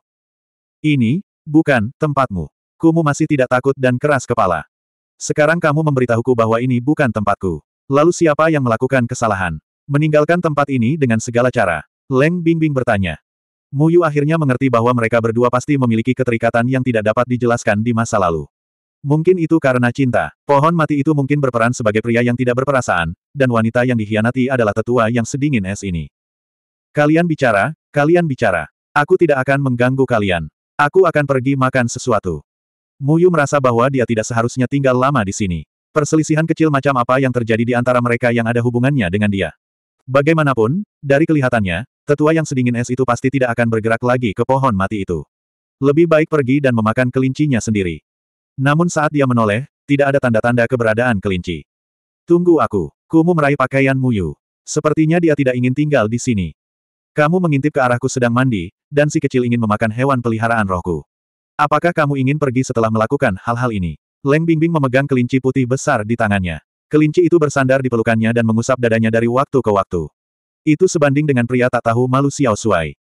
Ini, bukan, tempatmu. Kumu masih tidak takut dan keras kepala. Sekarang kamu memberitahuku bahwa ini bukan tempatku. Lalu siapa yang melakukan kesalahan? Meninggalkan tempat ini dengan segala cara. Leng Bingbing bertanya. Muyu akhirnya mengerti bahwa mereka berdua pasti memiliki keterikatan yang tidak dapat dijelaskan di masa lalu. Mungkin itu karena cinta. Pohon mati itu mungkin berperan sebagai pria yang tidak berperasaan, dan wanita yang dikhianati adalah tetua yang sedingin es ini. Kalian bicara, kalian bicara. Aku tidak akan mengganggu kalian. Aku akan pergi makan sesuatu. Muyu merasa bahwa dia tidak seharusnya tinggal lama di sini. Perselisihan kecil macam apa yang terjadi di antara mereka yang ada hubungannya dengan dia. Bagaimanapun, dari kelihatannya, tetua yang sedingin es itu pasti tidak akan bergerak lagi ke pohon mati itu. Lebih baik pergi dan memakan kelincinya sendiri. Namun saat dia menoleh, tidak ada tanda-tanda keberadaan kelinci. Tunggu aku. Kumu meraih pakaian Muyu. Sepertinya dia tidak ingin tinggal di sini. Kamu mengintip ke arahku sedang mandi, dan si kecil ingin memakan hewan peliharaan rohku. Apakah kamu ingin pergi setelah melakukan hal-hal ini? Leng Bingbing memegang kelinci putih besar di tangannya. Kelinci itu bersandar di pelukannya dan mengusap dadanya dari waktu ke waktu. Itu sebanding dengan pria tak tahu malu Xiao Shuai.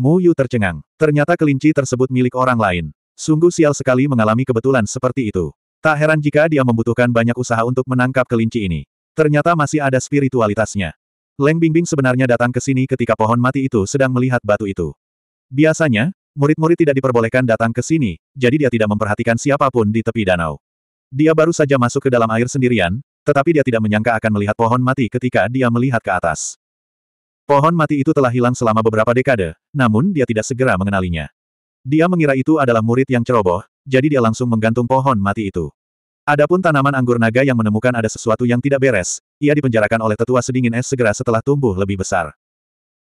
Mu Yu tercengang. Ternyata kelinci tersebut milik orang lain. Sungguh sial sekali mengalami kebetulan seperti itu. Tak heran jika dia membutuhkan banyak usaha untuk menangkap kelinci ini. Ternyata masih ada spiritualitasnya. Leng Bingbing sebenarnya datang ke sini ketika pohon mati itu sedang melihat batu itu. Biasanya, murid-murid tidak diperbolehkan datang ke sini, jadi dia tidak memperhatikan siapapun di tepi danau. Dia baru saja masuk ke dalam air sendirian, tetapi dia tidak menyangka akan melihat pohon mati ketika dia melihat ke atas. Pohon mati itu telah hilang selama beberapa dekade, namun dia tidak segera mengenalinya. Dia mengira itu adalah murid yang ceroboh, jadi dia langsung menggantung pohon mati itu. Adapun tanaman anggur naga yang menemukan ada sesuatu yang tidak beres, ia dipenjarakan oleh tetua sedingin es segera setelah tumbuh lebih besar.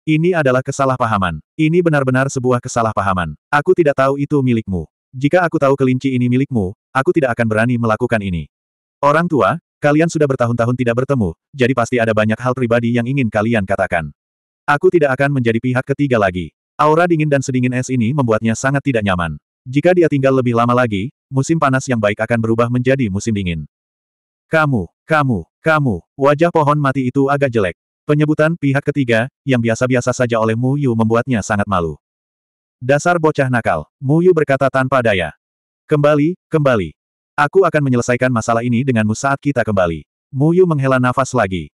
Ini adalah kesalahpahaman. Ini benar-benar sebuah kesalahpahaman. Aku tidak tahu itu milikmu. Jika aku tahu kelinci ini milikmu, aku tidak akan berani melakukan ini. Orang tua, kalian sudah bertahun-tahun tidak bertemu, jadi pasti ada banyak hal pribadi yang ingin kalian katakan. Aku tidak akan menjadi pihak ketiga lagi. Aura dingin dan sedingin es ini membuatnya sangat tidak nyaman. Jika dia tinggal lebih lama lagi, musim panas yang baik akan berubah menjadi musim dingin. Kamu, kamu, kamu, wajah pohon mati itu agak jelek. Penyebutan pihak ketiga, yang biasa-biasa saja oleh Mu Yu membuatnya sangat malu. Dasar bocah nakal, Mu Yu berkata tanpa daya. Kembali, kembali. Aku akan menyelesaikan masalah ini denganmu saat kita kembali. Mu Yu menghela nafas lagi.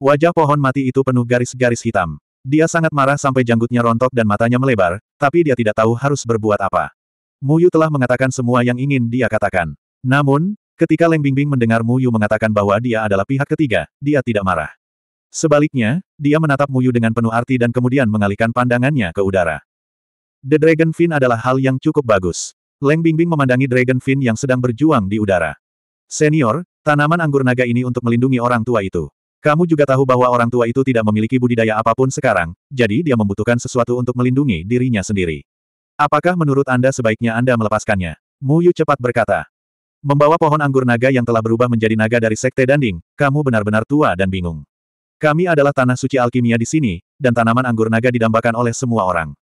Wajah pohon mati itu penuh garis-garis hitam. Dia sangat marah sampai janggutnya rontok dan matanya melebar, tapi dia tidak tahu harus berbuat apa. Muyu telah mengatakan semua yang ingin dia katakan. Namun, ketika Leng Bingbing mendengar Muyu mengatakan bahwa dia adalah pihak ketiga, dia tidak marah. Sebaliknya, dia menatap Muyu dengan penuh arti dan kemudian mengalihkan pandangannya ke udara. The Dragon Fin adalah hal yang cukup bagus. Leng Bingbing memandangi Dragon Fin yang sedang berjuang di udara. Senior, tanaman anggur naga ini untuk melindungi orang tua itu. Kamu juga tahu bahwa orang tua itu tidak memiliki budidaya apapun sekarang, jadi dia membutuhkan sesuatu untuk melindungi dirinya sendiri. Apakah menurut Anda sebaiknya Anda melepaskannya? Mu Yu cepat berkata. Membawa pohon anggur naga yang telah berubah menjadi naga dari Sekte Danding, kamu benar-benar tua dan bingung. Kami adalah tanah suci alkimia di sini, dan tanaman anggur naga didambakan oleh semua orang.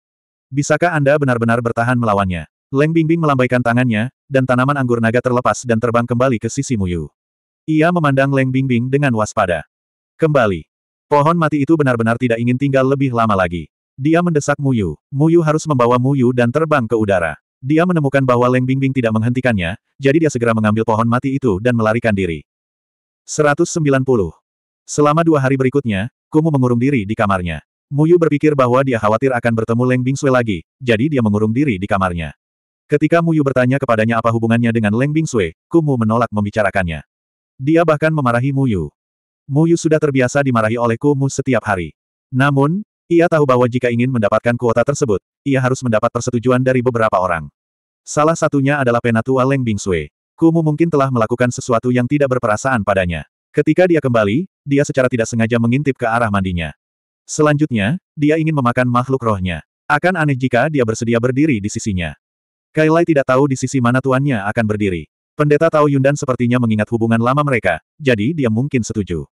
Bisakah Anda benar-benar bertahan melawannya? Leng Bingbing melambaikan tangannya, dan tanaman anggur naga terlepas dan terbang kembali ke sisi Mu Yu. Ia memandang Leng Bingbing dengan waspada. Kembali. Pohon mati itu benar-benar tidak ingin tinggal lebih lama lagi. Dia mendesak Muyu. Muyu harus membawa Muyu dan terbang ke udara. Dia menemukan bahwa Leng Bingbing tidak menghentikannya, jadi dia segera mengambil pohon mati itu dan melarikan diri. 190. Selama dua hari berikutnya, Kumu mengurung diri di kamarnya. Muyu berpikir bahwa dia khawatir akan bertemu Leng Bing Bingsui lagi, jadi dia mengurung diri di kamarnya. Ketika Muyu bertanya kepadanya apa hubungannya dengan Leng Bing Bingsui, Kumu menolak membicarakannya. Dia bahkan memarahi Muyu. Muyu sudah terbiasa dimarahi oleh Kumu setiap hari. Namun, ia tahu bahwa jika ingin mendapatkan kuota tersebut, ia harus mendapat persetujuan dari beberapa orang. Salah satunya adalah penatua Leng Bing Sui. Kumu mungkin telah melakukan sesuatu yang tidak berperasaan padanya. Ketika dia kembali, dia secara tidak sengaja mengintip ke arah mandinya. Selanjutnya, dia ingin memakan makhluk rohnya. Akan aneh jika dia bersedia berdiri di sisinya. Kailai tidak tahu di sisi mana tuannya akan berdiri. Pendeta Tao Yundan sepertinya mengingat hubungan lama mereka, jadi dia mungkin setuju.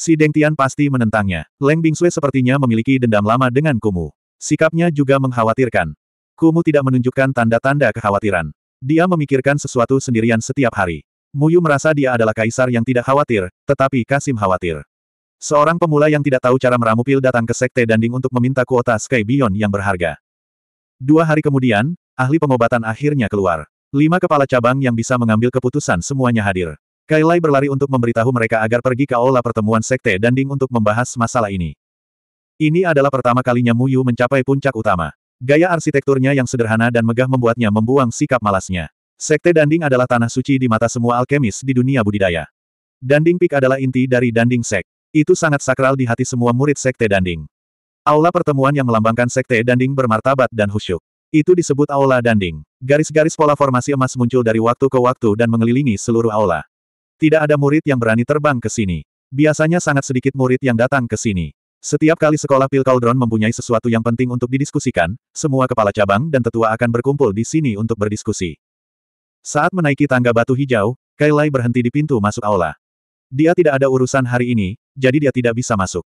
Si Deng Tian pasti menentangnya. Leng Bingsue sepertinya memiliki dendam lama dengan Kumu. Sikapnya juga mengkhawatirkan. Kumu tidak menunjukkan tanda-tanda kekhawatiran. Dia memikirkan sesuatu sendirian setiap hari. Muyu merasa dia adalah kaisar yang tidak khawatir, tetapi Kasim khawatir. Seorang pemula yang tidak tahu cara meramu pil datang ke Sekte Danding untuk meminta kuota Sky Beyond yang berharga. Dua hari kemudian, ahli pengobatan akhirnya keluar. Lima kepala cabang yang bisa mengambil keputusan semuanya hadir. Kailai berlari untuk memberitahu mereka agar pergi ke aula pertemuan sekte Danding untuk membahas masalah ini. Ini adalah pertama kalinya Muyu mencapai puncak utama. Gaya arsitekturnya yang sederhana dan megah membuatnya membuang sikap malasnya. Sekte Danding adalah tanah suci di mata semua alkemis di dunia budidaya. Danding Peak adalah inti dari Danding Sek. Itu sangat sakral di hati semua murid Sekte Danding. Aula pertemuan yang melambangkan Sekte Danding bermartabat dan khusyuk. Itu disebut Aula Danding. Garis-garis pola formasi emas muncul dari waktu ke waktu dan mengelilingi seluruh aula. Tidak ada murid yang berani terbang ke sini. Biasanya sangat sedikit murid yang datang ke sini. Setiap kali sekolah Pil Cauldron mempunyai sesuatu yang penting untuk didiskusikan, semua kepala cabang dan tetua akan berkumpul di sini untuk berdiskusi. Saat menaiki tangga batu hijau, Kailai berhenti di pintu masuk aula. Dia tidak ada urusan hari ini, jadi dia tidak bisa masuk.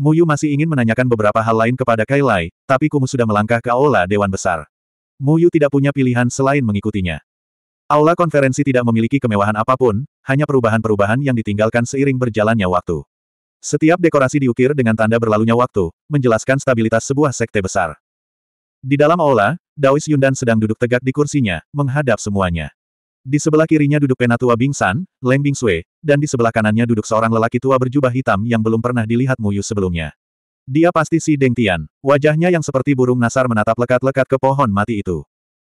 Muyu masih ingin menanyakan beberapa hal lain kepada Kailai, tapi Kumu sudah melangkah ke aula Dewan Besar. Muyu tidak punya pilihan selain mengikutinya. Aula konferensi tidak memiliki kemewahan apapun, hanya perubahan-perubahan yang ditinggalkan seiring berjalannya waktu. Setiap dekorasi diukir dengan tanda berlalunya waktu, menjelaskan stabilitas sebuah sekte besar. Di dalam aula, Daois Yundan sedang duduk tegak di kursinya, menghadap semuanya. Di sebelah kirinya duduk penatua Bingsan, Leng Bingsue, dan di sebelah kanannya duduk seorang lelaki tua berjubah hitam yang belum pernah dilihat Muyu sebelumnya. Dia pasti si Deng Tian, wajahnya yang seperti burung nasar menatap lekat-lekat ke pohon mati itu.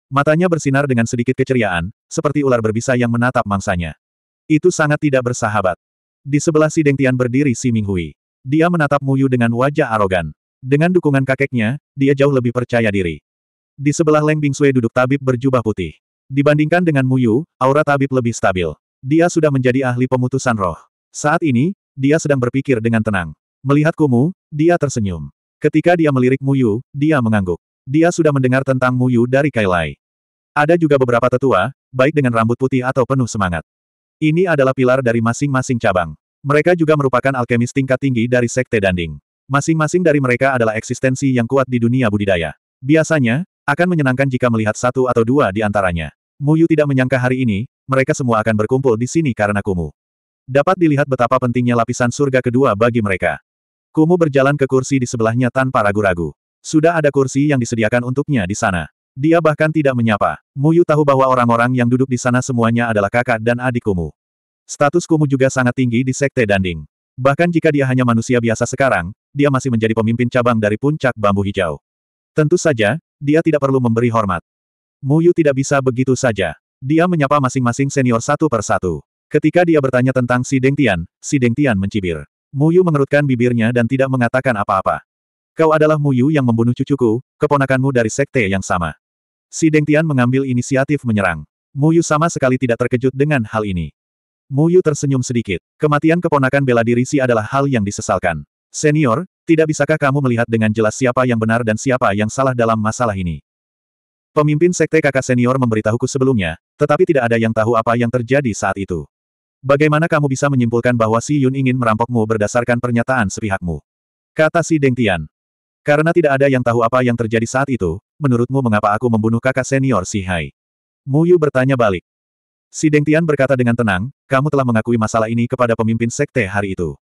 Matanya bersinar dengan sedikit keceriaan, seperti ular berbisa yang menatap mangsanya. Itu sangat tidak bersahabat. Di sebelah si Dengtian berdiri si Minghui. Dia menatap Muyu dengan wajah arogan. Dengan dukungan kakeknya, dia jauh lebih percaya diri. Di sebelah Leng Bingsui duduk tabib berjubah putih. Dibandingkan dengan Muyu, aura tabib lebih stabil. Dia sudah menjadi ahli pemutusan roh. Saat ini, dia sedang berpikir dengan tenang. Melihat Kumu, dia tersenyum. Ketika dia melirik Muyu, dia mengangguk. Dia sudah mendengar tentang Muyu dari Kailai. Ada juga beberapa tetua, baik dengan rambut putih atau penuh semangat. Ini adalah pilar dari masing-masing cabang. Mereka juga merupakan alkemis tingkat tinggi dari Sekte Danding. Masing-masing dari mereka adalah eksistensi yang kuat di dunia budidaya. Biasanya, akan menyenangkan jika melihat satu atau dua di antaranya. Muyu tidak menyangka hari ini, mereka semua akan berkumpul di sini karena Kumu. Dapat dilihat betapa pentingnya lapisan surga kedua bagi mereka. Kumu berjalan ke kursi di sebelahnya tanpa ragu-ragu. Sudah ada kursi yang disediakan untuknya di sana. Dia bahkan tidak menyapa. Muyu tahu bahwa orang-orang yang duduk di sana semuanya adalah kakak dan adik Kumu. Status Kumu juga sangat tinggi di Sekte Danding. Bahkan jika dia hanya manusia biasa sekarang, dia masih menjadi pemimpin cabang dari puncak bambu hijau. Tentu saja, dia tidak perlu memberi hormat. Muyu tidak bisa begitu saja. Dia menyapa masing-masing senior satu per satu. Ketika dia bertanya tentang si Deng Tian, si Deng Tian mencibir. Muyu mengerutkan bibirnya dan tidak mengatakan apa-apa. Kau adalah Mu Yu yang membunuh cucuku, keponakanmu dari sekte yang sama. Si Deng Tian mengambil inisiatif menyerang. Mu Yu sama sekali tidak terkejut dengan hal ini. Mu Yu tersenyum sedikit. Kematian keponakan bela diri si adalah hal yang disesalkan. Senior, tidak bisakah kamu melihat dengan jelas siapa yang benar dan siapa yang salah dalam masalah ini? Pemimpin sekte kakak senior memberitahuku sebelumnya, tetapi tidak ada yang tahu apa yang terjadi saat itu. Bagaimana kamu bisa menyimpulkan bahwa Si Yun ingin merampokmu berdasarkan pernyataan sepihakmu? Kata Si Deng Tian. Karena tidak ada yang tahu apa yang terjadi saat itu, menurutmu mengapa aku membunuh kakak senior Si Hai? Mu Yu bertanya balik. Si Deng Tian berkata dengan tenang, kamu telah mengakui masalah ini kepada pemimpin sekte hari itu.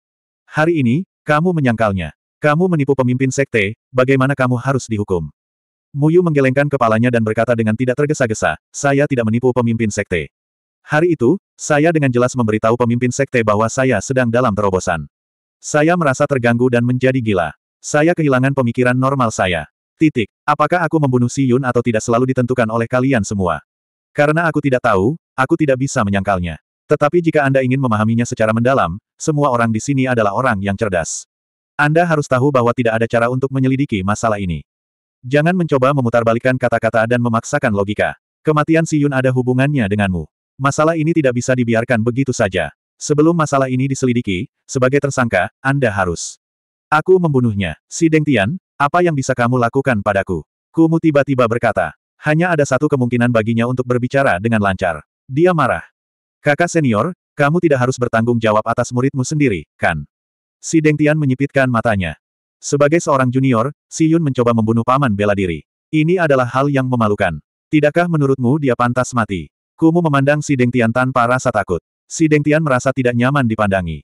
Hari ini, kamu menyangkalnya. Kamu menipu pemimpin sekte, bagaimana kamu harus dihukum? Mu Yu menggelengkan kepalanya dan berkata dengan tidak tergesa-gesa, saya tidak menipu pemimpin sekte. Hari itu, saya dengan jelas memberitahu pemimpin sekte bahwa saya sedang dalam terobosan. Saya merasa terganggu dan menjadi gila. Saya kehilangan pemikiran normal saya. Titik. Apakah aku membunuh Si Yun atau tidak selalu ditentukan oleh kalian semua? Karena aku tidak tahu, aku tidak bisa menyangkalnya. Tetapi jika Anda ingin memahaminya secara mendalam, semua orang di sini adalah orang yang cerdas. Anda harus tahu bahwa tidak ada cara untuk menyelidiki masalah ini. Jangan mencoba memutarbalikkan kata-kata dan memaksakan logika. Kematian Si Yun ada hubungannya denganmu. Masalah ini tidak bisa dibiarkan begitu saja. Sebelum masalah ini diselidiki, sebagai tersangka, Anda harus Aku membunuhnya. Si Deng Tian, apa yang bisa kamu lakukan padaku? Kumu tiba-tiba berkata. Hanya ada satu kemungkinan baginya untuk berbicara dengan lancar. Dia marah. Kakak senior, kamu tidak harus bertanggung jawab atas muridmu sendiri, kan? Si Deng Tian menyipitkan matanya. Sebagai seorang junior, Si Yun mencoba membunuh paman bela diri. Ini adalah hal yang memalukan. Tidakkah menurutmu dia pantas mati? Kumu memandang Si Deng Tian tanpa rasa takut. Si Deng Tian merasa tidak nyaman dipandangi.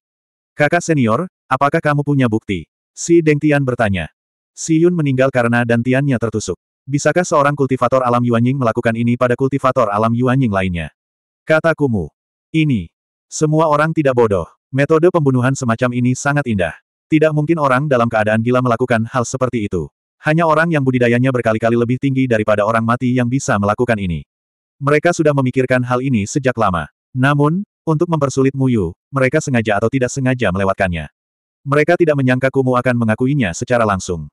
Kakak senior, apakah kamu punya bukti? Si Deng Tian bertanya. Si Yun meninggal karena dantiannya tertusuk. Bisakah seorang kultivator alam Yuanying melakukan ini pada kultivator alam Yuanying lainnya? Kata Kumu. Ini. Semua orang tidak bodoh. Metode pembunuhan semacam ini sangat indah. Tidak mungkin orang dalam keadaan gila melakukan hal seperti itu. Hanya orang yang budidayanya berkali-kali lebih tinggi daripada orang mati yang bisa melakukan ini. Mereka sudah memikirkan hal ini sejak lama. Namun, untuk mempersulit Muyu, mereka sengaja atau tidak sengaja melewatkannya. Mereka tidak menyangka Kumu akan mengakuinya secara langsung.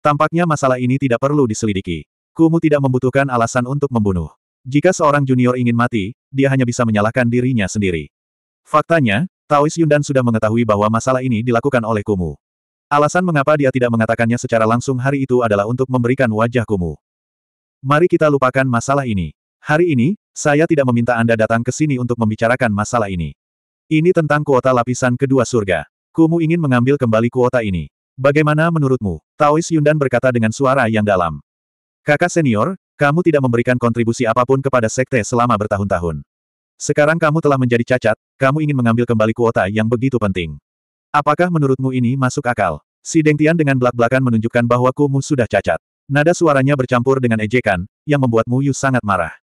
Tampaknya masalah ini tidak perlu diselidiki. Kumu tidak membutuhkan alasan untuk membunuh. Jika seorang junior ingin mati, dia hanya bisa menyalahkan dirinya sendiri. Faktanya, Taois Yundan sudah mengetahui bahwa masalah ini dilakukan oleh Kumu. Alasan mengapa dia tidak mengatakannya secara langsung hari itu adalah untuk memberikan wajah Kumu. Mari kita lupakan masalah ini. Hari ini, saya tidak meminta Anda datang ke sini untuk membicarakan masalah ini. Ini tentang kuota lapisan kedua surga. Kumu ingin mengambil kembali kuota ini. Bagaimana menurutmu? Taois Yundan berkata dengan suara yang dalam. Kakak senior, kamu tidak memberikan kontribusi apapun kepada sekte selama bertahun-tahun. Sekarang kamu telah menjadi cacat, kamu ingin mengambil kembali kuota yang begitu penting. Apakah menurutmu ini masuk akal? Si Dengtian dengan belak-belakan menunjukkan bahwa Kumu sudah cacat. Nada suaranya bercampur dengan ejekan, yang membuat Mu Yu sangat marah.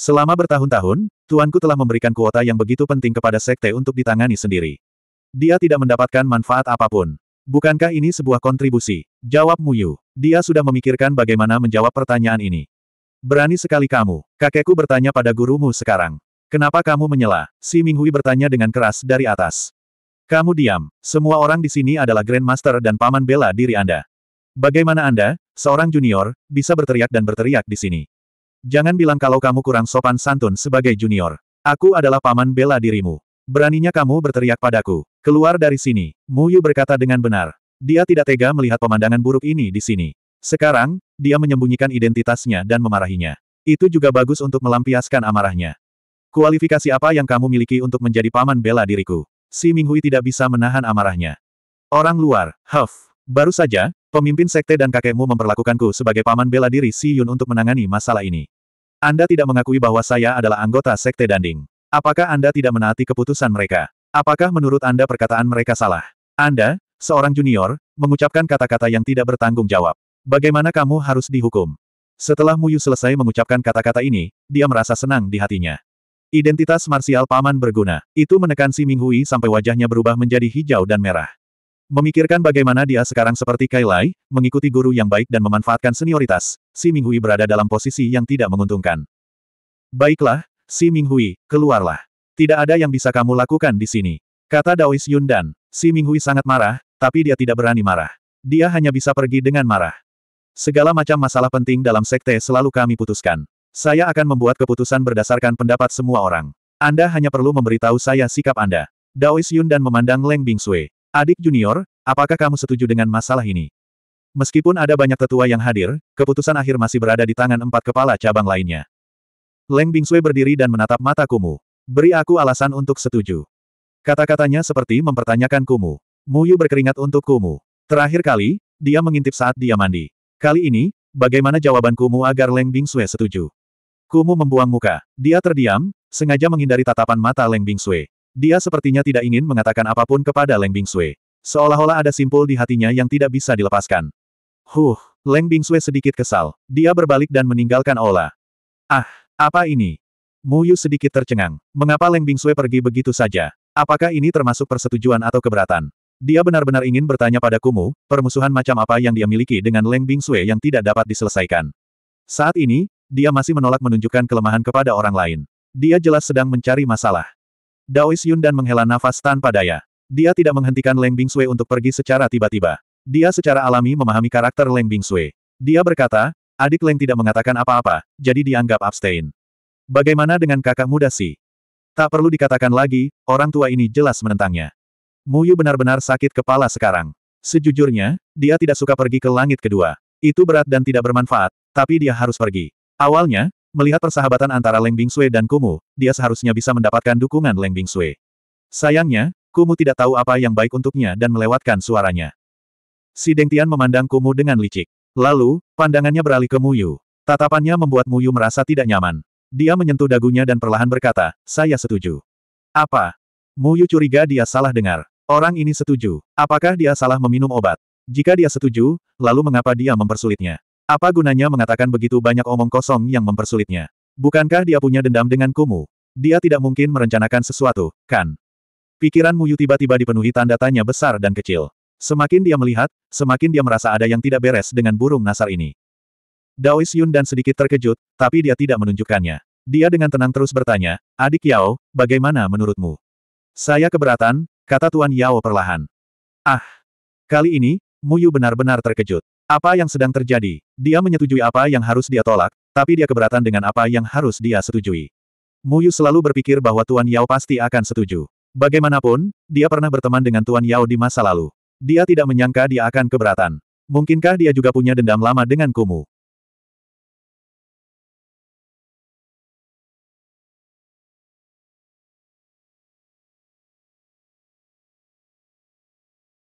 Selama bertahun-tahun, tuanku telah memberikan kuota yang begitu penting kepada sekte untuk ditangani sendiri. Dia tidak mendapatkan manfaat apapun. Bukankah ini sebuah kontribusi? Jawab Muyu. Dia sudah memikirkan bagaimana menjawab pertanyaan ini. Berani sekali kamu. Kakekku bertanya pada gurumu sekarang. Kenapa kamu menyela? Si Minghui bertanya dengan keras dari atas. Kamu diam. Semua orang di sini adalah Grandmaster dan paman bela diri Anda. Bagaimana Anda, seorang junior, bisa berteriak dan berteriak di sini? Jangan bilang kalau kamu kurang sopan santun sebagai junior. Aku adalah paman bela dirimu. Beraninya kamu berteriak padaku. Keluar dari sini, Mu Yu berkata dengan benar. Dia tidak tega melihat pemandangan buruk ini di sini. Sekarang, dia menyembunyikan identitasnya dan memarahinya. Itu juga bagus untuk melampiaskan amarahnya. Kualifikasi apa yang kamu miliki untuk menjadi paman bela diriku? Si Minghui tidak bisa menahan amarahnya. Orang luar, Huff. Baru saja, pemimpin sekte dan kakekmu memperlakukanku sebagai paman bela diri Si Yun untuk menangani masalah ini. Anda tidak mengakui bahwa saya adalah anggota Sekte Danding. Apakah Anda tidak menaati keputusan mereka? Apakah menurut Anda perkataan mereka salah? Anda, seorang junior, mengucapkan kata-kata yang tidak bertanggung jawab. Bagaimana kamu harus dihukum? Setelah Muyu selesai mengucapkan kata-kata ini, dia merasa senang di hatinya. Identitas marsial paman berguna. Itu menekan si Ming Hui sampai wajahnya berubah menjadi hijau dan merah. Memikirkan bagaimana dia sekarang seperti Kailai, mengikuti guru yang baik dan memanfaatkan senioritas, si Ming Hui berada dalam posisi yang tidak menguntungkan. Baiklah, Si Minghui, keluarlah. Tidak ada yang bisa kamu lakukan di sini. Kata Daois Dan. si Minghui sangat marah, tapi dia tidak berani marah. Dia hanya bisa pergi dengan marah. Segala macam masalah penting dalam sekte selalu kami putuskan. Saya akan membuat keputusan berdasarkan pendapat semua orang. Anda hanya perlu memberitahu saya sikap Anda. Daois Dan memandang Leng Bingsui. Adik junior, apakah kamu setuju dengan masalah ini? Meskipun ada banyak tetua yang hadir, keputusan akhir masih berada di tangan empat kepala cabang lainnya. Leng Bingsue berdiri dan menatap mata Kumu. Beri aku alasan untuk setuju. Kata-katanya seperti mempertanyakan Kumu. Muyu berkeringat untuk Kumu. Terakhir kali, dia mengintip saat dia mandi. Kali ini, bagaimana jawaban Kumu agar Leng Bingsue setuju? Kumu membuang muka. Dia terdiam, sengaja menghindari tatapan mata Leng Bingsue. Dia sepertinya tidak ingin mengatakan apapun kepada Leng Bingsue. Seolah-olah ada simpul di hatinya yang tidak bisa dilepaskan. Huh, Leng Bingsue sedikit kesal. Dia berbalik dan meninggalkan Ola. Ah, apa ini? Muyu sedikit tercengang. Mengapa Leng Bingsue pergi begitu saja? Apakah ini termasuk persetujuan atau keberatan? Dia benar-benar ingin bertanya pada Kumu, permusuhan macam apa yang dia miliki dengan Leng Bingsue yang tidak dapat diselesaikan. Saat ini, dia masih menolak menunjukkan kelemahan kepada orang lain. Dia jelas sedang mencari masalah. Daois Yun dan menghela nafas tanpa daya. Dia tidak menghentikan Leng Bingsue untuk pergi secara tiba-tiba. Dia secara alami memahami karakter Leng Bingsue. Dia berkata, Adik Leng tidak mengatakan apa-apa, jadi dianggap abstain. Bagaimana dengan kakak muda si? Tak perlu dikatakan lagi, orang tua ini jelas menentangnya. Muyu benar-benar sakit kepala sekarang. Sejujurnya, dia tidak suka pergi ke langit kedua. Itu berat dan tidak bermanfaat, tapi dia harus pergi. Awalnya, melihat persahabatan antara Leng Bingsue dan Kumu, dia seharusnya bisa mendapatkan dukungan Leng Bingsue. Sayangnya, Kumu tidak tahu apa yang baik untuknya dan melewatkan suaranya. Si Tian memandang Kumu dengan licik. Lalu, pandangannya beralih ke Muyu. Tatapannya membuat Muyu merasa tidak nyaman. Dia menyentuh dagunya dan perlahan berkata, saya setuju. Apa? Muyu curiga dia salah dengar. Orang ini setuju. Apakah dia salah meminum obat? Jika dia setuju, lalu mengapa dia mempersulitnya? Apa gunanya mengatakan begitu banyak omong kosong yang mempersulitnya? Bukankah dia punya dendam dengan Kumu? Dia tidak mungkin merencanakan sesuatu, kan? Pikiran Muyu tiba-tiba dipenuhi tanda tanya besar dan kecil. Semakin dia melihat, semakin dia merasa ada yang tidak beres dengan burung nasar ini. Daois Yun dan sedikit terkejut, tapi dia tidak menunjukkannya. Dia dengan tenang terus bertanya, Adik Yao, bagaimana menurutmu? Saya keberatan, kata Tuan Yao perlahan. Ah! Kali ini, Muyu benar-benar terkejut. Apa yang sedang terjadi? Dia menyetujui apa yang harus dia tolak, tapi dia keberatan dengan apa yang harus dia setujui. Muyu selalu berpikir bahwa Tuan Yao pasti akan setuju. Bagaimanapun, dia pernah berteman dengan Tuan Yao di masa lalu. Dia tidak menyangka dia akan keberatan. Mungkinkah dia juga punya dendam lama dengan Kumu?